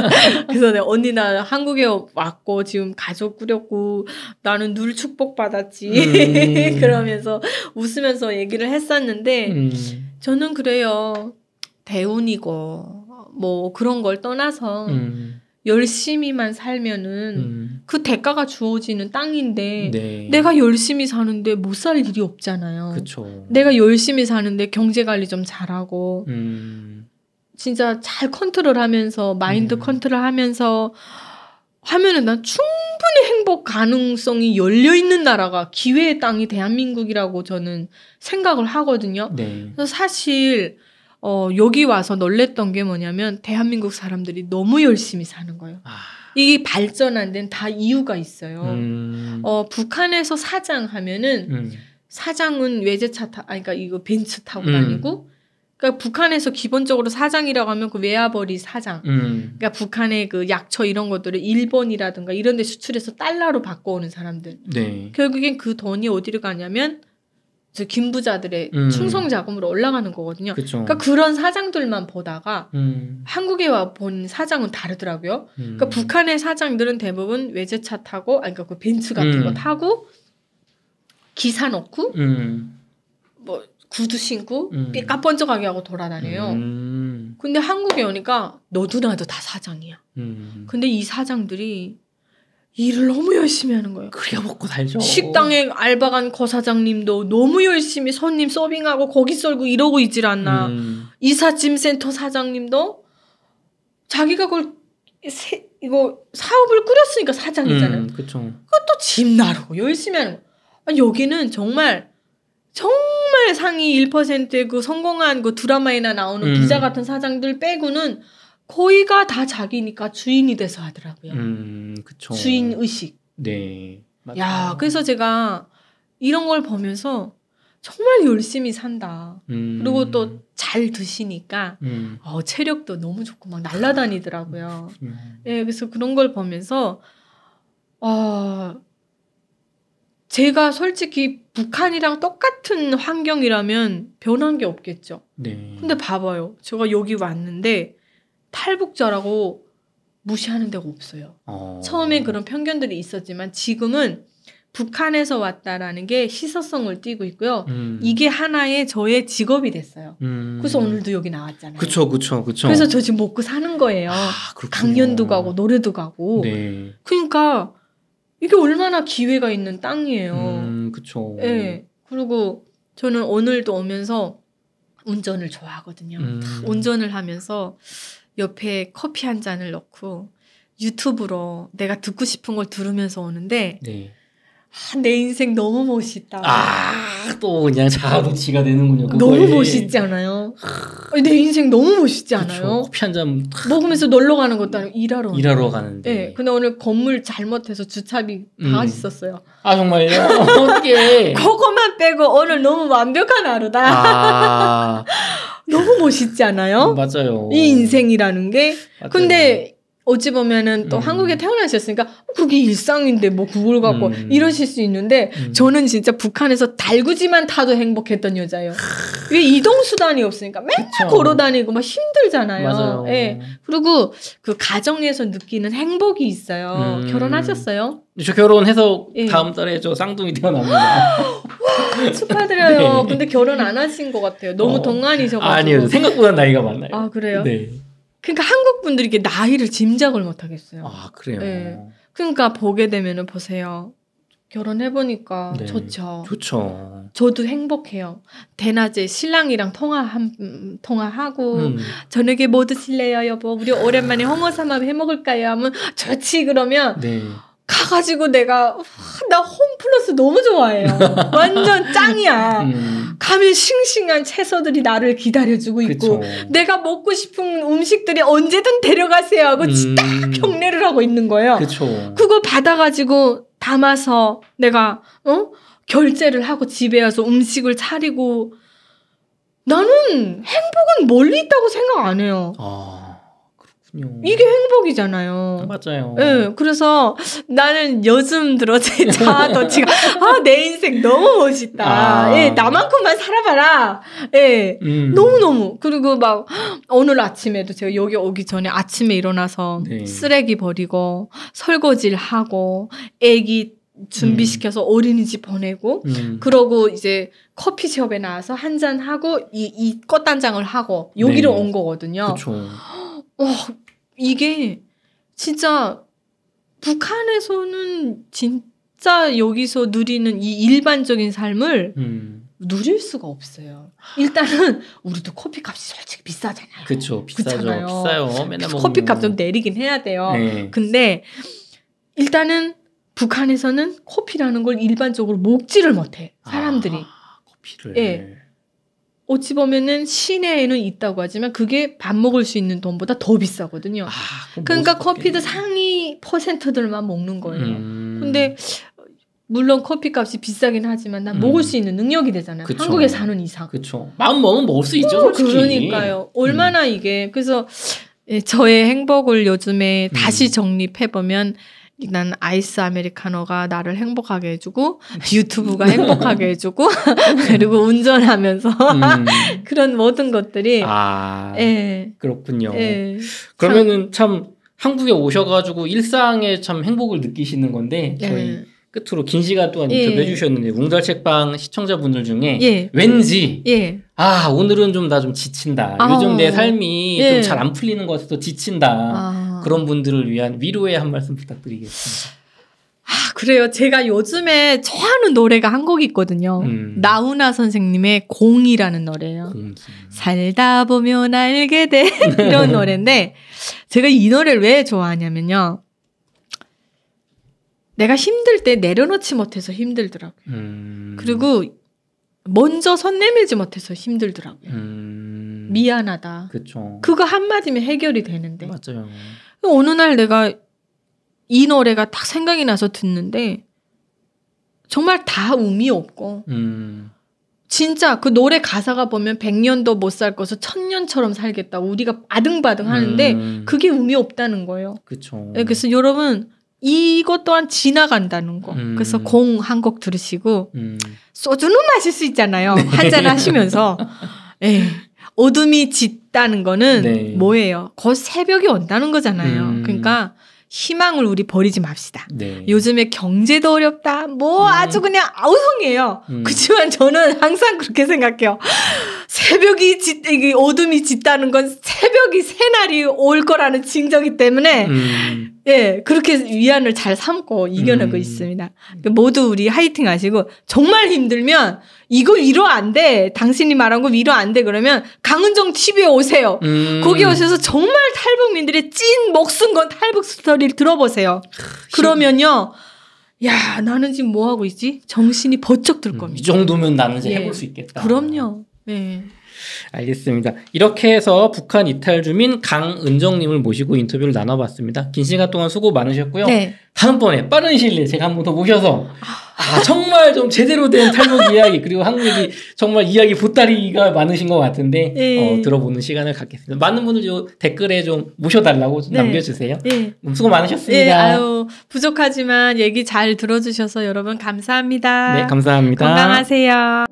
*laughs* 그래서 내가 네, 언니 나 한국에 왔고 지금 가족 꾸렸고 나는 늘 축복 받았지. 음. *laughs* 그러면서 웃으면서 얘기를 했었는데 음. 저는 그래요. 대운이고 뭐 그런 걸 떠나서 음. 열심히만 살면은 음. 그 대가가 주어지는 땅인데 네. 내가 열심히 사는데 못 살 일이 없잖아요. 그쵸. 내가 열심히 사는데 경제 관리 좀 잘하고 음. 진짜 잘 컨트롤하면서 마인드 음. 네. 컨트롤하면서 하면은 난 충분히 행복 가능성이 열려 있는 나라가 기회의 땅이 대한민국이라고 저는 생각을 하거든요. 네. 그래서 사실 어, 여기 와서 놀랬던 게 뭐냐면 대한민국 사람들이 너무 열심히 사는 거예요. 아. 이게 발전 안된다 이유가 있어요. 음. 어, 북한에서 사장 하면은 음. 사장은 외제차 타, 아니, 그니까 이거 벤츠 타고 음. 다니고, 그니까 북한에서 기본적으로 사장이라고 하면 그 외화벌이 사장, 음. 그니까 북한의 그 약초 이런 것들을 일본이라든가 이런 데 수출해서 달러로 바꿔오는 사람들. 네. 결국엔 그 돈이 어디로 가냐면 그래서 김부자들의 음. 충성 자금으로 올라가는 거거든요. 그쵸. 그러니까 그런 사장들만 보다가 음. 한국에 와 본 사장은 다르더라고요. 그러니까 음. 그러니까 북한의 사장들은 대부분 외제차 타고, 아니 그러니까 그 벤츠 같은 거 음. 타고 기사 넣고 음. 뭐 구두 신고 음. 삐까뻔쩍하게 하고 돌아다녀요. 근데 한국에 오니까 너도 나도 다 사장이야. 근데 이 사장들이 일을 너무 열심히 하는 거예요. 그래야 먹고 살죠. 식당에 알바 간 거사장님도 너무 열심히 손님 서빙하고 거기 썰고 이러고 있질 않나. 음. 이삿짐센터 사장님도 자기가 그걸 세, 이거 사업을 꾸렸으니까 사장이잖아요. 음, 그쵸. 그것도 집 나르고 열심히 하는 거. 아니, 여기는 정말 정말 상위 1%의 그 성공한 그 드라마에나 나오는 음. 기자 같은 사장들 빼고는 거의가 다 자기니까 주인이 돼서 하더라고요. 음, 그쵸. 주인 의식. 네. 맞아 야, 그래서 제가 이런 걸 보면서 정말 열심히 산다. 음. 그리고 또 잘 드시니까 음. 어, 체력도 너무 좋고 막 날라다니더라고요. 음. 예, 음. 네, 그래서 그런 걸 보면서 어, 제가 솔직히 북한이랑 똑같은 환경이라면 변한 게 없겠죠. 네. 근데 봐봐요. 제가 여기 왔는데 탈북자라고 무시하는 데가 없어요. 어... 처음엔 그런 편견들이 있었지만 지금은 북한에서 왔다라는 게 시사성을 띄고 있고요. 음. 이게 하나의 저의 직업이 됐어요. 음. 그래서 오늘도 여기 나왔잖아요. 그쵸, 그쵸, 그쵸. 그래서 저 지금 먹고 사는 거예요. 아, 강연도 가고 노래도 가고. 네. 그러니까 이게 얼마나 기회가 있는 땅이에요. 음, 그쵸. 예. 네. 그리고 저는 오늘도 오면서 운전을 좋아하거든요. 음. 운전을 하면서 옆에 커피 한 잔을 넣고 유튜브로 내가 듣고 싶은 걸 들으면서 오는데 네. 아, 내 인생 너무 멋있다. 아, 또 그냥 자아도가 되는군요. 너무 멋있잖아요. 아, 내 인생 너무 멋있지 않아요? 그쵸, 커피 한 잔 먹으면서 놀러 가는 것도 아니고 일하러 일하러 가는데. 네, 근데 오늘 건물 잘못해서 주차비 다 음. 있었어요. 아 정말요? *laughs* 어떻게? 그거만 빼고 오늘 너무 완벽한 하루다. 아. *laughs* 너무 멋있지 않아요? 맞아요. 이 인생이라는 게. 맞아요. 근데 어찌 보면은 또 음. 한국에 태어나셨으니까 어, 그게 일상인데 뭐 그걸 갖고 음. 이러실 수 있는데 음. 저는 진짜 북한에서 달구지만 타도 행복했던 여자예요. 이 이동 수단이 없으니까 맨날 그쵸. 걸어 다니고 막 힘들잖아요. 맞아요. 예. 그리고 그 가정에서 느끼는 행복이 있어요. 음. 결혼하셨어요? 저 결혼해서 예. 다음 달에 저 쌍둥이 태어납니다. *gasps* 축하드려요. *laughs* 네. 근데 결혼 안 하신 것 같아요. 너무 어. 동안이셔가지고. 아니요. 생각보다 나이가 많아요. 아 그래요? 네. 그러니까 한국 분들이 이게 나이를 짐작을 못 하겠어요. 아 그래요. 네. 그러니까 보게 되면은 보세요. 결혼해 보니까 네, 좋죠. 좋죠. 저도 행복해요. 대낮에 신랑이랑 통화 한 통화하고 음. 저녁에 뭐 드실래요, 여보? 우리 오랜만에 홍어 아. 삼합 해 먹을까요? 하면 좋지 그러면. 네. 가가지고 내가 나 홈플러스 너무 좋아해요. *laughs* 완전 짱이야. 음. 가면 싱싱한 채소들이 나를 기다려주고 있고 그쵸. 내가 먹고 싶은 음식들이 언제든 데려가세요 하고 음. 딱 경례를 하고 있는 거예요. 그쵸. 그거 받아가지고 담아서 내가 어 결제를 하고 집에 와서 음식을 차리고 나는 행복은 멀리 있다고 생각 안 해요. 아. 음. 이게 행복이잖아요. 맞아요. 네, 그래서 나는 요즘 들어 제자더 *laughs* 지가 아내 인생 너무 멋있다. 아. 예, 나만큼만 살아봐라. 예, 음. 너무 너무 그리고 막 오늘 아침에도 제가 여기 오기 전에 아침에 일어나서 네. 쓰레기 버리고 설거지를 하고 애기 준비시켜서 음. 어린이집 보내고 음. 그러고 이제 커피 숍에 나와서 한 잔 하고 이이 꽃단장을 하고 여기를 네. 온 거거든요. 그쵸. 와, 이게 진짜 북한에서는 진짜 여기서 누리는 이 일반적인 삶을 음. 누릴 수가 없어요. 일단은 우리도 커피 값이 솔직히 비싸잖아요. 그렇 비싸죠. 비싸요. 맨날 커피 값 좀 내리긴 해야 돼요. 네. 근데 일단은 북한에서는 커피라는 걸 일반적으로 먹지를 못해 사람들이. 아, 커피를. 예. 어찌 보면은 시내에는 있다고 하지만 그게 밥 먹을 수 있는 돈보다 더 비싸거든요. 아, 그러니까 커피도 상위 퍼센트들만 먹는 거예요. 음. 근데 물론 커피 값이 비싸긴 하지만 난 음. 먹을 수 있는 능력이 되잖아요. 그쵸. 한국에 사는 이상. 그렇죠. 마음 먹으면 먹을 수 있죠. 어, 그러니까요. 음. 얼마나 음. 이게 그래서 예, 저의 행복을 요즘에 음. 다시 정립해 보면 난 아이스 아메리카노가 나를 행복하게 해주고 음. 유튜브가 *laughs* 행복하게 해주고 *laughs* 그리고 운전하면서 음. *laughs* 그런 모든 것들이 아 예. 그렇군요. 예. 그러면은 참, 참, 한국에 오셔가지고 일상에 참 행복을 느끼시는 건데 예. 저희 예. 끝으로 긴 시간 동안 인터뷰 예. 해주셨는데 웅달책방 시청자분들 중에 예. 왠지 아 오늘은 좀 나좀 좀 지친다 아. 요즘 내 삶이 좀 잘 안 풀리는 것 같아서 지친다. 아. 그런 분들을 위한 위로의 한 말씀 부탁드리겠습니다. 아, 그래요. 제가 요즘에 좋아하는 노래가 한곡 있거든요. 음. 나훈아 선생님의 공이라는 노래예요. 음. 살다 보면 알게 돼 *laughs* 이런 노래인데 제가 이 노래를 왜 좋아하냐면요. 내가 힘들 때 내려놓지 못해서 힘들더라고요. 음. 그리고 먼저 손 내밀지 못해서 힘들더라고요. 음. 미안하다. 그쵸. 그거 한마디면 해결이 되는데. 맞아요. 어느 날 내가 이 노래가 딱 생각이 나서 듣는데 정말 다 의미 없고 음. 진짜 그 노래 가사가 보면 100년도 못 살 것을 천년처럼 살겠다. 우리가 아등바등 하는데 음. 그게 의미 없다는 거예요. 그쵸. 네, 그래서 여러분 이것 또한 지나간다는 거. 음. 그래서 공 한 곡 들으시고 음. 소주는 마실 수 있잖아요. 네. 한잔 하시면서 에이, *laughs* 예. 어둠이 짙다는 거는 네. 뭐예요? 곧 새벽이 온다는 거잖아요. 음. 그러니까 희망을 우리 버리지 맙시다. 네. 요즘에 경제도 어렵다. 뭐 음. 아주 그냥 아우성이에요. 음. 그렇지만 저는 항상 그렇게 생각해요. *laughs* 새벽이 짙, 이게 어둠이 짙다는 건 새벽이 새날이 올 거라는 징조이기 때문에 음. 예 그렇게 위안을 잘 삼고 이겨내고 음. 있습니다. 모두 우리 화이팅 하시고 정말 힘들면 이거 위로 안 돼. 당신이 말한 거 위로 안 돼. 그러면 강은정 TV에 오세요. 음. 거기 오셔서 정말 탈북민들의 찐 목숨 건 탈북 스토리를 들어보세요. 그러면요. 야, 나는 지금 뭐 하고 있지? 정신이 버쩍 들 겁니다. 음, 이 정도면 나는 이제 예. 해볼 수 있겠다. 그럼요. 예. 알겠습니다. 이렇게 해서 북한 이탈 주민 강은정님을 모시고 인터뷰를 나눠봤습니다. 긴 시간 동안 수고 많으셨고요. 네. 다음번에 빠른 시일 내에 제가 한 번 더 모셔서 아. 아, 정말 좀 제대로 된 탈북 이야기, 그리고 한국이 정말 이야기 보따리가 많으신 것 같은데, 네. 어, 들어보는 시간을 갖겠습니다. 많은 분들 좀 댓글에 좀 모셔달라고 좀 네. 남겨주세요. 네. 수고 많으셨습니다. 네, 아유, 부족하지만 얘기 잘 들어주셔서 여러분 감사합니다. 네, 감사합니다. 건강하세요.